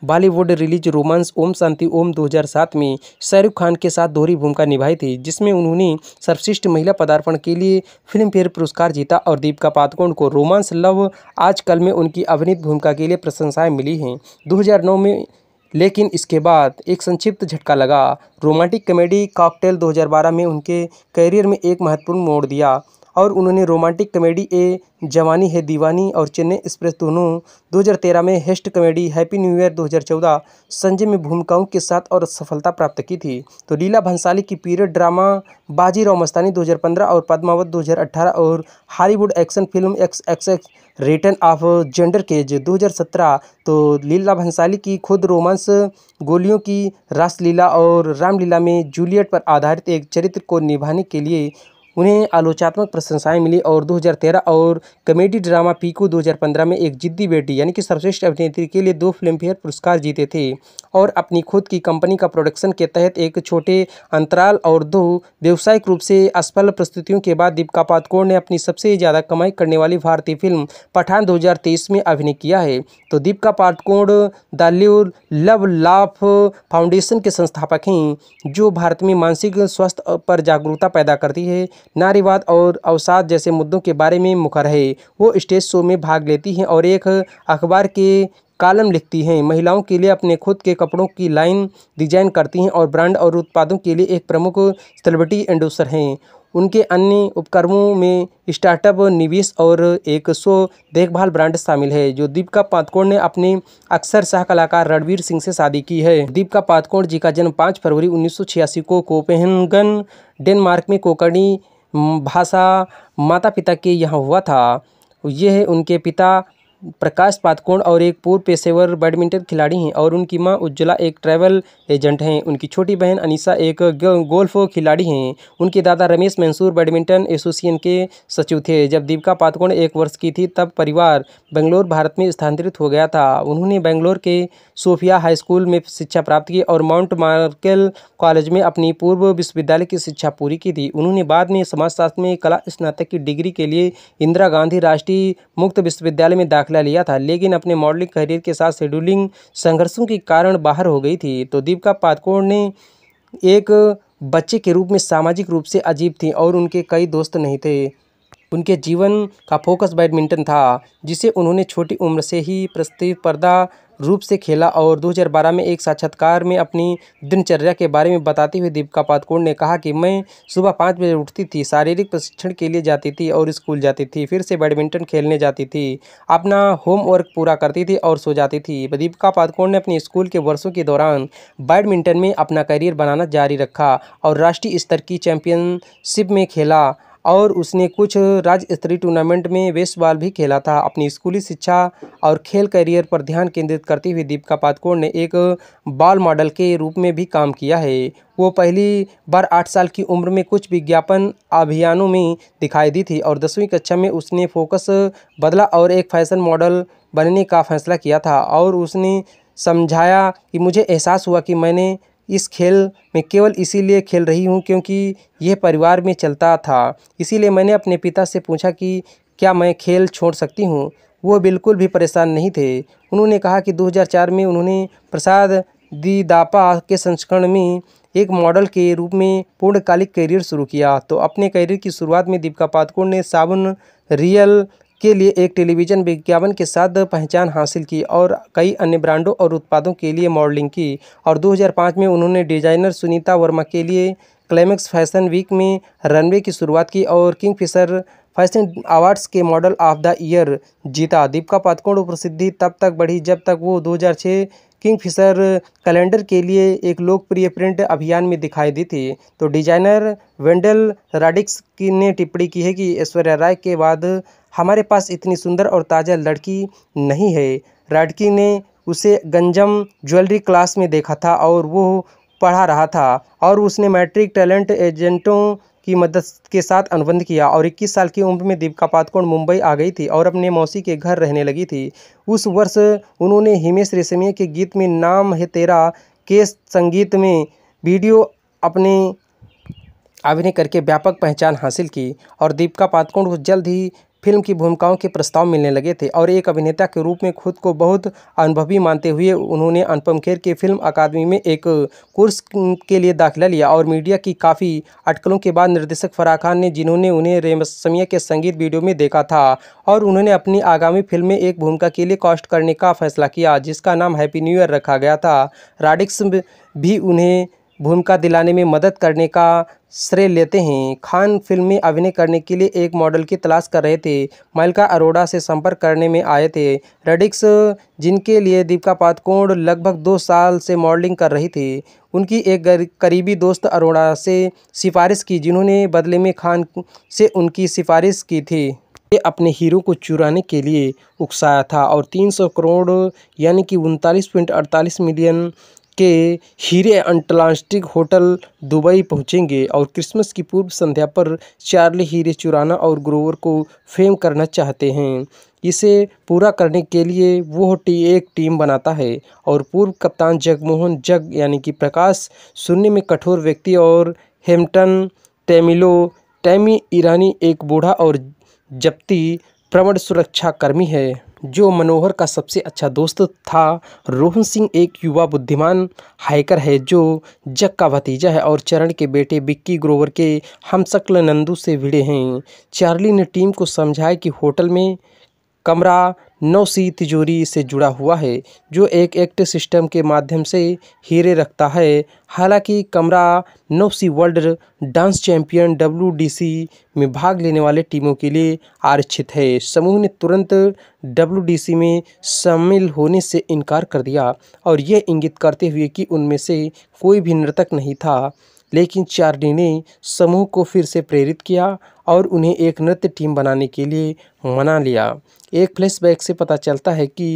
Bollywood release romance Om Shanti Om 2007 में शाहरुख खान के साथ दोहरी भूमिका निभाई थी जिसमें उन्होंने सर्वश्रेष्ठ महिला पदार्पण के लिए फिल्मफेयर पुरस्कार जीता और दीपिका पादुकोण को रोमांस लव आजकल में उनकी अभिनीत भूमिका के लिए प्रशंसाएं मिली हैं दो में लेकिन इसके बाद एक संक्षिप्त झटका लगा रोमांटिक कॉमेडी कॉकटेल 2012 में उनके करियर में एक महत्वपूर्ण मोड़ दिया और उन्होंने रोमांटिक कॉमेडी ए जवानी है दीवानी और चेन्नई एक्सप्रेस दोनों 2013 में heist comedy happy new year 2014 Sanjay में भूमिकाओं के साथ और सफलता प्राप्त की थी तो लीला भंसाली की पीरियड ड्रामा बाजी मस्तानी 2015 और पद्मावत 2018 और Hollywood action film X X X return of Xander cage 2017 तो लीला भंसाली की खुद रोमांस गोलियों की रासलीला और रामलीला में जूलियट पर आधारित एक चरित्र को निभाने के लिए उन्हें आलोचनात्मक प्रशंसाएँ मिली और 2013 और कॉमेडी ड्रामा पीकू 2015 में एक जिद्दी बेटी यानी कि सर्वश्रेष्ठ अभिनेत्री के लिए दो फिल्मफेयर पुरस्कार जीते थे और अपनी खुद की कंपनी का प्रोडक्शन के तहत एक छोटे अंतराल और दो व्यावसायिक रूप से असफल प्रस्तुतियों के बाद दीपिका पादुकोण ने अपनी सबसे ज़्यादा कमाई करने वाली भारतीय फिल्म पठान दो में अभिनय किया है तो Deepika Padukone the love laugh foundation के संस्थापक हैं जो भारत में मानसिक स्वास्थ्य पर जागरूकता पैदा करती है नारीवाद और अवसाद जैसे मुद्दों के बारे में मुखर है वो स्टेज शो में भाग लेती हैं और एक अखबार के कालम लिखती हैं महिलाओं के लिए अपने खुद के कपड़ों की लाइन डिजाइन करती हैं और ब्रांड और उत्पादों के लिए एक प्रमुख सेलिब्रिटी एंडोसर हैं उनके अन्य उपक्रमों में स्टार्टअप निवेश और एक सौ देखभाल ब्रांड शामिल है जो दीपिका पातकोण ने अपने अक्सर सह कलाकार रणवीर सिंह से शादी की है दीपिका पातकोण जी का जन्म 5 फरवरी 1986 को कोपेनगन डेनमार्क में कोकर्णी भाषा माता पिता के यहाँ हुआ था यह उनके पिता प्रकाश पातकोण और एक पूर्व पेशेवर बैडमिंटन खिलाड़ी हैं और उनकी मां उज्ज्वला एक ट्रैवल एजेंट हैं उनकी छोटी बहन अनिसा एक गोल्फ खिलाड़ी हैं उनके दादा रमेश मंसूर बैडमिंटन एसोसिएशन के सचिव थे जब दीपिका पातकोण एक वर्ष की थी तब परिवार बेंगलोर भारत में स्थानांतरित हो गया था उन्होंने बेंगलोर के सोफिया हाई स्कूल में शिक्षा प्राप्त की और माउंट मार्केल कॉलेज में अपनी पूर्व विश्वविद्यालय की शिक्षा पूरी की थी उन्होंने बाद में समाजशास्त्र में कला स्नातक की डिग्री के लिए इंदिरा गांधी राष्ट्रीय मुक्त विश्वविद्यालय में दाखिल दाखिला लिया था लेकिन अपने मॉडलिंग करियर के साथ शेड्यूलिंग संघर्षों के कारण बाहर हो गई थी तो दीपिका पादकोण ने एक बच्चे के रूप में सामाजिक रूप से अजीब थी और उनके कई दोस्त नहीं थे उनके जीवन का फोकस बैडमिंटन था जिसे उन्होंने छोटी उम्र से ही प्रतिस्पर्धा रूप से खेला और 2012 में एक साक्षात्कार में अपनी दिनचर्या के बारे में बताते हुए दीपिका पादकोण ने कहा कि मैं सुबह पाँच बजे उठती थी शारीरिक प्रशिक्षण के लिए जाती थी और स्कूल जाती थी फिर से बैडमिंटन खेलने जाती थी अपना होमवर्क पूरा करती थी और सो जाती थी दीपिका पादकोण ने अपने स्कूल के वर्षों के दौरान बैडमिंटन में अपना करियर बनाना जारी रखा और राष्ट्रीय स्तर की चैंपियनशिप में खेला और उसने कुछ राज्य स्तरीय टूर्नामेंट में वेस्ट बॉल भी खेला था अपनी स्कूली शिक्षा और खेल करियर पर ध्यान केंद्रित करते हुए दीपिका पादकोण ने एक बॉल मॉडल के रूप में भी काम किया है वो पहली बार आठ साल की उम्र में कुछ विज्ञापन अभियानों में दिखाई दी थी और दसवीं कक्षा में उसने फोकस बदला और एक फैशन मॉडल बनने का फैसला किया था और उसने समझाया कि मुझे एहसास हुआ कि मैंने इस खेल में केवल इसीलिए खेल रही हूँ क्योंकि यह परिवार में चलता था इसीलिए मैंने अपने पिता से पूछा कि क्या मैं खेल छोड़ सकती हूँ वो बिल्कुल भी परेशान नहीं थे उन्होंने कहा कि 2004 में उन्होंने प्रसाद दीदापा के संस्करण में एक मॉडल के रूप में पूर्णकालिक करियर शुरू किया तो अपने करियर की शुरुआत में दीपिका पादुकोण ने साबुन रियल के लिए एक टेलीविज़न विज्ञापन के साथ पहचान हासिल की और कई अन्य ब्रांडों और उत्पादों के लिए मॉडलिंग की और 2005 में उन्होंने डिजाइनर सुनीता वर्मा के लिए क्लाइमेक्स फैशन वीक में रनवे की शुरुआत की और किंगफिशर फैशन अवार्ड्स के मॉडल ऑफ द ईयर जीता दीपिका पादकोण प्रसिद्धि तब तक बढ़ी जब तक वो दो किंगफिशर कैलेंडर के लिए एक लोकप्रिय प्रिंट अभियान में दिखाई दी थी तो डिजाइनर वेंडल राडिक्स की ने टिप्पणी की है कि ऐश्वर्या राय के बाद हमारे पास इतनी सुंदर और ताज़ा लड़की नहीं है राडकी ने उसे गंजम ज्वेलरी क्लास में देखा था और वो पढ़ा रहा था और उसने मैट्रिक टैलेंट एजेंटों की मदद के साथ अनुबंध किया और 21 साल की उम्र में दीपिका पादुकोण मुंबई आ गई थी और अपने मौसी के घर रहने लगी थी उस वर्ष उन्होंने हिमेश रेशमिया के गीत में नाम है तेरा के संगीत में वीडियो अपने अभिनय करके व्यापक पहचान हासिल की और दीपिका पादुकोण को जल्द ही फिल्म की भूमिकाओं के प्रस्ताव मिलने लगे थे और एक अभिनेता के रूप में खुद को बहुत अनुभवी मानते हुए उन्होंने अनुपम खेर के फिल्म अकादमी में एक कोर्स के लिए दाखिला लिया और मीडिया की काफ़ी अटकलों के बाद निर्देशक फराह खान ने जिन्होंने उन्हें रेमसमिया के संगीत वीडियो में देखा था और उन्होंने अपनी आगामी फिल्म में एक भूमिका के लिए कॉस्ट करने का फैसला किया जिसका नाम हैप्पी न्यू ईयर रखा गया था राडिक्स भी उन्हें भूमिका दिलाने में मदद करने का श्रेय लेते हैं खान फिल्म में अभिनय करने के लिए एक मॉडल की तलाश कर रहे थे मलका अरोड़ा से संपर्क करने में आए थे रेडिक्स जिनके लिए दीपिका पादकोण लगभग दो साल से मॉडलिंग कर रही थी उनकी एक करीबी दोस्त अरोड़ा से सिफारिश की जिन्होंने बदले में खान से उनकी सिफारिश की थी ये अपने हीरो को चुराने के लिए उकसाया था और 300 करोड़ यानी कि उनतालीस मिलियन के हीरे अंटलांस्टिक होटल दुबई पहुंचेंगे और क्रिसमस की पूर्व संध्या पर चार्ली हीरे चुराना और ग्रोवर को फेम करना चाहते हैं इसे पूरा करने के लिए वो टी एक टीम बनाता है और पूर्व कप्तान जगमोहन जग यानी कि प्रकाश सुनने में कठोर व्यक्ति और हेम्पटन टेमिलो टैमी ईरानी एक बूढ़ा और जब्ती प्रमण सुरक्षाकर्मी है जो मनोहर का सबसे अच्छा दोस्त था रोहन सिंह एक युवा बुद्धिमान हाइकर है जो जग का भतीजा है और चरण के बेटे बिक्की ग्रोवर के हमशक्ल नंदू से भिड़े हैं चार्ली ने टीम को समझाया कि होटल में कमरा नौ सी तिजोरी से जुड़ा हुआ है जो एक एक्ट सिस्टम के माध्यम से हीरे रखता है हालांकि कमरा नौ सी वर्ल्ड डांस चैंपियन डब्ल्यू में भाग लेने वाले टीमों के लिए आरक्षित है समूह ने तुरंत डब्ल्यू में शामिल होने से इनकार कर दिया और यह इंगित करते हुए कि उनमें से कोई भी नृतक नहीं था लेकिन डी ने समूह को फिर से प्रेरित किया और उन्हें एक नृत्य टीम बनाने के लिए मना लिया एक फ्लैशबैक से पता चलता है कि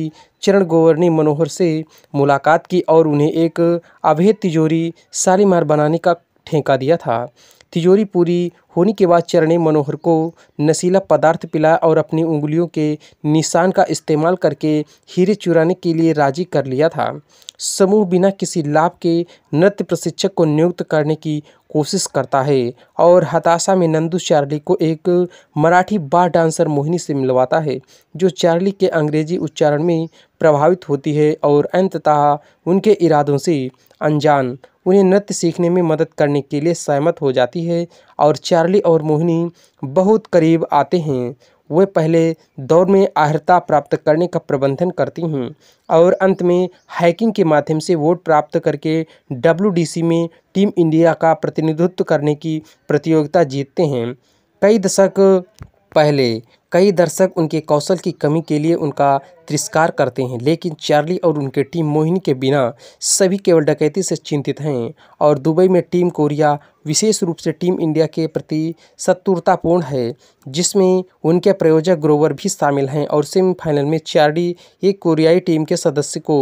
चरण गोवर ने मनोहर से मुलाकात की और उन्हें एक अभेद तिजोरी शालीमार बनाने का ठेका दिया था तिजोरी पूरी होने के बाद चरण ने मनोहर को नशीला पदार्थ पिलाया और अपनी उंगलियों के निशान का इस्तेमाल करके हीरे चुराने के लिए राजी कर लिया था समूह बिना किसी लाभ के नृत्य प्रशिक्षक को नियुक्त करने की कोशिश करता है और हताशा में नंदू चार्ली को एक मराठी बार डांसर मोहिनी से मिलवाता है जो चार्ली के अंग्रेजी उच्चारण में प्रभावित होती है और अंततः उनके इरादों से अनजान उन्हें नृत्य सीखने में मदद करने के लिए सहमत हो जाती है और चार्ली और मोहिनी बहुत करीब आते हैं वे पहले दौर में आहरता प्राप्त करने का प्रबंधन करती हैं और अंत में हैकिंग के माध्यम से वोट प्राप्त करके डब्ल्यू में टीम इंडिया का प्रतिनिधित्व करने की प्रतियोगिता जीतते हैं कई दशक पहले कई दर्शक उनके कौशल की कमी के लिए उनका तिरस्कार करते हैं लेकिन चार्ली और उनके टीम मोहिनी के बिना सभी केवल डकैती से चिंतित हैं और दुबई में टीम कोरिया विशेष रूप से टीम इंडिया के प्रति शत्रुतापूर्ण है जिसमें उनके प्रयोजक ग्रोवर भी शामिल हैं और सेमीफाइनल में चार्ली एक कोरियाई टीम के सदस्य को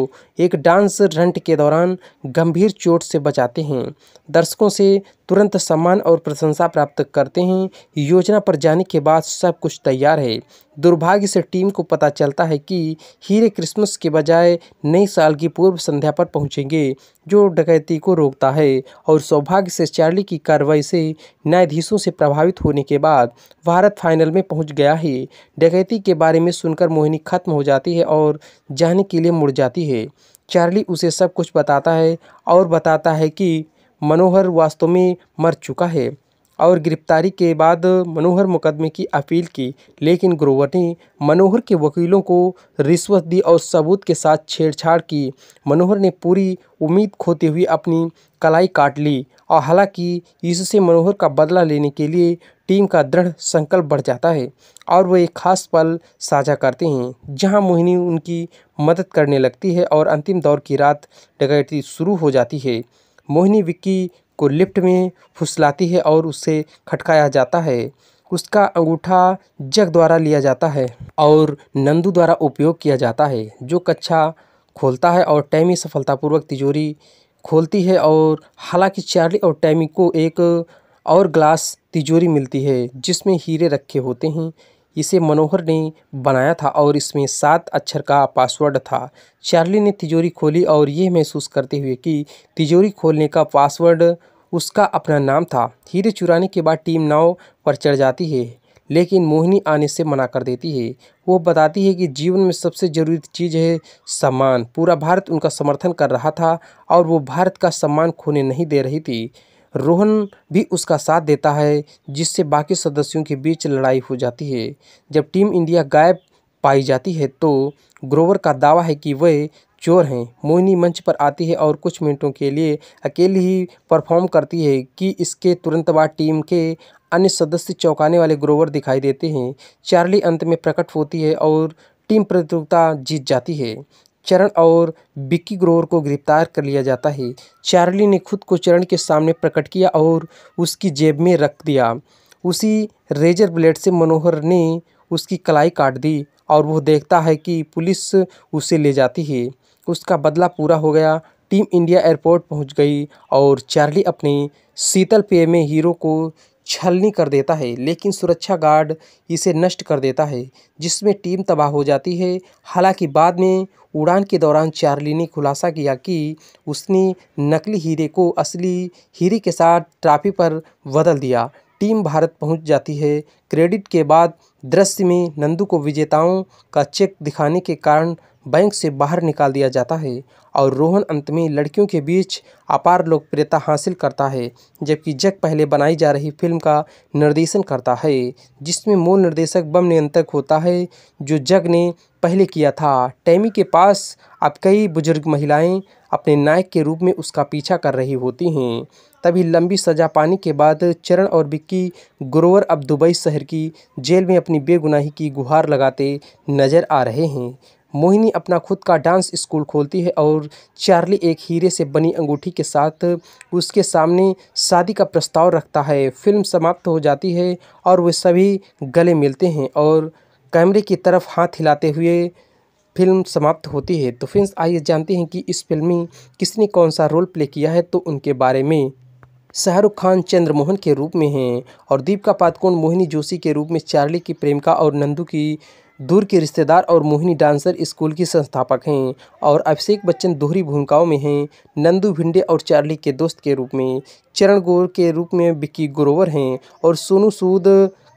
एक डांस रंट के दौरान गंभीर चोट से बचाते हैं दर्शकों से तुरंत सम्मान और प्रशंसा प्राप्त करते हैं योजना पर जाने के बाद सब कुछ तैयार है दुर्भाग्य से टीम को पता चलता है कि हीरे क्रिसमस के बजाय नए साल की पूर्व संध्या पर पहुंचेंगे जो डकैती को रोकता है और सौभाग्य से चार्ली की कार्रवाई से न्यायाधीशों से प्रभावित होने के बाद भारत फाइनल में पहुंच गया है डकैती के बारे में सुनकर मोहिनी खत्म हो जाती है और जाने के लिए मुड़ जाती है चार्ली उसे सब कुछ बताता है और बताता है कि मनोहर वास्तव में मर चुका है और गिरफ्तारी के बाद मनोहर मुकदमे की अपील की लेकिन ग्रोवर ने मनोहर के वकीलों को रिश्वत दी और सबूत के साथ छेड़छाड़ की मनोहर ने पूरी उम्मीद खोते हुए अपनी कलाई काट ली और हालांकि इससे मनोहर का बदला लेने के लिए टीम का दृढ़ संकल्प बढ़ जाता है और वह एक खास पल साझा करते हैं जहां मोहिनी उनकी मदद करने लगती है और अंतिम दौर की रात डकैती शुरू हो जाती है मोहिनी विक्की को लिफ्ट में फुसलाती है और उसे खटकाया जाता है उसका अंगूठा जग द्वारा लिया जाता है और नंदू द्वारा उपयोग किया जाता है जो कच्छा खोलता है और टैमी सफलतापूर्वक तिजोरी खोलती है और हालांकि चार्ली और टैमी को एक और ग्लास तिजोरी मिलती है जिसमें हीरे रखे होते हैं इसे मनोहर ने बनाया था और इसमें सात अक्षर का पासवर्ड था चार्ली ने तिजोरी खोली और यह महसूस करते हुए कि तिजोरी खोलने का पासवर्ड उसका अपना नाम था हीरे चुराने के बाद टीम नाव पर चढ़ जाती है लेकिन मोहिनी आने से मना कर देती है वो बताती है कि जीवन में सबसे ज़रूरी चीज़ है सम्मान पूरा भारत उनका समर्थन कर रहा था और वो भारत का सम्मान खोने नहीं दे रही थी रोहन भी उसका साथ देता है जिससे बाकी सदस्यों के बीच लड़ाई हो जाती है जब टीम इंडिया गायब पाई जाती है तो ग्रोवर का दावा है कि वह चोर हैं मोहिनी मंच पर आती है और कुछ मिनटों के लिए अकेली ही परफॉर्म करती है कि इसके तुरंत बाद टीम के अन्य सदस्य चौंकाने वाले ग्रोवर दिखाई देते हैं चार्ली अंत में प्रकट होती है और टीम प्रतियोगिता जीत जाती है चरण और बिक्की ग्रोवर को गिरफ्तार कर लिया जाता है चार्ली ने खुद को चरण के सामने प्रकट किया और उसकी जेब में रख दिया उसी रेजर ब्लेड से मनोहर ने उसकी कलाई काट दी और वह देखता है कि पुलिस उसे ले जाती है उसका बदला पूरा हो गया टीम इंडिया एयरपोर्ट पहुंच गई और चार्ली अपने शीतल पेय में हीरो को छलनी कर देता है लेकिन सुरक्षा गार्ड इसे नष्ट कर देता है जिसमें टीम तबाह हो जाती है हालांकि बाद में उड़ान के दौरान चार्ली ने खुलासा किया कि उसने नकली हीरे को असली हीरे के साथ ट्राफी पर बदल दिया टीम भारत पहुंच जाती है क्रेडिट के बाद दृश्य में नंदू को विजेताओं का चेक दिखाने के कारण बैंक से बाहर निकाल दिया जाता है और रोहन अंत में लड़कियों के बीच अपार लोकप्रियता हासिल करता है जबकि जग पहले बनाई जा रही फिल्म का निर्देशन करता है जिसमें मूल निर्देशक बम नियंत्रक होता है जो जग ने पहले किया था टैमी के पास अब कई बुजुर्ग महिलाएं अपने नायक के रूप में उसका पीछा कर रही होती हैं तभी लंबी सजा पाने के बाद चरण और बिक्की ग्रोवर अब दुबई शहर की जेल में अपनी बेगुनाही की गुहार लगाते नजर आ रहे हैं मोहिनी अपना खुद का डांस स्कूल खोलती है और चार्ली एक हीरे से बनी अंगूठी के साथ उसके सामने शादी का प्रस्ताव रखता है फिल्म समाप्त हो जाती है और वे सभी गले मिलते हैं और कैमरे की तरफ हाथ हिलाते हुए फिल्म समाप्त होती है तो फ्रेंड्स आइए जानते हैं कि इस फिल्म में किसने कौन सा रोल प्ले किया है तो उनके बारे में शाहरुख खान चंद्रमोहन के रूप में हैं और दीपिका पादुकोण मोहिनी जोशी के रूप में चार्ली की प्रेमिका और नंदू की दूर के रिश्तेदार और मोहिनी डांसर स्कूल की संस्थापक हैं और अभिषेक बच्चन दोहरी भूमिकाओं में हैं नंदू भिंडे और चार्ली के दोस्त के रूप में चरण गोर के रूप में विक्की ग्रोवर हैं और सोनू सूद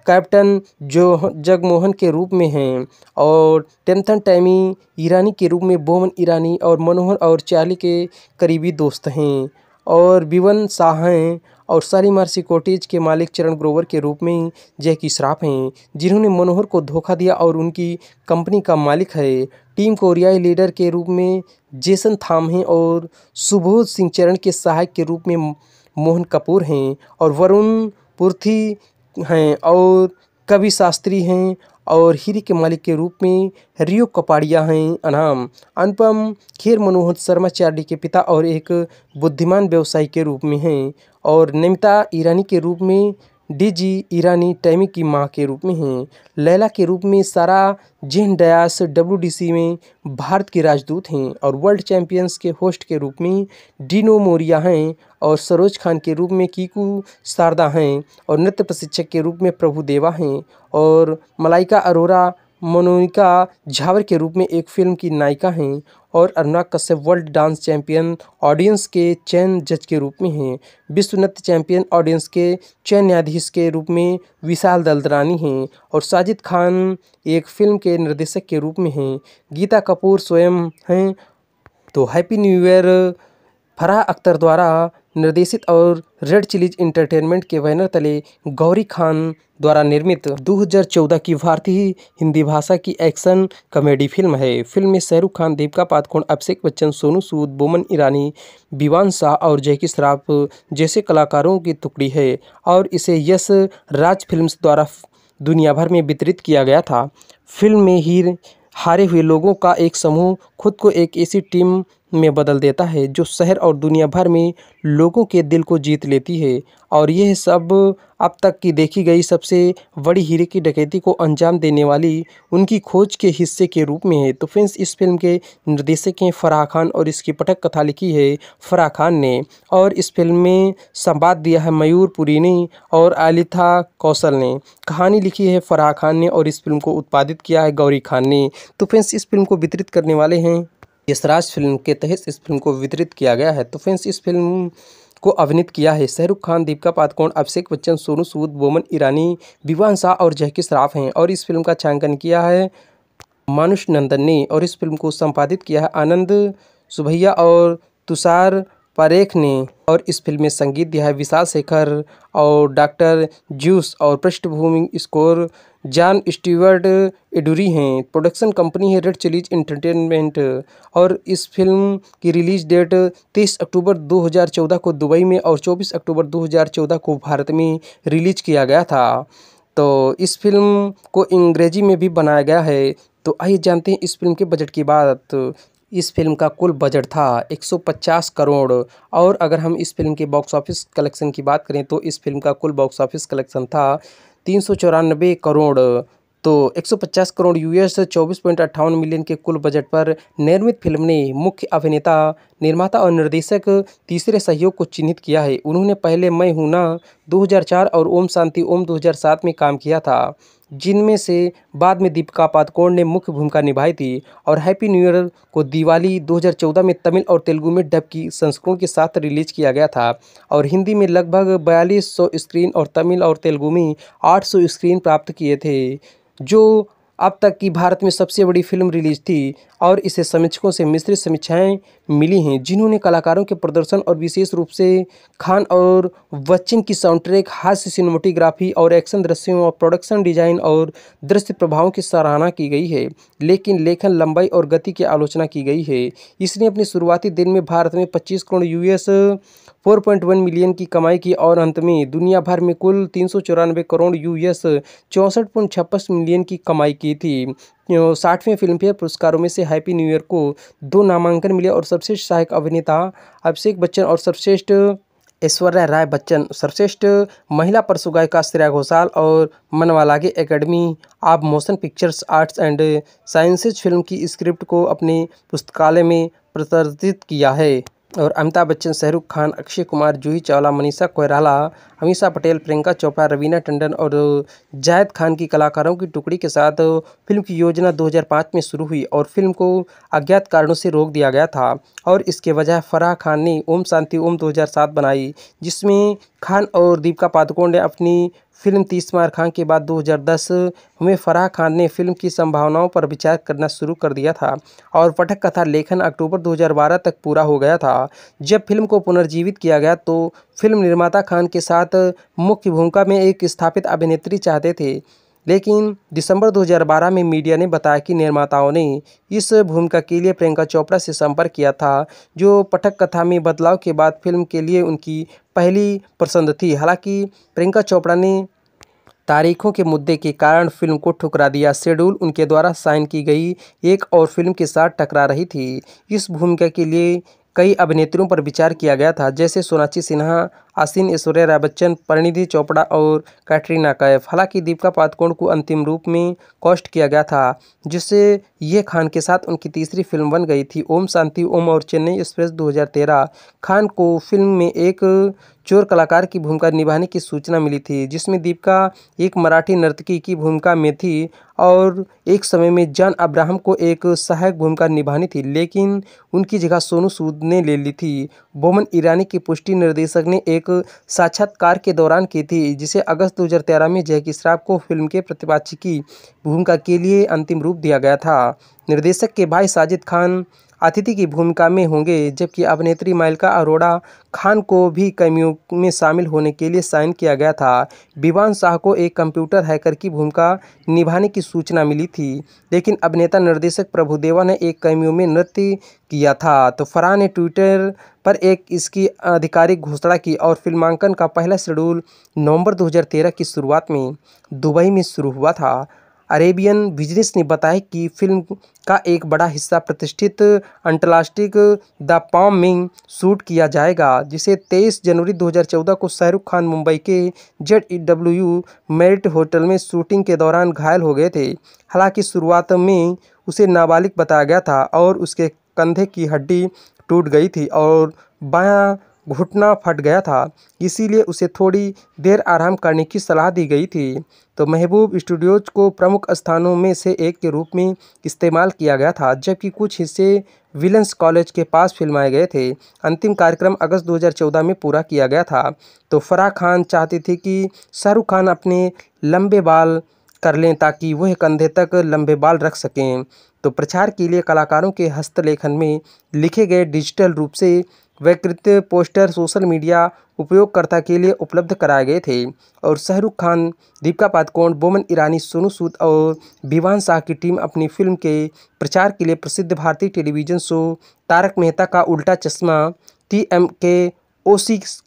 कैप्टन जो जगमोहन के रूप में हैं और टेंथन टैमी ईरानी के रूप में बोमन ईरानी और मनोहर और चार्ली के करीबी दोस्त हैं और विवन शाह हैं और शालीमार सिक्योरिटीज़ के मालिक चरण ग्रोवर के रूप में जैकी श्राफ हैं जिन्होंने मनोहर को धोखा दिया और उनकी कंपनी का मालिक है टीम कोरियाई लीडर के रूप में जेसन थाम हैं और सुबोध सिंह चरण के सहायक के रूप में मोहन कपूर हैं और वरुण पुर्थी हैं और कवि शास्त्री हैं और हीरे के मालिक के रूप में रियो कपाड़िया हैं अनहम अनुपम खेर मनोहर शर्मा चार्डी के पिता और एक बुद्धिमान व्यवसायी के रूप में हैं और नमिता ईरानी के रूप में डीजी ईरानी टैमी की मां के रूप में हैं लैला के रूप में सारा जेन डयास डब्ल्यूडीसी में भारत के राजदूत हैं और वर्ल्ड चैंपियंस के होस्ट के रूप में डीनो मोरिया हैं और सरोज खान के रूप में कीकू शारदा हैं और नृत्य प्रशिक्षक के रूप में प्रभु देवा हैं और मलाइका अरोरा मनोनिका झावर के रूप में एक फिल्म की नायिका हैं और Aruna Kashyap world dance champion audience के चयन जज के रूप में हैं विश्व नृत्य चैंपियन ऑडियंस के चयन न्यायाधीश के रूप में विशाल दलदरानी हैं और साजिद खान एक फिल्म के निर्देशक के रूप में हैं गीता कपूर स्वयं हैं तो happy new year Farah Akhtar द्वारा निर्देशित और रेड चिलीज इंटरटेनमेंट के बैनर तले गौरी खान द्वारा निर्मित 2014 की भारतीय हिंदी भाषा की एक्शन कॉमेडी फिल्म है फिल्म में शाहरुख खान दीपिका पादुकोण अभिषेक बच्चन सोनू सूद बोमन ईरानी विवान शाह और जैकी श्राफ जैसे कलाकारों की टुकड़ी है और इसे यश राज फिल्म्स द्वारा दुनिया भर में वितरित किया गया था फिल्म में ही हारे हुए लोगों का एक समूह खुद को एक ऐसी टीम में बदल देता है जो शहर और दुनिया भर में लोगों के दिल को जीत लेती है और यह सब अब तक की देखी गई सबसे बड़ी हीरे की डकैती को अंजाम देने वाली उनकी खोज के हिस्से के रूप में है तो फ्रेंड्स इस फिल्म के निर्देशक हैं फराह खान और इसकी पटक कथा लिखी है फराह खान ने और इस फिल्म में संवाद दिया है मयूर पुरी ने और आलिथा कौशल ने कहानी लिखी है फराह खान ने और इस फिल्म को उत्पादित किया है गौरी खान ने तो फ्रेंड्स इस फिल्म को वितरित करने वाले हैं यशराज फिल्म के तहत इस फिल्म को वितरित किया गया है तो फ्रेंड्स इस फिल्म को अभिनीत किया है शाहरुख खान दीपिका पादुकोण अभिषेक बच्चन सोनू सूद बोमन ईरानी विवान शाह और जहकी श्राफ हैं और इस फिल्म का छायांकन किया है मानुष नंदन ने और इस फिल्म को संपादित किया है आनंद सुभैया और तुषार परेख ने और इस फिल्म में संगीत दिया है विशाल शेखर और डॉक्टर जूस और पृष्ठभूमि स्कोर जॉन स्टीवर्ट एडूरी हैं प्रोडक्शन कंपनी है रेड चिलीज इंटरटेनमेंट और इस फिल्म की रिलीज डेट 30 अक्टूबर 2014 को दुबई में और 24 अक्टूबर 2014 को भारत में रिलीज किया गया था तो इस फिल्म को अंग्रेजी में भी बनाया गया है तो आइए जानते हैं इस फिल्म के बजट की बात इस फिल्म का कुल बजट था 150 करोड़ और अगर हम इस फिल्म के बॉक्स ऑफिस कलेक्शन की बात करें तो इस फिल्म का कुल बॉक्स ऑफिस कलेक्शन था तीन सौ चौरानबे करोड़ तो 150 करोड़ यूएस चौबीस पॉइंट अट्ठावन मिलियन के कुल बजट पर निर्मित फिल्म ने मुख्य अभिनेता निर्माता और निर्देशक तीसरे सहयोग को चिन्हित किया है उन्होंने पहले मैं हूं ना 2004 और ओम शांति ओम 2007 में काम किया था जिनमें से बाद में दीपिका पादुकोण ने मुख्य भूमिका निभाई थी और हैप्पी न्यू ईयर को दिवाली 2014 में तमिल और तेलुगु में डब की संस्करण के साथ रिलीज किया गया था और हिंदी में लगभग बयालीस स्क्रीन और तमिल और तेलुगु में आठ स्क्रीन प्राप्त किए थे जो अब तक की भारत में सबसे बड़ी फिल्म रिलीज थी और इसे समीक्षकों से मिश्रित समीक्षाएं मिली हैं जिन्होंने कलाकारों के प्रदर्शन और विशेष रूप से खान और बच्चन की साउंड ट्रैक हास्य सिनेमाटोग्राफी और एक्शन दृश्यों और प्रोडक्शन डिजाइन और दृश्य प्रभावों की सराहना की गई है लेकिन लेखन लंबाई और गति की आलोचना की गई है इसने अपने शुरुआती दिन में भारत में पच्चीस करोड़ यूएस 4.1 मिलियन की कमाई की और अंत में दुनिया भर में कुल तीन करोड़ यूएस चौंसठ मिलियन की कमाई की थी साठवें फिल्मफेयर पुरस्कारों में से हैप्पी न्यू ईयर को दो नामांकन मिले और सर्वश्रेष्ठ सहायक अभिनेता अभिषेक बच्चन और सर्वश्रेष्ठ ऐश्वर्या राय बच्चन सर्वश्रेष्ठ महिला परसु गायिका श्रेया घोषाल और मनवालागे academy of motion pictures arts and sciences film की स्क्रिप्ट को अपने पुस्तकालय में प्रदर्शित किया है और अमिताभ बच्चन शाहरुख खान अक्षय कुमार जूही चावला मनीषा कोयराला अमीषा पटेल प्रियंका चोपड़ा रवीना टंडन और जायद खान की कलाकारों की टुकड़ी के साथ फिल्म की योजना 2005 में शुरू हुई और फिल्म को अज्ञात कारणों से रोक दिया गया था और इसके वजह फराह खान ने ओम शांति ओम 2007 बनाई जिसमें खान और दीपिका पादुकोण ने अपनी फिल्म तीस मार खां के बाद 2010 में फराह खान ने फिल्म की संभावनाओं पर विचार करना शुरू कर दिया था और पठक कथा लेखन अक्टूबर 2012 तक पूरा हो गया था जब फिल्म को पुनर्जीवित किया गया तो फिल्म निर्माता खान के साथ मुख्य भूमिका में एक स्थापित अभिनेत्री चाहते थे लेकिन दिसंबर 2012 में मीडिया ने बताया कि निर्माताओं ने इस भूमिका के लिए प्रियंका चोपड़ा से संपर्क किया था जो पठक कथा में बदलाव के बाद फिल्म के लिए उनकी पहली पसंद थी हालांकि प्रियंका चोपड़ा ने तारीखों के मुद्दे के कारण फिल्म को ठुकरा दिया शेड्यूल उनके द्वारा साइन की गई एक और फिल्म के साथ टकरा रही थी इस भूमिका के लिए कई अभिनेत्रियों पर विचार किया गया था जैसे सोनाक्षी सिन्हा आसिन ऐश्वर्या राय बच्चन परिणिधि चोपड़ा और कैटरीना कैफ हालांकि दीपिका पादुकोण को अंतिम रूप में कॉस्ट किया गया था जिससे ये खान के साथ उनकी तीसरी फिल्म बन गई थी ओम शांति ओम और चेन्नई एक्सप्रेस 2013 खान को फिल्म में एक चोर कलाकार की भूमिका निभाने की सूचना मिली थी जिसमें दीपिका एक मराठी नर्तकी की भूमिका में थी और एक समय में जॉन अब्राहम को एक सहायक भूमिका निभानी थी लेकिन उनकी जगह सोनू सूद ने ले ली थी बोमन ईरानी की पुष्टि निर्देशक ने एक साक्षात्कार के दौरान की थी जिसे अगस्त दो में जैकी श्राफ को फिल्म के प्रतिपाक्षी की भूमिका के लिए अंतिम रूप दिया गया था निर्देशक के भाई साजिद खान अतिथि की भूमिका में होंगे जबकि अभिनेत्री मालिका अरोड़ा खान को भी कैमियो में शामिल होने के लिए साइन किया गया था विवान शाह को एक कंप्यूटर हैकर की भूमिका निभाने की सूचना मिली थी लेकिन अभिनेता निर्देशक प्रभुदेवा ने एक कैमियो में नृत्य किया था तो फरा ने ट्विटर पर एक इसकी आधिकारिक घोषणा की और फिल्मांकन का पहला शेड्यूल नवंबर 2013 की शुरुआत में दुबई में शुरू हुआ था अरेबियन बिजनेस ने बताया कि फिल्म का एक बड़ा हिस्सा प्रतिष्ठित अंटलास्टिक द पाम में शूट किया जाएगा जिसे 23 जनवरी 2014 को शाहरुख खान मुंबई के Z E W Marriott hotel में शूटिंग के दौरान घायल हो गए थे हालांकि शुरुआत में उसे नाबालिग बताया गया था और उसके कंधे की हड्डी टूट गई थी और बाया घुटना फट गया था इसीलिए उसे थोड़ी देर आराम करने की सलाह दी गई थी तो महबूब स्टूडियोज को प्रमुख स्थानों में से एक के रूप में इस्तेमाल किया गया था जबकि कुछ हिस्से विलन्स कॉलेज के पास फिल्माए गए थे अंतिम कार्यक्रम अगस्त 2014 में पूरा किया गया था तो फराह खान चाहती थी कि शाहरुख खान अपने लंबे बाल कर लें ताकि वह कंधे तक लंबे बाल रख सकें तो प्रचार के लिए कलाकारों के हस्तलेखन में लिखे गए डिजिटल रूप से वैकृत पोस्टर सोशल मीडिया उपयोगकर्ता के लिए उपलब्ध कराए गए थे और शाहरुख खान दीपिका पादुकोण बोमन ईरानी सोनू सूद और विवान शाह की टीम अपनी फिल्म के प्रचार के लिए प्रसिद्ध भारतीय टेलीविजन शो तारक मेहता का उल्टा चश्मा टी एम के ओ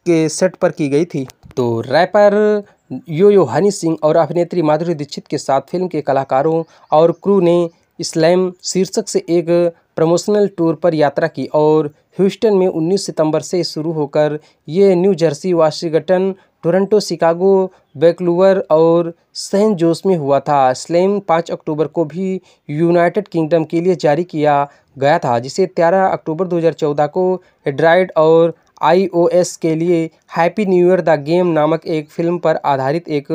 के सेट पर की गई थी तो रैपर यो यो हनी सिंह और अभिनेत्री माधुरी दीक्षित के साथ फिल्म के कलाकारों और क्रू ने इस्लैम शीर्षक से एक प्रमोशनल टूर पर यात्रा की और ह्यूस्टन में 19 सितंबर से शुरू होकर ये New Jersey Washington Toronto Chicago Vancouver और सेंट जोस में हुआ था स्लैम पाँच अक्टूबर को भी यूनाइटेड किंगडम के लिए जारी किया गया था जिसे तेरह अक्टूबर 2014 को एड्राइड और आईओएस के लिए happy new year the game नामक एक फिल्म पर आधारित एक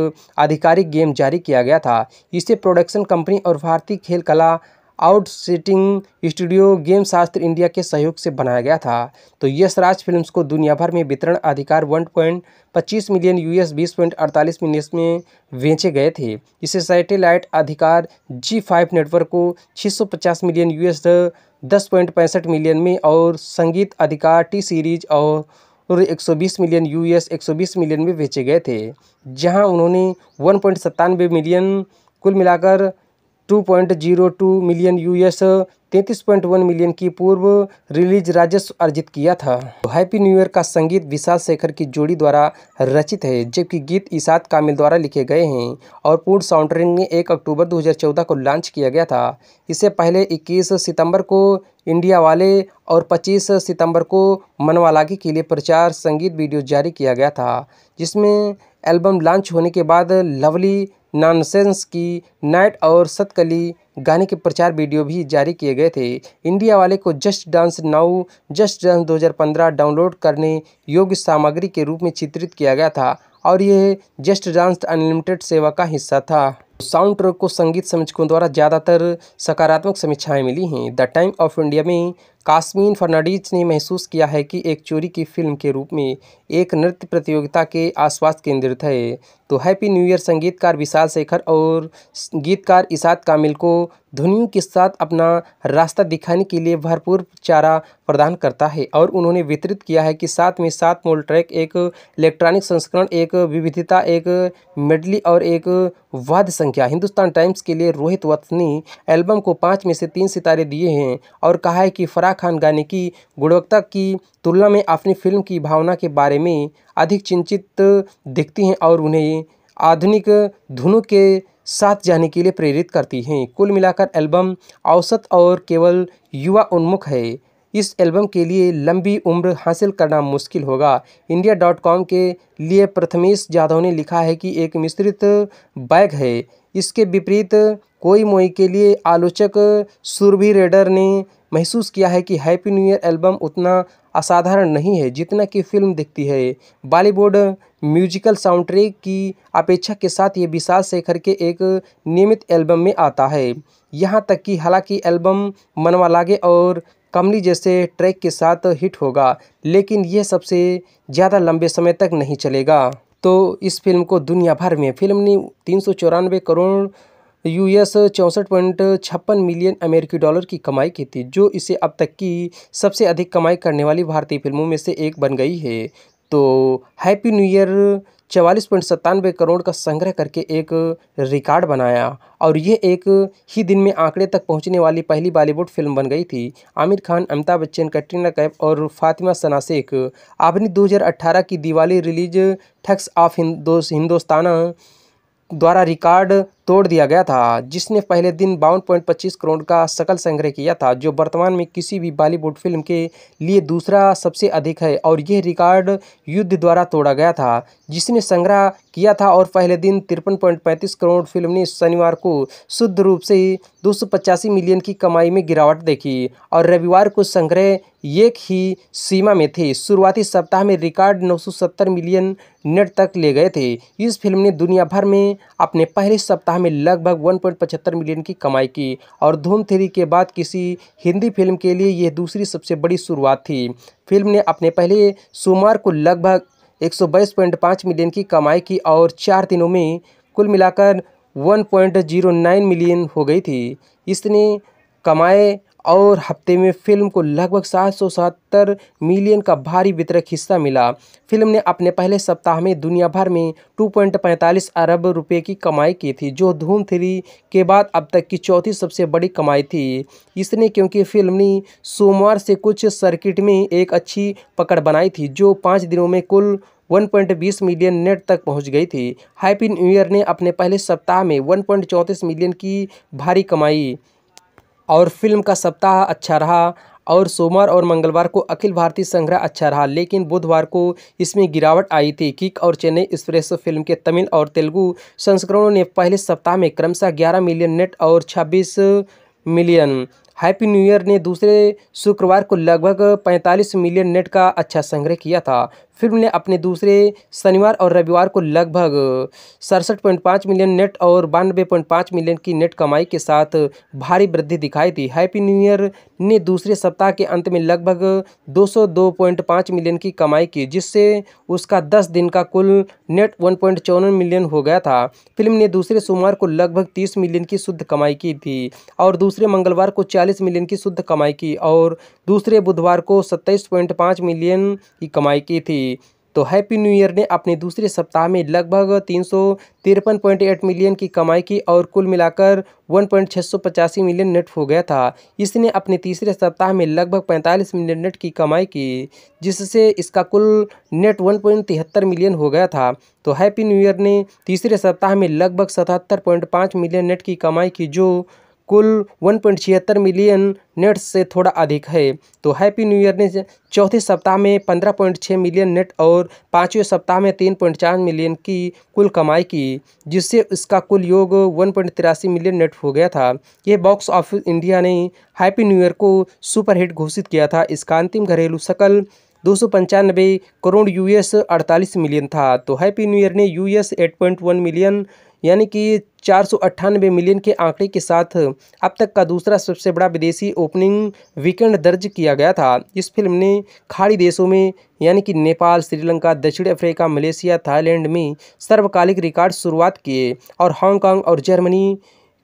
आधिकारिक गेम जारी किया गया था इसे प्रोडक्शन कंपनी और भारतीय खेल कला आउटसिटिंग स्टूडियो गेम शास्त्र इंडिया के सहयोग से बनाया गया था तो यश राज फिल्म्स को दुनिया भर में वितरण अधिकार 1.25 मिलियन यूएस 20.48 मिलियन में बेचे गए थे इसे सैटेलाइट अधिकार जी फाइव नेटवर्क को 650 मिलियन यूएस दस मिलियन में और संगीत अधिकार टी सीरीज और और 120 मिलियन यूएस 120 मिलियन में बेचे गए थे जहां उन्होंने वन मिलियन कुल मिलाकर 2.02 मिलियन यूएस 33.1 मिलियन की पूर्व रिलीज राजस्व अर्जित किया था हैप्पी न्यू ईयर का संगीत विशाल शेखर की जोड़ी द्वारा रचित है जबकि गीत ईसाद कामिल द्वारा लिखे गए हैं और पूर्ण साउंडट्रेन ने 1 अक्टूबर 2014 को लॉन्च किया गया था इससे पहले 21 सितंबर को इंडिया वाले और 25 सितंबर को मनवालागी के लिए प्रचार संगीत वीडियो जारी किया गया था जिसमें एल्बम लॉन्च होने के बाद लवली नॉनसेंस की नाइट और सतकली गाने के प्रचार वीडियो भी जारी किए गए थे इंडिया वाले को just dance now just dance 2015 download करने योग्य सामग्री के रूप में चित्रित किया गया था और यह जस्ट डांस अनलिमिटेड सेवा का हिस्सा था साउंड ट्रैक को संगीत समीक्षकों द्वारा ज़्यादातर सकारात्मक समीक्षाएं मिली हैं द टाइम ऑफ इंडिया में कासमीन फर्नाडीज ने महसूस किया है कि एक चोरी की फिल्म के रूप में एक नृत्य प्रतियोगिता के आसपास केंद्रित है तो हैप्पी न्यू ईयर संगीतकार विशाल शेखर और गीतकार इसाद कामिल को धुनियों के साथ अपना रास्ता दिखाने के लिए भरपूर चारा प्रदान करता है और उन्होंने वितरित किया है कि साथ में सात मोल ट्रैक एक इलेक्ट्रॉनिक संस्करण एक विविधता एक मेडली और एक वाद संख्या हिंदुस्तान टाइम्स के लिए रोहित वत्नी एल्बम को पाँच में से तीन सितारे दिए हैं और कहा है कि फराक खान गाने की गुणवत्ता की तुलना में अपनी फिल्म की भावना के बारे में अधिक चिंतित दिखती हैं और उन्हें आधुनिक धुनों के साथ जाने के लिए प्रेरित करती हैं कुल मिलाकर एल्बम औसत और केवल युवा उन्मुख है इस एल्बम के लिए लंबी उम्र हासिल करना मुश्किल होगा इंडिया डॉट कॉम के लिए प्रथमेश जाधव ने लिखा है कि एक मिश्रित बैग है इसके विपरीत कोई मोई के लिए आलोचक सुरभि रेडर ने महसूस किया है कि हैप्पी न्यू ईयर एल्बम उतना असाधारण नहीं है जितना कि फिल्म दिखती है बॉलीवुड म्यूजिकल साउंड ट्रेक की अपेक्षा के साथ ये विशाल शेखर के एक नियमित एल्बम में आता है यहाँ तक कि हालांकि एल्बम मनवा लागे और कमली जैसे ट्रैक के साथ हिट होगा लेकिन यह सबसे ज़्यादा लंबे समय तक नहीं चलेगा तो इस फिल्म को दुनिया भर में फिल्म ने तीन करोड़ यूएस चौंसठ पॉइंट छप्पन मिलियन अमेरिकी डॉलर की कमाई की थी जो इसे अब तक की सबसे अधिक कमाई करने वाली भारतीय फिल्मों में से एक बन गई है तो हैप्पी न्यू ईयर चवालीस पॉइंट सत्तानवे करोड़ का संग्रह करके एक रिकॉर्ड बनाया और यह एक ही दिन में आंकड़े तक पहुंचने वाली पहली बॉलीवुड फिल्म बन गई थी आमिर खान अमिताभ बच्चन कटरीना कैफ और फातिमा सना शेख आपने 2018 की दिवाली रिलीज ठक्स ऑफ हिंदुस्ताना द्वारा रिकॉर्ड तोड़ दिया गया था जिसने पहले दिन बावन पॉइंट पच्चीस करोड़ का सकल संग्रह किया था जो वर्तमान में किसी भी बॉलीवुड फिल्म के लिए दूसरा सबसे अधिक है और यह रिकॉर्ड युद्ध द्वारा तोड़ा गया था जिसने संग्रह किया था और पहले दिन तिरपन पॉइंट पैंतीस करोड़ फिल्म ने शनिवार को शुद्ध रूप से दो मिलियन की कमाई में गिरावट देखी और रविवार को संग्रह एक ही सीमा में थे शुरुआती सप्ताह में रिकॉर्ड 970 मिलियन नेट तक ले गए थे इस फिल्म ने दुनिया भर में अपने पहले सप्ताह सप्ताह में लगभग 1.75 मिलियन की कमाई की और धूम थ्री के बाद किसी हिंदी फिल्म के लिए यह दूसरी सबसे बड़ी शुरुआत थी फिल्म ने अपने पहले सोमवार को लगभग एक मिलियन की कमाई की और चार दिनों में कुल मिलाकर 1.09 मिलियन हो गई थी इसने कमाए और हफ्ते में फिल्म को लगभग सात मिलियन का भारी वितरक हिस्सा मिला फिल्म ने अपने पहले सप्ताह में दुनिया भर में 2.45 अरब रुपए की कमाई की थी जो धूम थ्री के बाद अब तक की चौथी सबसे बड़ी कमाई थी इसने क्योंकि फिल्म ने सोमवार से कुछ सर्किट में एक अच्छी पकड़ बनाई थी जो पाँच दिनों में कुल 1.20 मिलियन नेट तक पहुंच गई थी हैप्पी न्यू ईयर ने अपने पहले सप्ताह में 1.34 मिलियन की भारी कमाई और फिल्म का सप्ताह अच्छा रहा और सोमवार और मंगलवार को अखिल भारतीय संग्रह अच्छा रहा लेकिन बुधवार को इसमें गिरावट आई थी किक और चेन्नई एक्सप्रेस फिल्म के तमिल और तेलुगु संस्करणों ने पहले सप्ताह में क्रमशः 11 मिलियन नेट और 26 मिलियन हैप्पी न्यू ईयर ने दूसरे शुक्रवार को लगभग 45 मिलियन नेट का अच्छा संग्रह किया था फिल्म ने अपने दूसरे शनिवार और रविवार को लगभग सड़सठ पॉइंट पाँच मिलियन नेट और बानवे पॉइंट पाँच मिलियन की नेट कमाई के साथ भारी वृद्धि दिखाई थी हैप्पी न्यू ईयर ने दूसरे सप्ताह के अंत में लगभग दो सौ दो पॉइंट पाँच मिलियन की कमाई की जिससे उसका दस दिन का कुल नेट वन पॉइंट चौवन मिलियन हो गया था फिल्म ने दूसरे सोमवार को लगभग तीस मिलियन की शुद्ध कमाई की थी और दूसरे मंगलवार को चालीस मिलियन की शुद्ध कमाई की और दूसरे बुधवार को सत्ताईस पॉइंट पाँच मिलियन की कमाई की थी थी तो हैप्पी न्यू ईयर ने अपने दूसरे सप्ताह में लगभग तीन मिलियन की कमाई की और कुल मिलाकर 1.685 मिलियन नेट हो गया था इसने अपने तीसरे सप्ताह में लगभग 45 मिलियन नेट की कमाई की जिससे इसका कुल नेट 1.73 मिलियन हो गया था तो हैप्पी न्यू ईयर ने तीसरे सप्ताह में लगभग 77.5 मिलियन नेट की कमाई की जो कुल 1.76 मिलियन नेट्स से थोड़ा अधिक है तो हैप्पी न्यू ईयर ने चौथे सप्ताह में 15.6 मिलियन नेट और पाँचवें सप्ताह में 3.4 मिलियन की कुल कमाई की जिससे इसका कुल योग वन मिलियन नेट हो गया था यह बॉक्स ऑफिस इंडिया ने हैप्पी न्यू ईयर को सुपरहिट घोषित किया था इसका अंतिम घरेलू सकल दो सौ पंचानबे करोड़ यूएस अड़तालीस मिलियन था तो हैप्पी न्यू ईयर ने यूएस वन मिलियन यानी कि चार मिलियन के आंकड़े के साथ अब तक का दूसरा सबसे बड़ा विदेशी ओपनिंग वीकेंड दर्ज किया गया था इस फिल्म ने खाड़ी देशों में यानी कि नेपाल श्रीलंका दक्षिण अफ्रीका मलेशिया थाईलैंड में सर्वकालिक रिकॉर्ड शुरुआत किए और हांगकॉन्ग और जर्मनी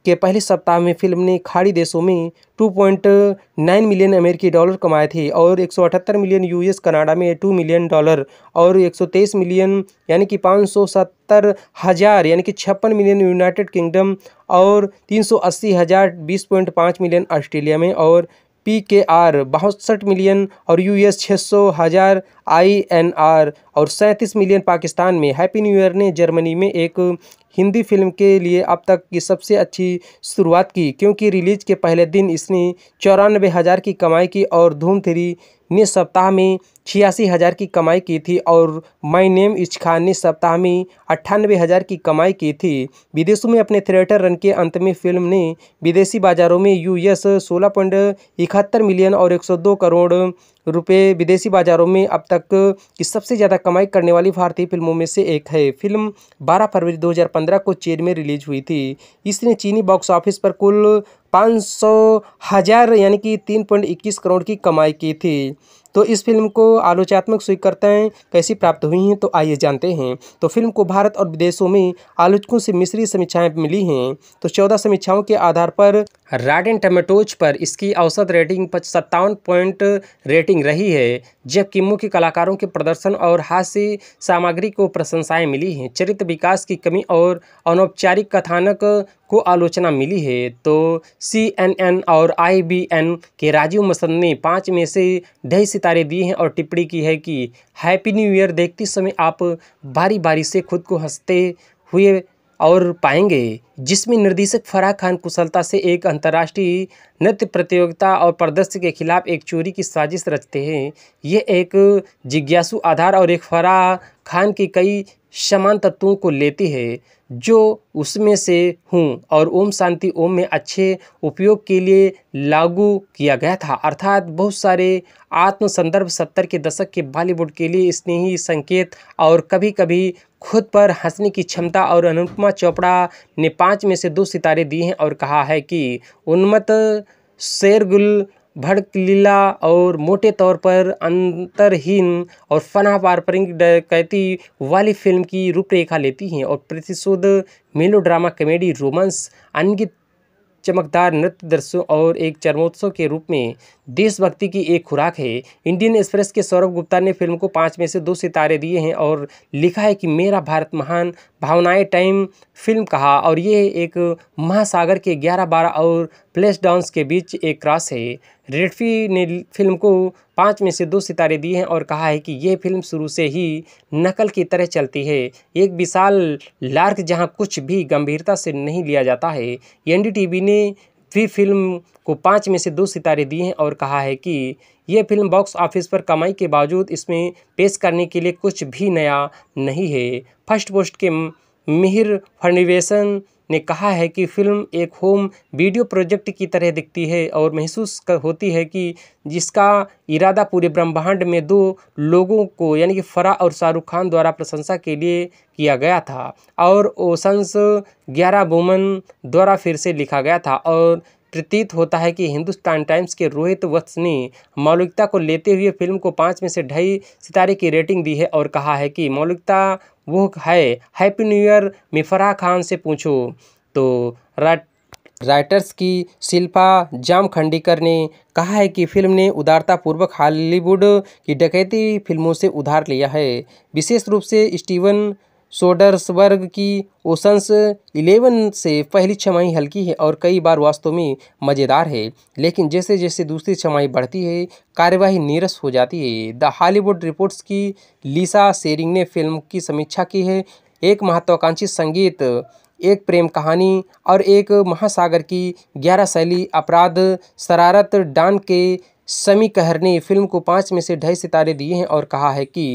के पहले सप्ताह में फिल्म ने खाड़ी देशों में 2.9 मिलियन अमेरिकी डॉलर कमाए थे और 178 मिलियन यूएस कनाडा में 2 मिलियन डॉलर और 123 मिलियन यानी कि पाँच हज़ार यानी कि छप्पन मिलियन यूनाइटेड किंगडम और तीन सौ अस्सी हज़ार बीस पॉइंट पाँच मिलियन ऑस्ट्रेलिया में और पी के आर बासठ मिलियन और यू एस छः सौ हज़ार आई एन आर और सैंतीस मिलियन पाकिस्तान में हैप्पी न्यू ईयर ने जर्मनी में एक हिंदी फिल्म के लिए अब तक की सबसे अच्छी शुरुआत की क्योंकि रिलीज के पहले दिन इसने चौरानबे हज़ार की कमाई की और धूम थ्री ने सप्ताह में छियासी हज़ार की कमाई की थी और माई नेम इच खान ने सप्ताह में अट्ठानवे हज़ार की कमाई की थी विदेशों में अपने थिएटर रन के अंत में फिल्म ने विदेशी बाज़ारों में यूएस सोलह पॉइंट इकहत्तर मिलियन और 102 करोड़ रुपए विदेशी बाज़ारों में अब तक की सबसे ज़्यादा कमाई करने वाली भारतीय फिल्मों में से एक है फिल्म बारह फरवरी दो को चेन में रिलीज हुई थी इसने चीनी बॉक्स ऑफिस पर कुल पाँच सौ हज़ार यानी कि तीन पॉइंट इक्कीस करोड़ की कमाई की थी तो इस फिल्म को आलोचनात्मक स्वीकारताएँ कैसी प्राप्त हुई हैं तो आइए जानते हैं तो फिल्म को भारत और विदेशों में आलोचकों से मिश्री समीक्षाएँ मिली हैं तो चौदह समीक्षाओं के आधार पर रॉटन टमेटोज पर इसकी औसत रेटिंग सत्तावन पॉइंट रेटिंग रही है जबकि मुख्य कलाकारों के प्रदर्शन और हास्य सामग्री को प्रशंसाएं मिली हैं चरित्र विकास की कमी और अनौपचारिक कथानक को आलोचना मिली है तो सी एन एन और आई बी एन के राजीव मसंद ने पाँच में से ढाई सितारे दिए हैं और टिप्पणी की है कि हैप्पी न्यू ईयर देखते समय आप बारी बारी से खुद को हंसते हुए और पाएंगे जिसमें निर्देशक फराह खान कुशलता से एक अंतर्राष्ट्रीय नृत्य प्रतियोगिता और प्रदर्शन के खिलाफ एक चोरी की साजिश रचते हैं ये एक जिज्ञासु आधार और एक फराह खान की कई समान तत्वों को लेती है जो उसमें से हूँ और ओम शांति ओम में अच्छे उपयोग के लिए लागू किया गया था अर्थात बहुत सारे आत्म संदर्भ सत्तर के दशक के बॉलीवुड के लिए स्नेही संकेत और कभी कभी खुद पर हंसने की क्षमता और अनुपमा चोपड़ा ने पाँच में से दो सितारे दिए हैं और कहा है कि उन्मत शेरगुल भड़कलीला और मोटे तौर पर अंतरहीन और फना पारंपरिक डकैती वाली फिल्म की रूपरेखा लेती हैं और प्रतिशोध मेलोड्रामा कॉमेडी रोमांस अनगित चमकदार नृत्य दृश्यों और एक चरमोत्सव के रूप में देशभक्ति की एक खुराक है इंडियन एक्सप्रेस के सौरभ गुप्ता ने फिल्म को पाँच में से दो सितारे दिए हैं और लिखा है कि मेरा भारत महान भावनाएं टाइम फिल्म कहा और ये एक महासागर के ग्यारह बारह और प्लेस डाउन्स के बीच एक क्रॉस है रेडफी ने फिल्म को पाँच में से दो सितारे दिए हैं और कहा है कि यह फिल्म शुरू से ही नकल की तरह चलती है एक विशाल लार्क जहां कुछ भी गंभीरता से नहीं लिया जाता है एनडीटीवी ने भी फिल्म को पाँच में से दो सितारे दिए हैं और कहा है कि ये फिल्म बॉक्स ऑफिस पर कमाई के बावजूद इसमें पेश करने के लिए कुछ भी नया नहीं है फर्स्ट पोस्ट के मिहिर फर्निवेशन ने कहा है कि फ़िल्म एक होम वीडियो प्रोजेक्ट की तरह दिखती है और महसूस होती है कि जिसका इरादा पूरे ब्रह्मांड में दो लोगों को यानी कि फरा और शाहरुख खान द्वारा प्रशंसा के लिए किया गया था और ओशंस ग्यारह बोमन द्वारा फिर से लिखा गया था और प्रतीत होता है कि हिंदुस्तान टाइम्स के रोहित वत्स ने मौलिकता को लेते हुए फिल्म को पाँच में से ढाई सितारे की रेटिंग दी है और कहा है कि मौलिकता वो है हैप्पी न्यू ईयर में फराह खान से पूछो तो राइटर्स की शिल्पा जामखंडीकर ने कहा है कि फिल्म ने उदारतापूर्वक हॉलीवुड की डकैती फिल्मों से उधार लिया है विशेष रूप से स्टीवन सोडर्सबर्ग की ओशंस इलेवन से पहली छमाही हल्की है और कई बार वास्तव में मज़ेदार है लेकिन जैसे जैसे दूसरी छमाही बढ़ती है कार्यवाही नीरस हो जाती है द हॉलीवुड रिपोर्ट्स की लीसा सेरिंग ने फिल्म की समीक्षा की है एक महत्वाकांक्षी संगीत एक प्रेम कहानी और एक महासागर की ग्यारह शैली अपराध शरारत डान के समी कहर ने फिल्म को पाँच में से ढाई सितारे दिए हैं और कहा है कि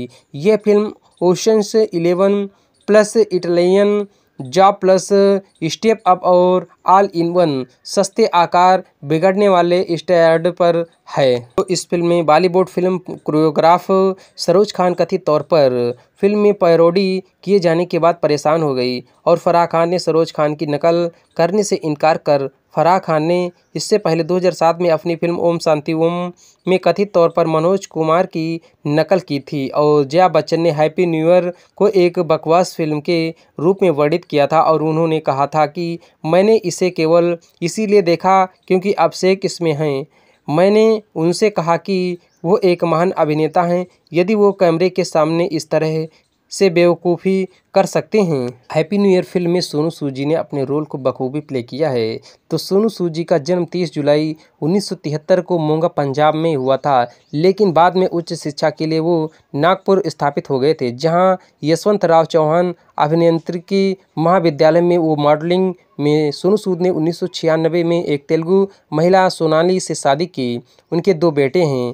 यह film Ocean's Eleven plus Italian Job plus Step Up और ऑल इन वन सस्ते आकार बिगड़ने वाले स्टैंड पर है तो इस फिल्म में Bollywood film choreograph Saroj Khan कथित तौर पर फिल्म में पैरोडी किए जाने के बाद परेशान हो गई और फराह खान ने सरोज खान की नकल करने से इनकार कर फराह खान ने इससे पहले 2007 में अपनी फिल्म ओम शांति ओम में कथित तौर पर मनोज कुमार की नकल की थी और जया बच्चन ने हैप्पी न्यू ईयर को एक बकवास फिल्म के रूप में वर्णित किया था और उन्होंने कहा था कि मैंने इसे केवल इसीलिए देखा क्योंकि अभिषेक इसमें हैं मैंने उनसे कहा कि वो एक महान अभिनेता हैं यदि वो कैमरे के सामने इस तरह से बेवकूफ़ी कर सकते हैं हैप्पी न्यू ईयर फिल्म में सोनू सूजी ने अपने रोल को बखूबी प्ले किया है तो सोनू सूद जी का जन्म 30 जुलाई 1973 को मोंगा पंजाब में हुआ था लेकिन बाद में उच्च शिक्षा के लिए वो नागपुर स्थापित हो गए थे जहां यशवंत राव चौहान अभिनेत्री महाविद्यालय में वो मॉडलिंग में सोनू सूद ने उन्नीस में एक तेलुगु महिला सोनाली से शादी की उनके दो बेटे हैं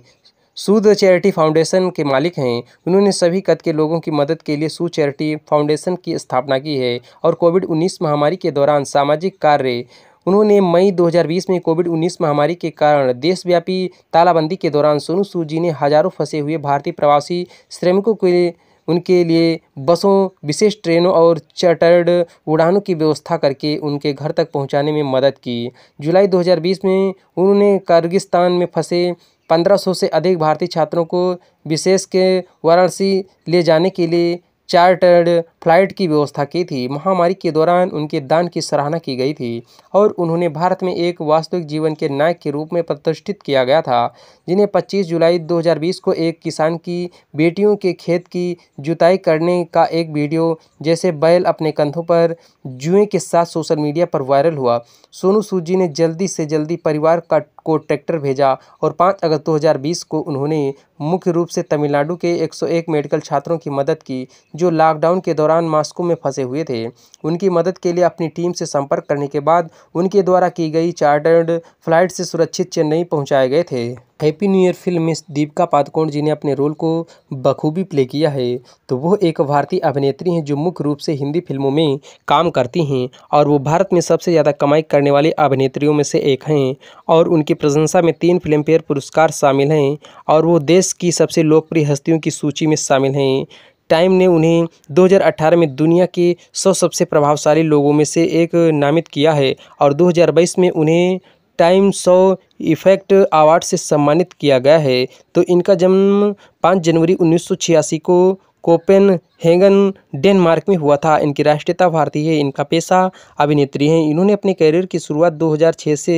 सूद चैरिटी फाउंडेशन के मालिक हैं उन्होंने सभी कद के लोगों की मदद के लिए सूद चैरिटी फाउंडेशन की स्थापना की है और कोविड उन्नीस महामारी के दौरान सामाजिक कार्य उन्होंने मई 2020 में कोविड 19 महामारी के कारण देशव्यापी तालाबंदी के दौरान सोनू सूद जी ने हजारों फंसे हुए भारतीय प्रवासी श्रमिकों के उनके लिए बसों विशेष ट्रेनों और चार्टर्ड उड़ानों की व्यवस्था करके उनके घर तक पहुंचाने में मदद की जुलाई 2020 में उन्होंने कर्गिस्तान में फंसे पंद्रह सौ से अधिक भारतीय छात्रों को विशेष के वाराणसी ले जाने के लिए चार्टर्ड फ्लाइट की व्यवस्था की थी महामारी के दौरान उनके दान की सराहना की गई थी और उन्होंने भारत में एक वास्तविक जीवन के नायक के रूप में प्रतिष्ठित किया गया था जिन्हें 25 जुलाई 2020 को एक किसान की बेटियों के खेत की जुताई करने का एक वीडियो जैसे बैल अपने कंधों पर जुएं के साथ सोशल मीडिया पर वायरल हुआ सोनू सूद जी ने जल्दी से जल्दी परिवार का को ट्रैक्टर भेजा और पाँच अगस्त दो को उन्होंने मुख्य रूप से तमिलनाडु के 101 मेडिकल छात्रों की मदद की जो लॉकडाउन के दौरान मास्को में फंसे हुए थे उनकी मदद के लिए अपनी टीम से संपर्क करने के बाद उनके द्वारा की गई चार्टर्ड फ्लाइट से सुरक्षित चेन्नई पहुंचाए गए थे हैप्पी न्यू ईयर फिल्म में दीपिका पादुकोण जी ने अपने रोल को बखूबी प्ले किया है तो वो एक भारतीय अभिनेत्री हैं जो मुख्य रूप से हिंदी फिल्मों में काम करती हैं और वो भारत में सबसे ज़्यादा कमाई करने वाली अभिनेत्रियों में से एक हैं और उनकी प्रशंसा में तीन फिल्मफेयर पुरस्कार शामिल हैं और वो देश की सबसे लोकप्रिय हस्तियों की सूची में शामिल हैं टाइम ने उन्हें 2018 में दुनिया के 100 सबसे प्रभावशाली लोगों में से एक नामित किया है और 2022 में उन्हें टाइम 100 इफेक्ट अवार्ड से सम्मानित किया गया है तो इनका जन्म पाँच जनवरी उन्नीस को कोपेन हेगन डेनमार्क में हुआ था इनकी राष्ट्रीयता भारतीय है इनका पेशा अभिनेत्री हैं इन्होंने अपने करियर की शुरुआत 2006 से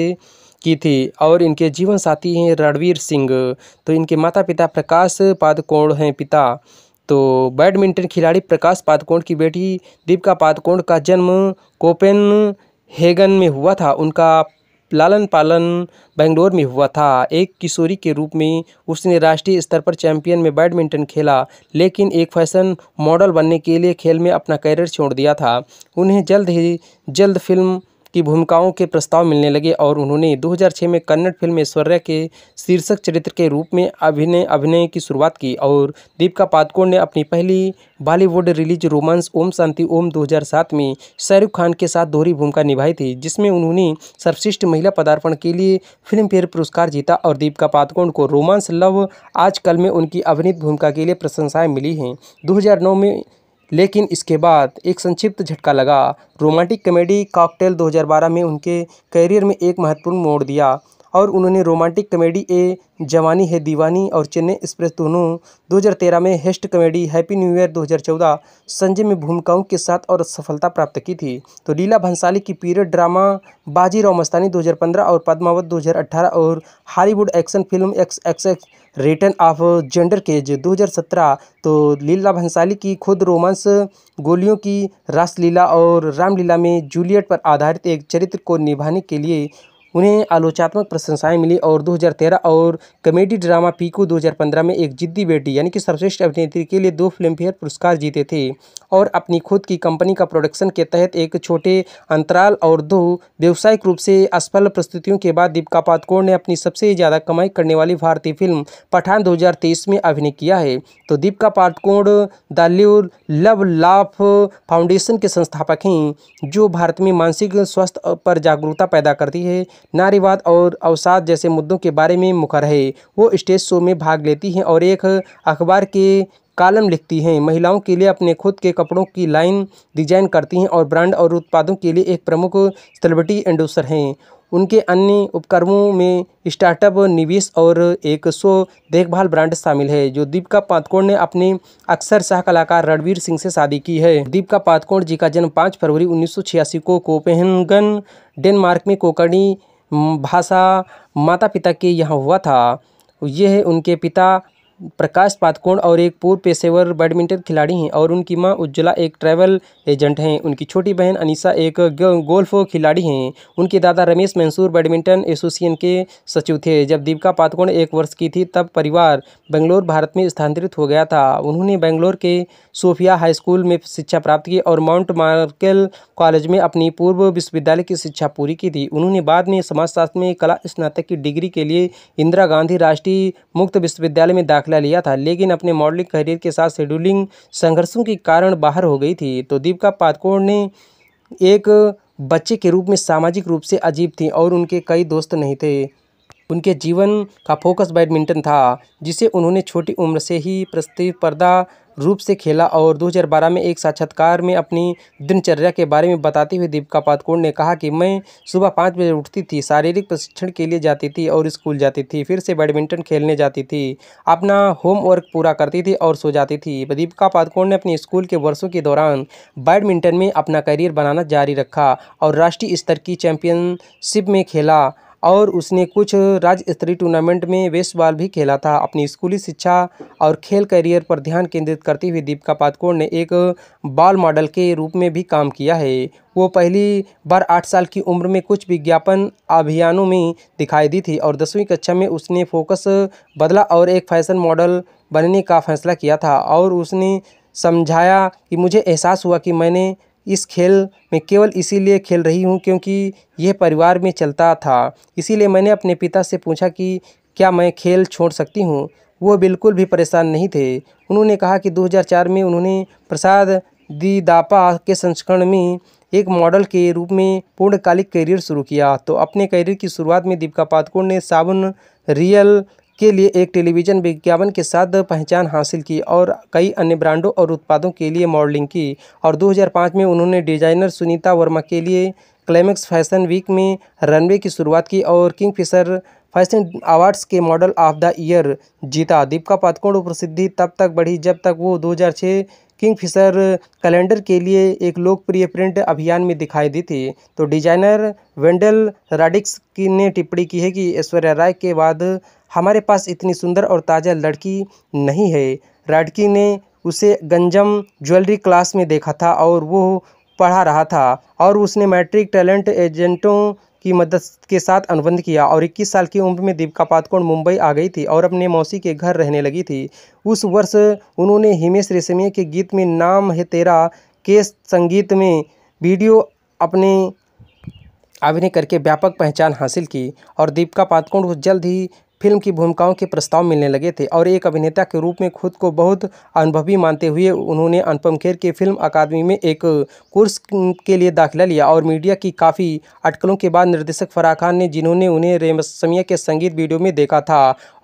की थी और इनके जीवन साथी हैं रणवीर सिंह तो इनके माता पिता प्रकाश पादकोण हैं पिता तो बैडमिंटन खिलाड़ी प्रकाश पादकोण की बेटी दीपिका पादकोण का जन्म कोपेन हेगन में हुआ था उनका लालन पालन बेंगलोर में हुआ था एक किशोरी के रूप में उसने राष्ट्रीय स्तर पर चैंपियन में बैडमिंटन खेला लेकिन एक फैशन मॉडल बनने के लिए खेल में अपना कैरियर छोड़ दिया था उन्हें जल्द ही जल्द फिल्म की भूमिकाओं के प्रस्ताव मिलने लगे और उन्होंने 2006 में कन्नड़ फिल्म ऐश्वर्या के शीर्षक चरित्र के रूप में अभिनय अभिनय की शुरुआत की और दीपिका पादुकोण ने अपनी पहली Bollywood release romance Om Shanti Om 2007 में शाहरुख खान के साथ दोहरी भूमिका निभाई थी जिसमें उन्होंने सर्वश्रेष्ठ महिला पदार्पण के लिए फिल्म फेयर पुरस्कार जीता और दीपिका पादुकोण को रोमांस लव आजकल में उनकी अभिनीत भूमिका के लिए प्रशंसाएं मिली हैं दो में लेकिन इसके बाद एक संक्षिप्त झटका लगा रोमांटिक कॉमेडी कॉकटेल 2012 में उनके करियर में एक महत्वपूर्ण मोड़ दिया और उन्होंने रोमांटिक कॉमेडी ए जवानी है दीवानी और चेन्नई एक्सप्रेस दोनों 2013 में heist comedy happy new year 2014 Sanjay में भूमिकाओं के साथ और सफलता प्राप्त की थी तो लीला भंसाली की पीरियड ड्रामा बाजी मस्तानी 2015 और पद्मावत 2018 और Hollywood action film X X X return of Xander cage 2017 तो लीला भंसाली की खुद रोमांस गोलियों की रासलीला और रामलीला में जूलियट पर आधारित एक चरित्र को निभाने के लिए उन्हें आलोचनात्मक प्रशंसाएँ मिली और 2013 और कॉमेडी ड्रामा पीकू 2015 में एक जिद्दी बेटी यानी कि सर्वश्रेष्ठ अभिनेत्री के लिए दो फिल्मफेयर पुरस्कार जीते थे और अपनी खुद की कंपनी का प्रोडक्शन के तहत एक छोटे अंतराल और दो व्यावसायिक रूप से असफल प्रस्तुतियों के बाद दीपिका पादुकोण ने अपनी सबसे ज़्यादा कमाई करने वाली भारतीय फिल्म पठान दो में अभिनय किया है तो Deepika Padukone the love laugh foundation के संस्थापक हैं जो भारत में मानसिक स्वास्थ्य पर जागरूकता पैदा करती है नारीवाद और अवसाद जैसे मुद्दों के बारे में मुखर है वो स्टेज शो में भाग लेती हैं और एक अखबार के कालम लिखती हैं महिलाओं के लिए अपने खुद के कपड़ों की लाइन डिजाइन करती हैं और ब्रांड और उत्पादों के लिए एक प्रमुख सेलिब्रिटी एंडोसर हैं उनके अन्य उपक्रमों में स्टार्टअप निवेश और एक सो देखभाल ब्रांड शामिल है जो दीपिका पातकोण ने अपने अक्सर शाह कलाकार रणवीर सिंह से शादी की है दीपिका पातकोण जी का जन्म 5 फरवरी 1986 को कोपेहनगन डेनमार्क में कोकणी भाषा माता पिता के यहाँ हुआ था यह उनके पिता प्रकाश पातकोण और एक पूर्व पेशेवर बैडमिंटन खिलाड़ी हैं और उनकी मां उज्ज्वला एक ट्रैवल एजेंट हैं उनकी छोटी बहन अनीसा एक गोल्फ खिलाड़ी हैं उनके दादा रमेश मंसूर बैडमिंटन एसोसिएशन के सचिव थे जब दीपिका पातकोण एक वर्ष की थी तब परिवार बेंगलोर भारत में स्थानांतरित हो गया था उन्होंने बेंगलोर के सोफिया हाई स्कूल में शिक्षा प्राप्त की और माउंट मार्केल कॉलेज में अपनी पूर्व विश्वविद्यालय की शिक्षा पूरी की थी उन्होंने बाद में समाजशास्त्र में कला स्नातक की डिग्री के लिए इंदिरा गांधी राष्ट्रीय मुक्त विश्वविद्यालय में दाखिला दाखिला लिया था लेकिन अपने मॉडलिंग करियर के साथ शेड्यूलिंग संघर्षों के कारण बाहर हो गई थी तो दीपिका पादकोण ने एक बच्चे के रूप में सामाजिक रूप से अजीब थी और उनके कई दोस्त नहीं थे उनके जीवन का फोकस बैडमिंटन था जिसे उन्होंने छोटी उम्र से ही प्रतिस्पर्धा रूप से खेला और 2012 में एक साक्षात्कार में अपनी दिनचर्या के बारे में बताते हुए दीपिका पादकोण ने कहा कि मैं सुबह पाँच बजे उठती थी शारीरिक प्रशिक्षण के लिए जाती थी और स्कूल जाती थी फिर से बैडमिंटन खेलने जाती थी अपना होमवर्क पूरा करती थी और सो जाती थी दीपिका पादकोण ने अपने स्कूल के वर्षों के दौरान बैडमिंटन में अपना करियर बनाना जारी रखा और राष्ट्रीय स्तर की चैम्पियनशिप में खेला और उसने कुछ राज्य स्तरीय टूर्नामेंट में वेस्ट बॉल भी खेला था अपनी स्कूली शिक्षा और खेल करियर पर ध्यान केंद्रित करते हुए दीपिका पादकोण ने एक बाल मॉडल के रूप में भी काम किया है वो पहली बार आठ साल की उम्र में कुछ विज्ञापन अभियानों में दिखाई दी थी और दसवीं कक्षा में उसने फोकस बदला और एक फैशन मॉडल बनने का फैसला किया था और उसने समझाया कि मुझे एहसास हुआ कि मैंने इस खेल में केवल इसीलिए खेल रही हूँ क्योंकि यह परिवार में चलता था इसीलिए मैंने अपने पिता से पूछा कि क्या मैं खेल छोड़ सकती हूँ वो बिल्कुल भी परेशान नहीं थे उन्होंने कहा कि 2004 में उन्होंने प्रसाद दीदापा के संस्करण में एक मॉडल के रूप में पूर्णकालिक करियर शुरू किया तो अपने करियर की शुरुआत में दीपिका पादुकोण ने साबुन रियल के लिए एक टेलीविज़न विज्ञापन के साथ पहचान हासिल की और कई अन्य ब्रांडों और उत्पादों के लिए मॉडलिंग की और 2005 में उन्होंने डिजाइनर सुनीता वर्मा के लिए क्लाइमेक्स फैशन वीक में रनवे की शुरुआत की और किंग फिशर फैशन अवार्ड्स के मॉडल ऑफ द ईयर जीता दीपिका पादकोण प्रसिद्धि तब तक बढ़ी जब तक वो दो किंग फिशर कैलेंडर के लिए एक लोकप्रिय प्रिंट अभियान में दिखाई दी थी तो डिजाइनर वेंडल राडिक्स की ने टिप्पणी की है कि ऐश्वर्या राय के बाद हमारे पास इतनी सुंदर और ताज़ा लड़की नहीं है राडकी ने उसे गंजम ज्वेलरी क्लास में देखा था और वो पढ़ा रहा था और उसने मैट्रिक टैलेंट एजेंटों की मदद के साथ अनुबंध किया और 21 साल की उम्र में दीपिका पादकोण मुंबई आ गई थी और अपने मौसी के घर रहने लगी थी उस वर्ष उन्होंने हिमेश रेशमिया के गीत में नाम है तेरा के संगीत में वीडियो अपने अभिनय करके व्यापक पहचान हासिल की और दीपिका पातकोण को जल्द ही फिल्म की भूमिकाओं के प्रस्ताव मिलने लगे थे और एक अभिनेता के रूप में खुद को बहुत अनुभवी मानते हुए उन्होंने अनुपम खेर के फिल्म अकादमी में एक कोर्स के लिए दाखिला लिया और मीडिया की काफ़ी अटकलों के बाद निर्देशक फराह खान ने जिन्होंने उन्हें रेमसमिया के संगीत वीडियो में देखा था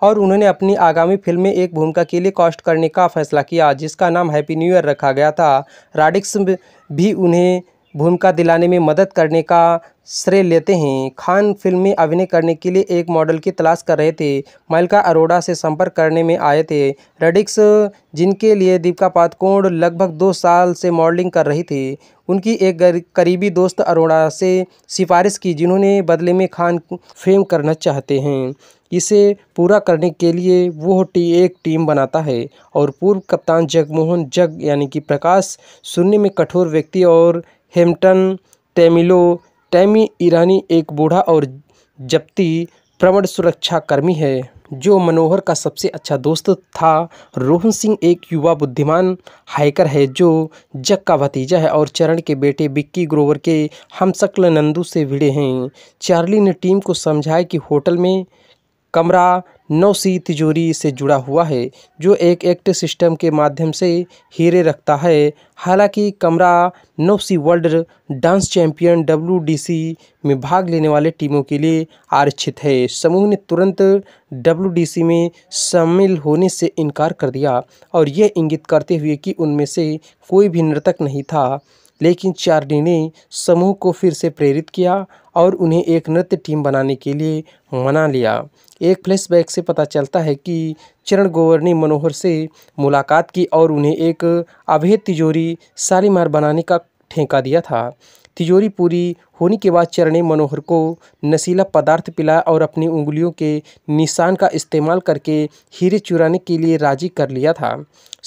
और उन्होंने अपनी आगामी फिल्म में एक भूमिका के लिए कॉस्ट करने का फैसला किया जिसका नाम हैप्पी न्यू ईयर रखा गया था राडिक्स भी उन्हें भूमिका दिलाने में मदद करने का श्रेय लेते हैं खान फिल्म में अभिनय करने के लिए एक मॉडल की तलाश कर रहे थे मलका अरोड़ा से संपर्क करने में आए थे रेडिक्स जिनके लिए दीपिका पादकोण लगभग दो साल से मॉडलिंग कर रही थी उनकी एक करीबी दोस्त अरोड़ा से सिफारिश की जिन्होंने बदले में खान फेम करना चाहते हैं इसे पूरा करने के लिए वो टी एक टीम बनाता है और पूर्व कप्तान जगमोहन जग यानी कि प्रकाश शून्य में कठोर व्यक्ति और हेम्पटन टेमिलो टैमी ईरानी एक बूढ़ा और जब्ती प्रवण सुरक्षाकर्मी है जो मनोहर का सबसे अच्छा दोस्त था रोहन सिंह एक युवा बुद्धिमान हाइकर है जो जग का भतीजा है और चरण के बेटे बिक्की ग्रोवर के हमशक्ल नंदू से भिड़े हैं चार्ली ने टीम को समझाया कि होटल में कमरा नौसी तिजोरी से जुड़ा हुआ है जो एक एक्ट सिस्टम के माध्यम से हीरे रखता है हालांकि कमरा नौसी वर्ल्ड डांस चैंपियन डब्ल्यू में भाग लेने वाले टीमों के लिए आरक्षित है समूह ने तुरंत डब्ल्यू में शामिल होने से इनकार कर दिया और यह इंगित करते हुए कि उनमें से कोई भी नृतक नहीं था लेकिन चार्डी ने समूह को फिर से प्रेरित किया और उन्हें एक नृत्य टीम बनाने के लिए मना लिया एक फ्लैशबैक से पता चलता है कि चरण गोवर ने मनोहर से मुलाकात की और उन्हें एक अभेद तिजोरी शालीमार बनाने का ठेका दिया था तिजोरी पूरी होने के बाद चरण ने मनोहर को नशीला पदार्थ पिलाया और अपनी उंगलियों के निशान का इस्तेमाल करके हीरे चुराने के लिए राजी कर लिया था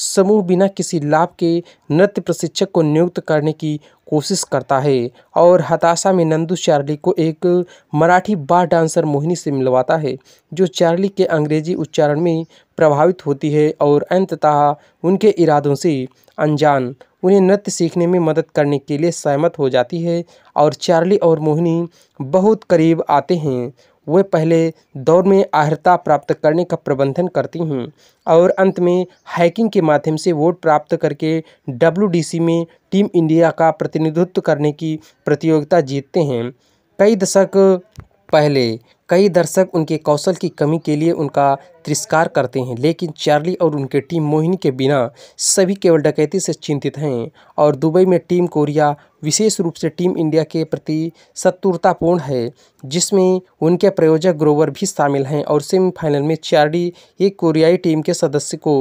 समूह बिना किसी लाभ के नृत्य प्रशिक्षक को नियुक्त करने की कोशिश करता है और हताशा में नंदू चार्ली को एक मराठी बार डांसर मोहिनी से मिलवाता है जो चार्ली के अंग्रेजी उच्चारण में प्रभावित होती है और अंततः उनके इरादों से अनजान उन्हें नृत्य सीखने में मदद करने के लिए सहमत हो जाती है और चार्ली और मोहिनी बहुत करीब आते हैं वे पहले दौर में आहरता प्राप्त करने का प्रबंधन करती हैं और अंत में हैकिंग के माध्यम से वोट प्राप्त करके डब्ल्यू में टीम इंडिया का प्रतिनिधित्व करने की प्रतियोगिता जीतते हैं कई दशक पहले कई दर्शक उनके कौशल की कमी के लिए उनका तिरस्कार करते हैं लेकिन चार्ली और उनके टीम मोहिनी के बिना सभी केवल डकैती से चिंतित हैं और दुबई में टीम कोरिया विशेष रूप से टीम इंडिया के प्रति शत्रुतापूर्ण है जिसमें उनके प्रयोजक ग्रोवर भी शामिल हैं और सेमीफाइनल में चार्ली एक कोरियाई टीम के सदस्य को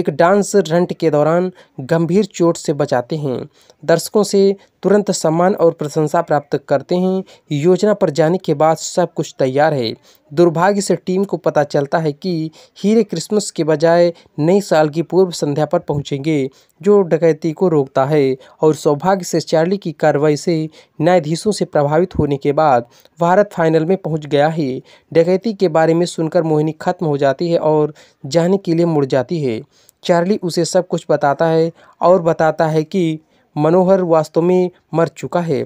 एक डांस रंट के दौरान गंभीर चोट से बचाते हैं दर्शकों से तुरंत सम्मान और प्रशंसा प्राप्त करते हैं योजना पर जाने के बाद सब कुछ तैयार है दुर्भाग्य से टीम को पता चलता है कि हीरे क्रिसमस के बजाय नए साल की पूर्व संध्या पर पहुंचेंगे जो डकैती को रोकता है और सौभाग्य से चार्ली की कार्रवाई से न्यायाधीशों से प्रभावित होने के बाद भारत फाइनल में पहुंच गया है डकैती के बारे में सुनकर मोहिनी खत्म हो जाती है और जाने के लिए मुड़ जाती है चार्ली उसे सब कुछ बताता है और बताता है कि मनोहर वास्तव में मर चुका है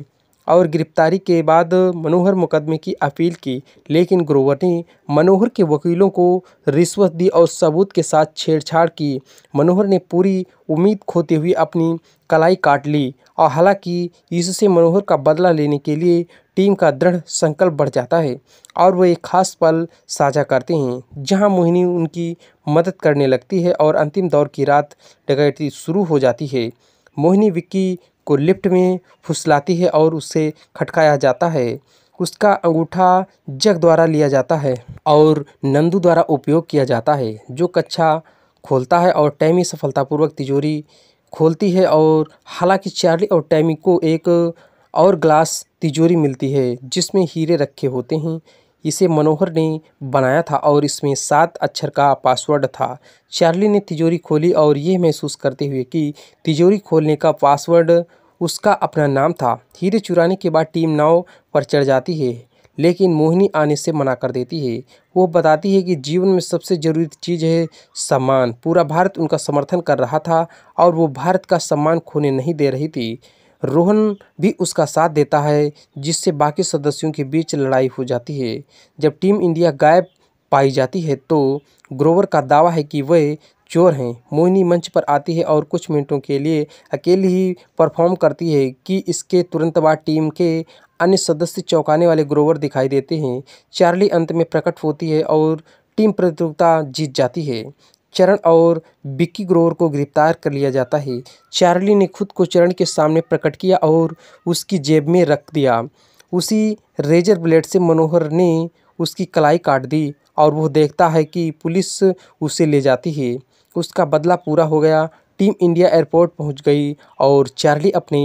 और गिरफ्तारी के बाद मनोहर मुकदमे की अपील की लेकिन ग्रोवर ने मनोहर के वकीलों को रिश्वत दी और सबूत के साथ छेड़छाड़ की मनोहर ने पूरी उम्मीद खोते हुए अपनी कलाई काट ली और हालांकि इससे मनोहर का बदला लेने के लिए टीम का दृढ़ संकल्प बढ़ जाता है और वह एक खास पल साझा करते हैं जहां मोहिनी उनकी मदद करने लगती है और अंतिम दौर की रात डकैती शुरू हो जाती है मोहिनी विक्की को लिफ्ट में फुसलाती है और उसे खटकाया जाता है उसका अंगूठा जग द्वारा लिया जाता है और नंदू द्वारा उपयोग किया जाता है जो कच्छा खोलता है और टैमी सफलतापूर्वक तिजोरी खोलती है और हालांकि चार्ली और टैमी को एक और ग्लास तिजोरी मिलती है जिसमें हीरे रखे होते हैं इसे मनोहर ने बनाया था और इसमें सात अक्षर का पासवर्ड था चार्ली ने तिजोरी खोली और यह महसूस करते हुए कि तिजोरी खोलने का पासवर्ड उसका अपना नाम था हीरे चुराने के बाद टीम नाव पर चढ़ जाती है लेकिन मोहिनी आने से मना कर देती है वो बताती है कि जीवन में सबसे ज़रूरी चीज़ है सम्मान पूरा भारत उनका समर्थन कर रहा था और वो भारत का सम्मान खोने नहीं दे रही थी रोहन भी उसका साथ देता है जिससे बाकी सदस्यों के बीच लड़ाई हो जाती है जब टीम इंडिया गायब पाई जाती है तो ग्रोवर का दावा है कि वह चोर हैं मोहिनी मंच पर आती है और कुछ मिनटों के लिए अकेली ही परफॉर्म करती है कि इसके तुरंत बाद टीम के अन्य सदस्य चौंकाने वाले ग्रोवर दिखाई देते हैं चार्ली अंत में प्रकट होती है और टीम प्रतियोगिता जीत जाती है चरण और बिक्की ग्रोवर को गिरफ्तार कर लिया जाता है चार्ली ने खुद को चरण के सामने प्रकट किया और उसकी जेब में रख दिया उसी रेजर ब्लेड से मनोहर ने उसकी कलाई काट दी और वह देखता है कि पुलिस उसे ले जाती है उसका बदला पूरा हो गया टीम इंडिया एयरपोर्ट पहुंच गई और चार्ली अपने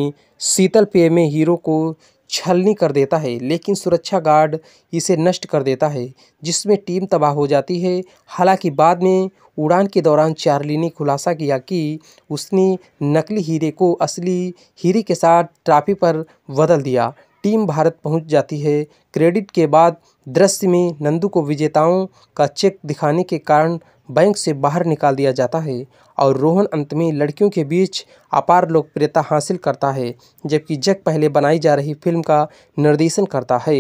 शीतल पेय में हीरो को छलनी कर देता है लेकिन सुरक्षा गार्ड इसे नष्ट कर देता है जिसमें टीम तबाह हो जाती है हालांकि बाद में उड़ान के दौरान चार्ली ने खुलासा किया कि उसने नकली हीरे को असली हीरे के साथ ट्राफी पर बदल दिया टीम भारत पहुंच जाती है क्रेडिट के बाद दृश्य में नंदू को विजेताओं का चेक दिखाने के कारण बैंक से बाहर निकाल दिया जाता है और रोहन अंत में लड़कियों के बीच अपार लोकप्रियता हासिल करता है जबकि जग पहले बनाई जा रही फिल्म का निर्देशन करता है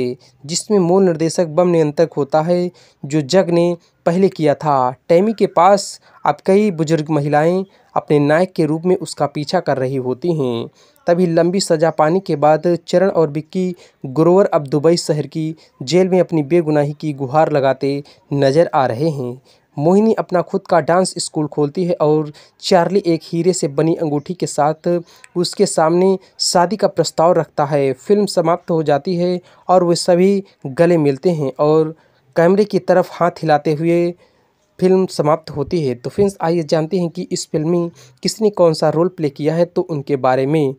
जिसमें मूल निर्देशक बम नियंत्रक होता है जो जग ने पहले किया था टैमी के पास अब कई बुजुर्ग महिलाएं अपने नायक के रूप में उसका पीछा कर रही होती हैं तभी लंबी सजा पाने के बाद चरण और बिक्की ग्रोवर अब दुबई शहर की जेल में अपनी बेगुनाही की गुहार लगाते नजर आ रहे हैं मोहिनी अपना खुद का डांस स्कूल खोलती है और चार्ली एक हीरे से बनी अंगूठी के साथ उसके सामने शादी का प्रस्ताव रखता है फिल्म समाप्त हो जाती है और वे सभी गले मिलते हैं और कैमरे की तरफ हाथ हिलाते हुए फिल्म समाप्त होती है तो फ्रेंड्स आइए जानते हैं कि इस फिल्म में किसने कौन सा रोल प्ले किया है तो उनके बारे में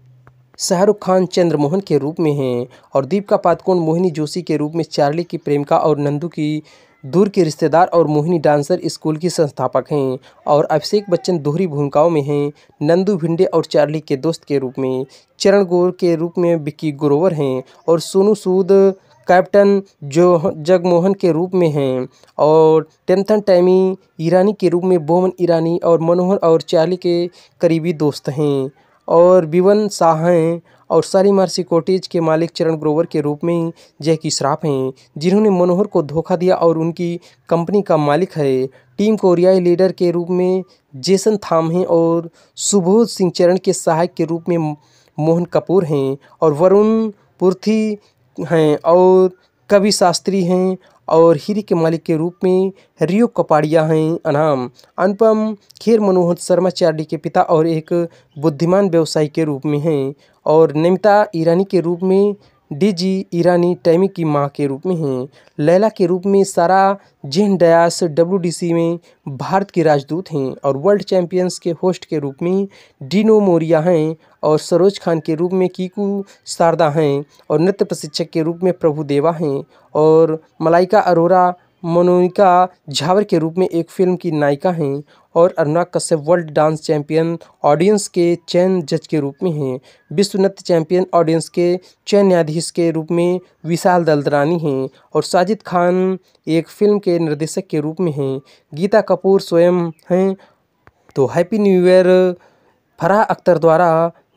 शाहरुख खान चंद्रमोहन के रूप में हैं और दीपिका पादुकोण मोहिनी जोशी के रूप में चार्ली की प्रेमिका और नंदू की दूर के रिश्तेदार और मोहिनी डांसर स्कूल की संस्थापक हैं और अभिषेक बच्चन दोहरी भूमिकाओं में हैं नंदू भिंडे और चार्ली के दोस्त के रूप में चरण गोर के रूप में विक्की ग्रोवर हैं और सोनू सूद कैप्टन जो जगमोहन के रूप में हैं और टेंथन टैमी ईरानी के रूप में बोमन ईरानी और मनोहर और चार्ली के करीबी दोस्त हैं और विवन शाह हैं और शालीमार सिक्योरिटीज़ के मालिक चरण ग्रोवर के रूप में जैकी श्राफ हैं जिन्होंने मनोहर को धोखा दिया और उनकी कंपनी का मालिक है टीम कोरियाई लीडर के रूप में जेसन थाम हैं और सुबोध सिंह चरण के सहायक के रूप में मोहन कपूर हैं और वरुण पुर्थी हैं और कवि शास्त्री हैं और हीरे के मालिक के रूप में रियो कपाड़िया हैं अनाम अनुपम खेर मनोहर शर्मा चार्डी के पिता और एक बुद्धिमान व्यवसायी के रूप में हैं और नमिता ईरानी के रूप में डी जी ईरानी टैमी की माँ के रूप में हैं लैला के रूप में सारा जेन डयास डब्ल्यू डी सी में भारत के राजदूत हैं और वर्ल्ड चैम्पियंस के होस्ट के रूप में डीनो मोरिया हैं और सरोज खान के रूप में कीकू शारदा हैं और नृत्य प्रशिक्षक के रूप में प्रभु देवा हैं और मलाइका अरोरा मनोनिका झावर के रूप में एक फिल्म की नायिका हैं और Anurag Kashyap world dance champion audience के चयन जज के रूप में हैं विश्व नृत्य चैंपियन ऑडियंस के चयन न्यायाधीश के रूप में विशाल दलदरानी हैं और साजिद खान एक फिल्म के निर्देशक के रूप में हैं गीता कपूर स्वयं हैं तो happy new year Farah Akhtar द्वारा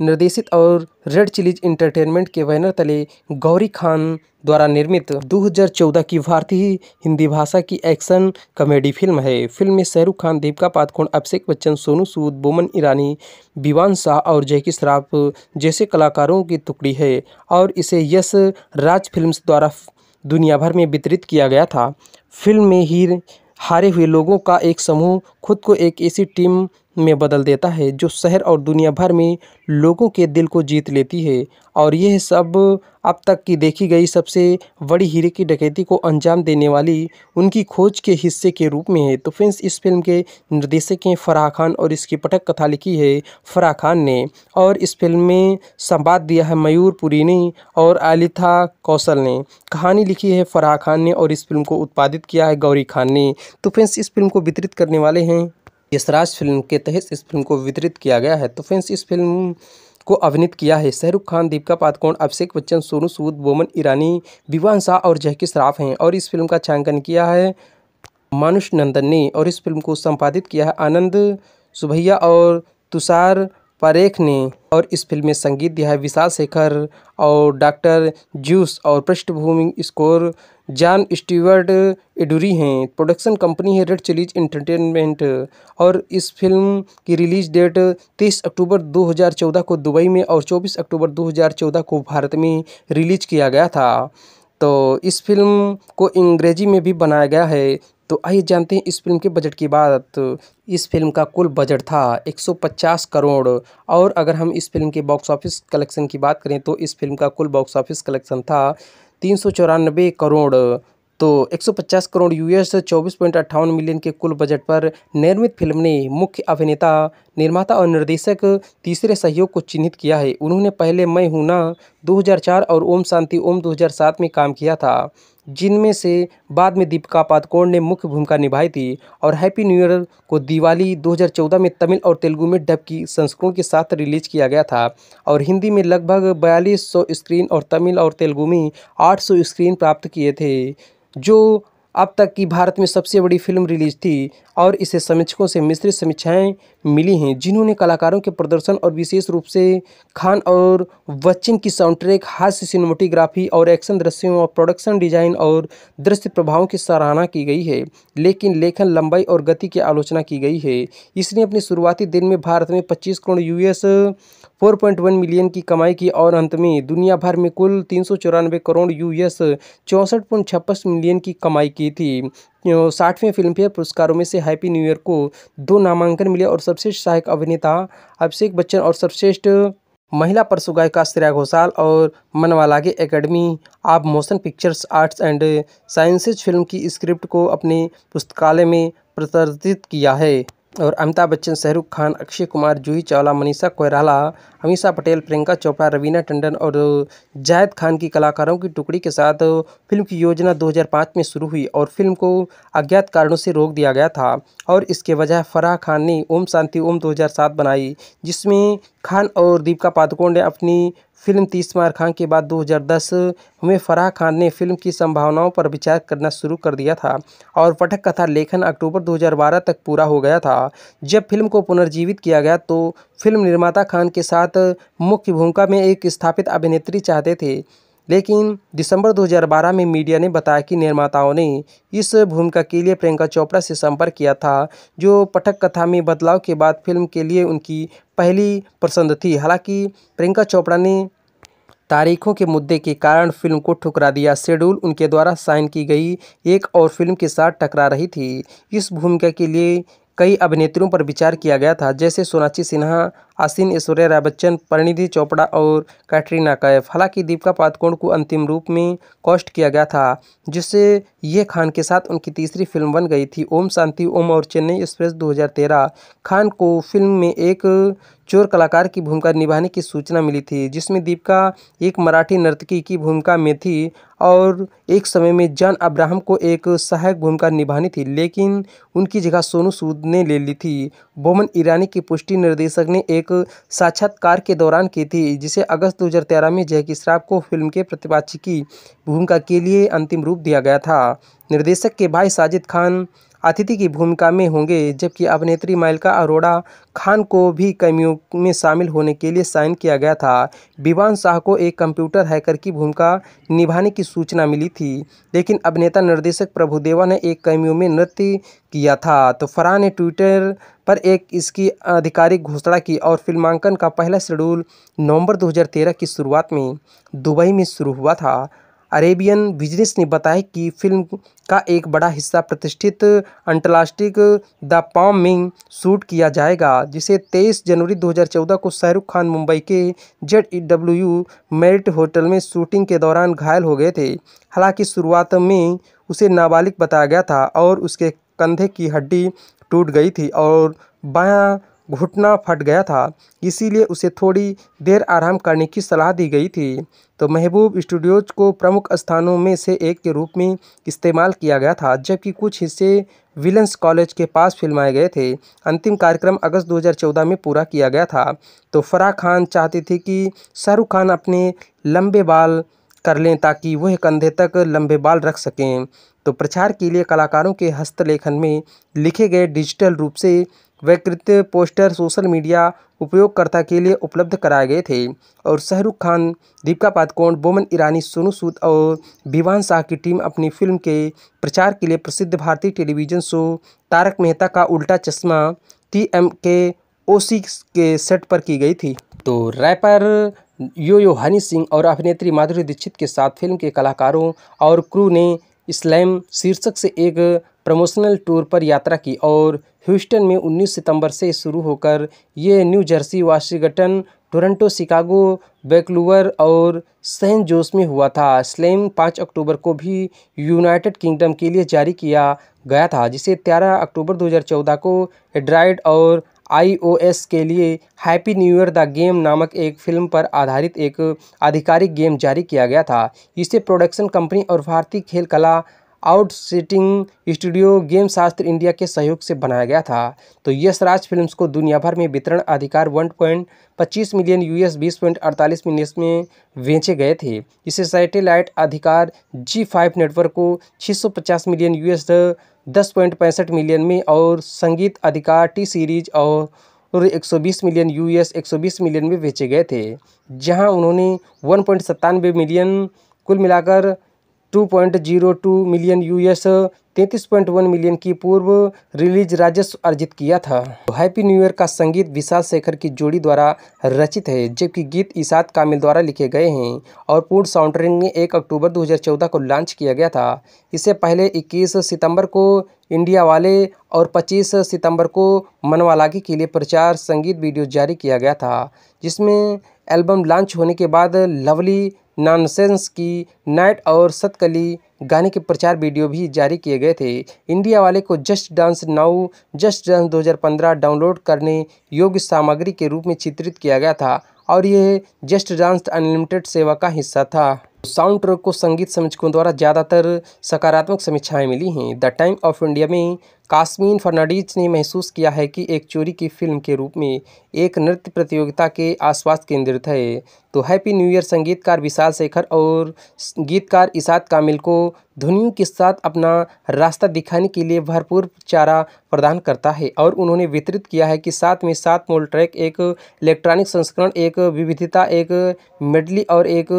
निर्देशित और रेड चिलीज इंटरटेनमेंट के बैनर तले गौरी खान द्वारा निर्मित 2014 की भारतीय हिंदी भाषा की एक्शन कॉमेडी फिल्म है फिल्म में शाहरुख खान दीपिका पादुकोण अभिषेक बच्चन सोनू सूद बोमन ईरानी विवान शाह और जैकी श्राफ जैसे कलाकारों की टुकड़ी है और इसे यश राज फिल्म्स द्वारा दुनिया भर में वितरित किया गया था फिल्म में हीर हारे हुए लोगों का एक समूह खुद को एक ऐसी टीम में बदल देता है जो शहर और दुनिया भर में लोगों के दिल को जीत लेती है और यह सब अब तक की देखी गई सबसे बड़ी हीरे की डकैती को अंजाम देने वाली उनकी खोज के हिस्से के रूप में है तो फ्रेंड्स इस फिल्म के निर्देशक हैं फराह खान और इसकी पटक कथा लिखी है फराह खान ने और इस फिल्म में संवाद दिया है मयूर पुरी ने और आलिथा कौशल ने कहानी लिखी है फराह खान ने और इस फिल्म को उत्पादित किया है गौरी खान ने तो फ्रेंड्स इस फिल्म को वितरित करने वाले हैं यशराज फिल्म के तहत इस फिल्म को वितरित किया गया है तो फ्रेंड्स इस फिल्म को अभिनीत किया है शाहरुख खान दीपिका पादुकोण अभिषेक बच्चन सोनू सूद बोमन ईरानी विवान शाह और जहकी श्राफ हैं और इस फिल्म का छायांकन किया है मानुष नंदन ने और इस फिल्म को संपादित किया है आनंद सुभैया और तुषार परेख ने और इस फिल्म में संगीत दिया है विशाल शेखर और डॉक्टर जूस और पृष्ठभूमि स्कोर जॉन स्टीवर्ट एडूरी हैं प्रोडक्शन कंपनी है रेड चिलीज इंटरटेनमेंट और इस फिल्म की रिलीज डेट 30 अक्टूबर 2014 को दुबई में और 24 अक्टूबर 2014 को भारत में रिलीज किया गया था तो इस फिल्म को अंग्रेजी में भी बनाया गया है तो आइए जानते हैं इस फिल्म के बजट की बात इस फिल्म का कुल बजट था 150 करोड़ और अगर हम इस फिल्म के बॉक्स ऑफिस कलेक्शन की बात करें तो इस फिल्म का कुल बॉक्स ऑफिस कलेक्शन था तीन सौ चौरानबे करोड़ तो 150 करोड़ यूएस चौबीस पॉइंट अट्ठावन मिलियन के कुल बजट पर निर्मित फिल्म ने मुख्य अभिनेता निर्माता और निर्देशक तीसरे सहयोग को चिन्हित किया है उन्होंने पहले मैं हूं ना 2004 और ओम शांति ओम 2007 में काम किया था जिनमें से बाद में दीपिका पादुकोण ने मुख्य भूमिका निभाई थी और हैप्पी न्यू ईयर को दिवाली 2014 में तमिल और तेलुगु में डब की संस्करण के साथ रिलीज किया गया था और हिंदी में लगभग बयालीस स्क्रीन और तमिल और तेलुगु में आठ स्क्रीन प्राप्त किए थे जो अब तक की भारत में सबसे बड़ी फिल्म रिलीज थी और इसे समीक्षकों से मिश्रित समीक्षाएं मिली हैं जिन्होंने कलाकारों के प्रदर्शन और विशेष रूप से खान और बच्चन की साउंडट्रैक हास्य सिनेमाटोग्राफी और एक्शन दृश्यों और प्रोडक्शन डिजाइन और दृश्य प्रभावों की सराहना की गई है लेकिन लेखन लंबाई और गति की आलोचना की गई है इसने अपने शुरुआती दिन में भारत में पच्चीस करोड़ यूएस 4.1 मिलियन की कमाई की और अंत में दुनिया भर में कुल तीन करोड़ यूएस चौंसठ मिलियन की कमाई की थी साठवें फिल्मफेयर पुरस्कारों में से हैप्पी न्यू ईयर को दो नामांकन मिले और सर्वश्रेष्ठ सहायक अभिनेता अभिषेक बच्चन और सर्वश्रेष्ठ महिला परसु गायिका श्रेया घोषाल और मनवालागे academy of motion pictures arts and sciences film की स्क्रिप्ट को अपने पुस्तकालय में प्रदर्शित किया है और अमिताभ बच्चन शाहरुख खान अक्षय कुमार जूही चावला मनीषा कोयराला अमीषा पटेल प्रियंका चोपड़ा रवीना टंडन और जायद खान की कलाकारों की टुकड़ी के साथ फिल्म की योजना 2005 में शुरू हुई और फिल्म को अज्ञात कारणों से रोक दिया गया था और इसके वजह फराह खान ने ओम शांति ओम 2007 बनाई जिसमें खान और दीपिका पादुकोण ने अपनी फिल्म तीस मार खां के बाद 2010 में फराह खान ने फिल्म की संभावनाओं पर विचार करना शुरू कर दिया था और पठक कथा लेखन अक्टूबर 2012 तक पूरा हो गया था जब फिल्म को पुनर्जीवित किया गया तो फिल्म निर्माता खान के साथ मुख्य भूमिका में एक स्थापित अभिनेत्री चाहते थे लेकिन दिसंबर 2012 में मीडिया ने बताया कि निर्माताओं ने इस भूमिका के लिए प्रियंका चोपड़ा से संपर्क किया था जो पठक कथा में बदलाव के बाद फिल्म के लिए उनकी पहली पसंद थी हालांकि प्रियंका चोपड़ा ने तारीखों के मुद्दे के कारण फिल्म को ठुकरा दिया शेड्यूल उनके द्वारा साइन की गई एक और फिल्म के साथ टकरा रही थी इस भूमिका के लिए कई अभिनेत्रियों पर विचार किया गया था जैसे सोनाक्षी सिन्हा आसिन ऐश्वर्या राय बच्चन परिणिधि चोपड़ा और कैटरीना कैफ हालांकि दीपिका पादकोण को अंतिम रूप में कॉस्ट किया गया था जिससे ये खान के साथ उनकी तीसरी फिल्म बन गई थी ओम शांति ओम और चेन्नई एक्सप्रेस 2013 खान को फिल्म में एक चोर कलाकार की भूमिका निभाने की सूचना मिली थी जिसमें दीपिका एक मराठी नर्तकी की भूमिका में थी और एक समय में जॉन अब्राहम को एक सहायक भूमिका निभानी थी लेकिन उनकी जगह सोनू सूद ने ले ली थी बोमन ईरानी की पुष्टि निर्देशक ने एक साक्षात्कार के दौरान की थी जिसे अगस्त 2013 में जैकी श्राफ को फिल्म के प्रतिपाक्षी की भूमिका के लिए अंतिम रूप दिया गया था निर्देशक के भाई साजिद खान अतिथि की भूमिका में होंगे जबकि अभिनेत्री मालिका अरोड़ा खान को भी कैमियों में शामिल होने के लिए साइन किया गया था विवान शाह को एक कंप्यूटर हैकर की भूमिका निभाने की सूचना मिली थी लेकिन अभिनेता निर्देशक प्रभुदेवा ने एक कमियों में नृत्य किया था तो फरा ने ट्विटर पर एक इसकी आधिकारिक घोषणा की और फिल्मांकन का पहला शेड्यूल नवंबर 2013 की शुरुआत में दुबई में शुरू हुआ था अरेबियन बिजनेस ने बताया कि फिल्म का एक बड़ा हिस्सा प्रतिष्ठित अंटलास्टिक द पॉम शूट किया जाएगा जिसे 23 जनवरी 2014 को शाहरुख खान मुंबई के जेड डब्ल्यू मेरिट होटल में शूटिंग के दौरान घायल हो गए थे हालांकि शुरुआत में उसे नाबालिग बताया गया था और उसके कंधे की हड्डी टूट गई थी और बायां घुटना फट गया था इसीलिए उसे थोड़ी देर आराम करने की सलाह दी गई थी तो महबूब स्टूडियोज को प्रमुख स्थानों में से एक के रूप में इस्तेमाल किया गया था जबकि कुछ हिस्से विलन्स कॉलेज के पास फिल्माए गए थे अंतिम कार्यक्रम अगस्त 2014 में पूरा किया गया था तो फराह खान चाहती थी कि शाहरुख खान अपने लंबे बाल कर लें ताकि वह कंधे तक लंबे बाल रख सकें तो प्रचार के लिए कलाकारों के हस्तलेखन में लिखे गए डिजिटल रूप से वैकृत पोस्टर सोशल मीडिया उपयोगकर्ता के लिए उपलब्ध कराए गए थे और शाहरुख खान दीपिका पादुकोण बोमन ईरानी सोनू सूद और विवान शाह की टीम अपनी फिल्म के प्रचार के लिए प्रसिद्ध भारतीय टेलीविजन शो तारक मेहता का उल्टा चश्मा टी एम के ओ सी के सेट पर की गई थी तो रैपर यो यो हनी सिंह और अभिनेत्री माधुरी दीक्षित के साथ फिल्म के कलाकारों और क्रू ने इस्लाम शीर्षक से एक प्रमोशनल टूर पर यात्रा की और ह्यूस्टन में 19 सितंबर से शुरू होकर ये New Jersey Washington Toronto Chicago Vancouver और सेंट जोस में हुआ था स्लैम पाँच अक्टूबर को भी यूनाइटेड किंगडम के लिए जारी किया गया था जिसे तेरह अक्टूबर 2014 को एड्राइड और आईओएस के लिए happy new year the game नामक एक फिल्म पर आधारित एक आधिकारिक गेम जारी किया गया था इसे प्रोडक्शन कंपनी और भारतीय खेल कला आउटसिटिंग स्टूडियो गेम शास्त्र इंडिया के सहयोग से बनाया गया था तो यश राज फिल्म को दुनिया भर में वितरण अधिकार 1.25 मिलियन यूएस 20.48 मिलियन में बेचे गए थे इसे सैटेलाइट अधिकार जी फाइव नेटवर्क को 650 मिलियन यूएस दस पॉइंट पैंसठ मिलियन में और संगीत अधिकार टी सीरीज और 120 मिलियन यूएस 120 मिलियन में बेचे गए थे जहां उन्होंने वन पॉइंट सत्तानवे मिलियन कुल मिलाकर 2.02 मिलियन यूएस 33.1 मिलियन की पूर्व रिलीज राजस्व अर्जित किया था हैप्पी न्यू ईयर का संगीत विशाल शेखर की जोड़ी द्वारा रचित है जबकि गीत ईसाद कामिल द्वारा लिखे गए हैं और पूर्ण साउंड में एक अक्टूबर 2014 को लॉन्च किया गया था इससे पहले 21 सितंबर को इंडिया वाले और 25 सितंबर को मनवालागी के लिए प्रचार संगीत वीडियो जारी किया गया था जिसमें एल्बम लॉन्च होने के बाद लवली नॉनसेंस की नाइट और सतकली गाने के प्रचार वीडियो भी जारी किए गए थे इंडिया वाले को just dance now just dance 2015 download करने योग्य सामग्री के रूप में चित्रित किया गया था और यह जस्ट डांस अनलिमिटेड सेवा का हिस्सा था साउंड ट्रैक को संगीत समीक्षकों द्वारा ज़्यादातर सकारात्मक समीक्षाएं मिली हैं द टाइम ऑफ इंडिया में कास्मीन फर्नाडीज ने महसूस किया है कि एक चोरी की फिल्म के रूप में एक नृत्य प्रतियोगिता के आसपास केंद्रित है तो हैप्पी न्यू ईयर संगीतकार विशाल शेखर और गीतकार इसाद कामिल को धुनियों के साथ अपना रास्ता दिखाने के लिए भरपूर चारा प्रदान करता है और उन्होंने वितरित किया है कि साथ में सात मोल ट्रैक एक इलेक्ट्रॉनिक संस्करण एक विविधता एक मेडली और एक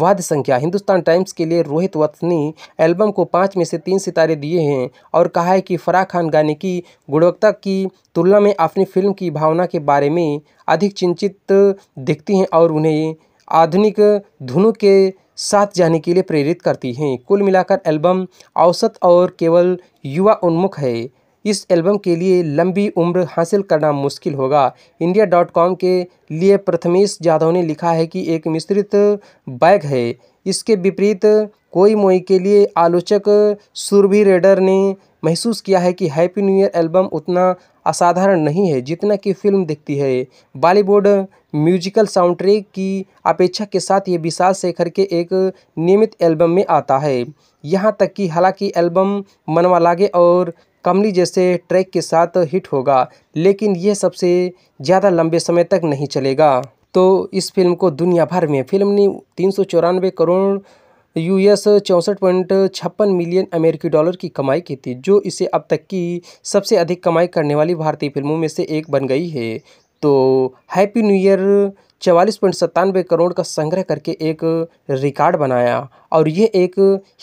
वाद्य संख्या हिंदुस्तान टाइम्स के लिए रोहित ने एल्बम को पाँच में से तीन सितारे दिए हैं और कहा है कि फराह खान गाने की गुणवत्ता की तुलना में अपनी फिल्म की भावना के बारे में अधिक चिंतित दिखती हैं और उन्हें आधुनिक धुनों के साथ जाने के लिए प्रेरित करती हैं कुल मिलाकर एल्बम औसत और केवल युवा उन्मुख है इस एल्बम के लिए लंबी उम्र हासिल करना मुश्किल होगा इंडिया डॉट कॉम के लिए प्रथमेश जाधव ने लिखा है कि एक मिश्रित बैग है इसके विपरीत कोई मोई के लिए आलोचक सुरभि रेडर ने महसूस किया है कि हैप्पी न्यू ईयर एल्बम उतना असाधारण नहीं है जितना कि फिल्म दिखती है बॉलीवुड म्यूजिकल साउंड ट्रैक की अपेक्षा के साथ ये विशाल शेखर के एक नियमित एल्बम में आता है यहाँ तक कि हालांकि एल्बम मनवा लागे और कमली जैसे ट्रैक के साथ हिट होगा लेकिन यह सबसे ज़्यादा लंबे समय तक नहीं चलेगा तो इस फिल्म को दुनिया भर में फिल्म ने तीन सौ करोड़ यू एस चौंसठ पॉइंट छप्पन मिलियन अमेरिकी डॉलर की कमाई की थी जो इसे अब तक की सबसे अधिक कमाई करने वाली भारतीय फिल्मों में से एक बन गई है तो हैप्पी न्यू ईयर चवालीस पॉइंट सत्तानवे करोड़ का संग्रह करके एक रिकॉर्ड बनाया और यह एक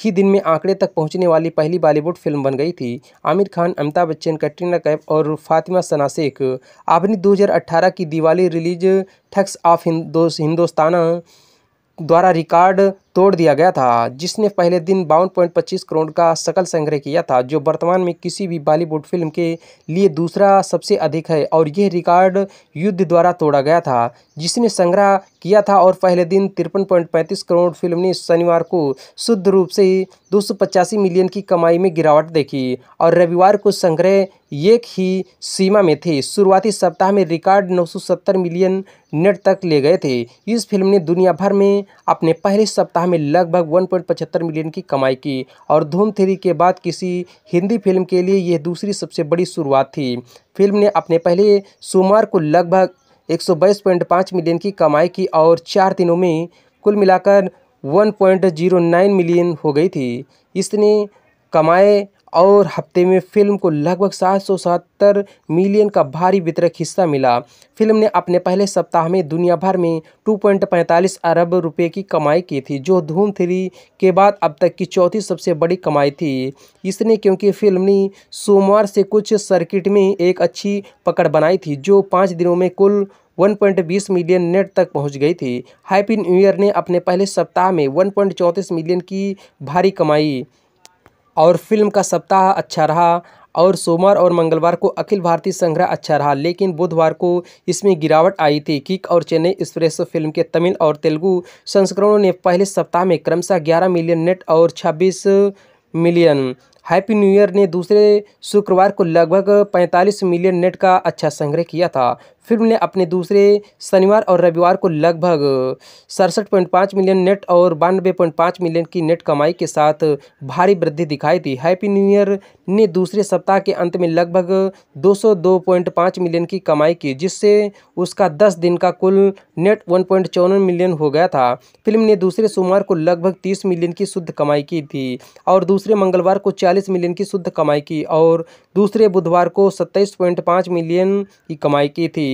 ही दिन में आंकड़े तक पहुंचने वाली पहली बॉलीवुड फिल्म बन गई थी आमिर खान अमिताभ बच्चन कटरीना कैफ और फातिमा सना शेख आपने 2018 की दिवाली रिलीज ठग्स ऑफ हिंदोस्ताना द्वारा रिकॉर्ड तोड़ दिया गया था जिसने पहले दिन बावन पॉइंट पच्चीस करोड़ का सकल संग्रह किया था जो वर्तमान में किसी भी बॉलीवुड फिल्म के लिए दूसरा सबसे अधिक है और यह रिकॉर्ड युद्ध द्वारा तोड़ा गया था जिसने संग्रह किया था और पहले दिन तिरपन पॉइंट पैंतीस करोड़ फिल्म ने शनिवार को शुद्ध रूप से दो सौ पचासी मिलियन की कमाई में गिरावट देखी और रविवार को संग्रह एक ही सीमा में थे शुरुआती सप्ताह में रिकॉर्ड 970 मिलियन नेट तक ले गए थे इस फिल्म ने दुनिया भर में अपने पहले सप्ताह सप्ताह में लगभग 1.75 मिलियन की कमाई की और धूम थ्री के बाद किसी हिंदी फिल्म के लिए यह दूसरी सबसे बड़ी शुरुआत थी फिल्म ने अपने पहले सोमवार को लगभग एक मिलियन की कमाई की और चार दिनों में कुल मिलाकर 1.09 मिलियन हो गई थी इसने कमाए और हफ्ते में फिल्म को लगभग सात मिलियन का भारी वितरक हिस्सा मिला फिल्म ने अपने पहले सप्ताह में दुनिया भर में 2.45 अरब रुपए की कमाई की थी जो धूम थ्री के बाद अब तक की चौथी सबसे बड़ी कमाई थी इसने क्योंकि फिल्म ने सोमवार से कुछ सर्किट में एक अच्छी पकड़ बनाई थी जो पाँच दिनों में कुल 1.20 मिलियन नेट तक पहुंच गई थी हैप्पी न्यू ईयर ने अपने पहले सप्ताह में 1.34 मिलियन की भारी कमाई और फिल्म का सप्ताह अच्छा रहा और सोमवार और मंगलवार को अखिल भारतीय संग्रह अच्छा रहा लेकिन बुधवार को इसमें गिरावट आई थी किक और चेन्नई एक्सप्रेस फिल्म के तमिल और तेलुगु संस्करणों ने पहले सप्ताह में क्रमशः 11 मिलियन नेट और 26 मिलियन हैप्पी न्यू ईयर ने दूसरे शुक्रवार को लगभग 45 मिलियन नेट का अच्छा संग्रह किया था फिल्म ने अपने दूसरे शनिवार और रविवार को लगभग सड़सठ पॉइंट पाँच मिलियन नेट और बानबे पॉइंट पाँच मिलियन की नेट कमाई के साथ भारी वृद्धि दिखाई थी हैप्पी न्यू ईयर ने दूसरे सप्ताह के अंत में लगभग दो सौ दो पॉइंट पाँच मिलियन की कमाई की जिससे उसका दस दिन का कुल नेट वन पॉइंट चौवन मिलियन हो गया था फिल्म ने दूसरे सोमवार को लगभग तीस मिलियन की शुद्ध कमाई की थी और दूसरे मंगलवार को चालीस मिलियन की शुद्ध कमाई की और दूसरे बुधवार को सत्ताईस पॉइंट पाँच मिलियन की कमाई की थी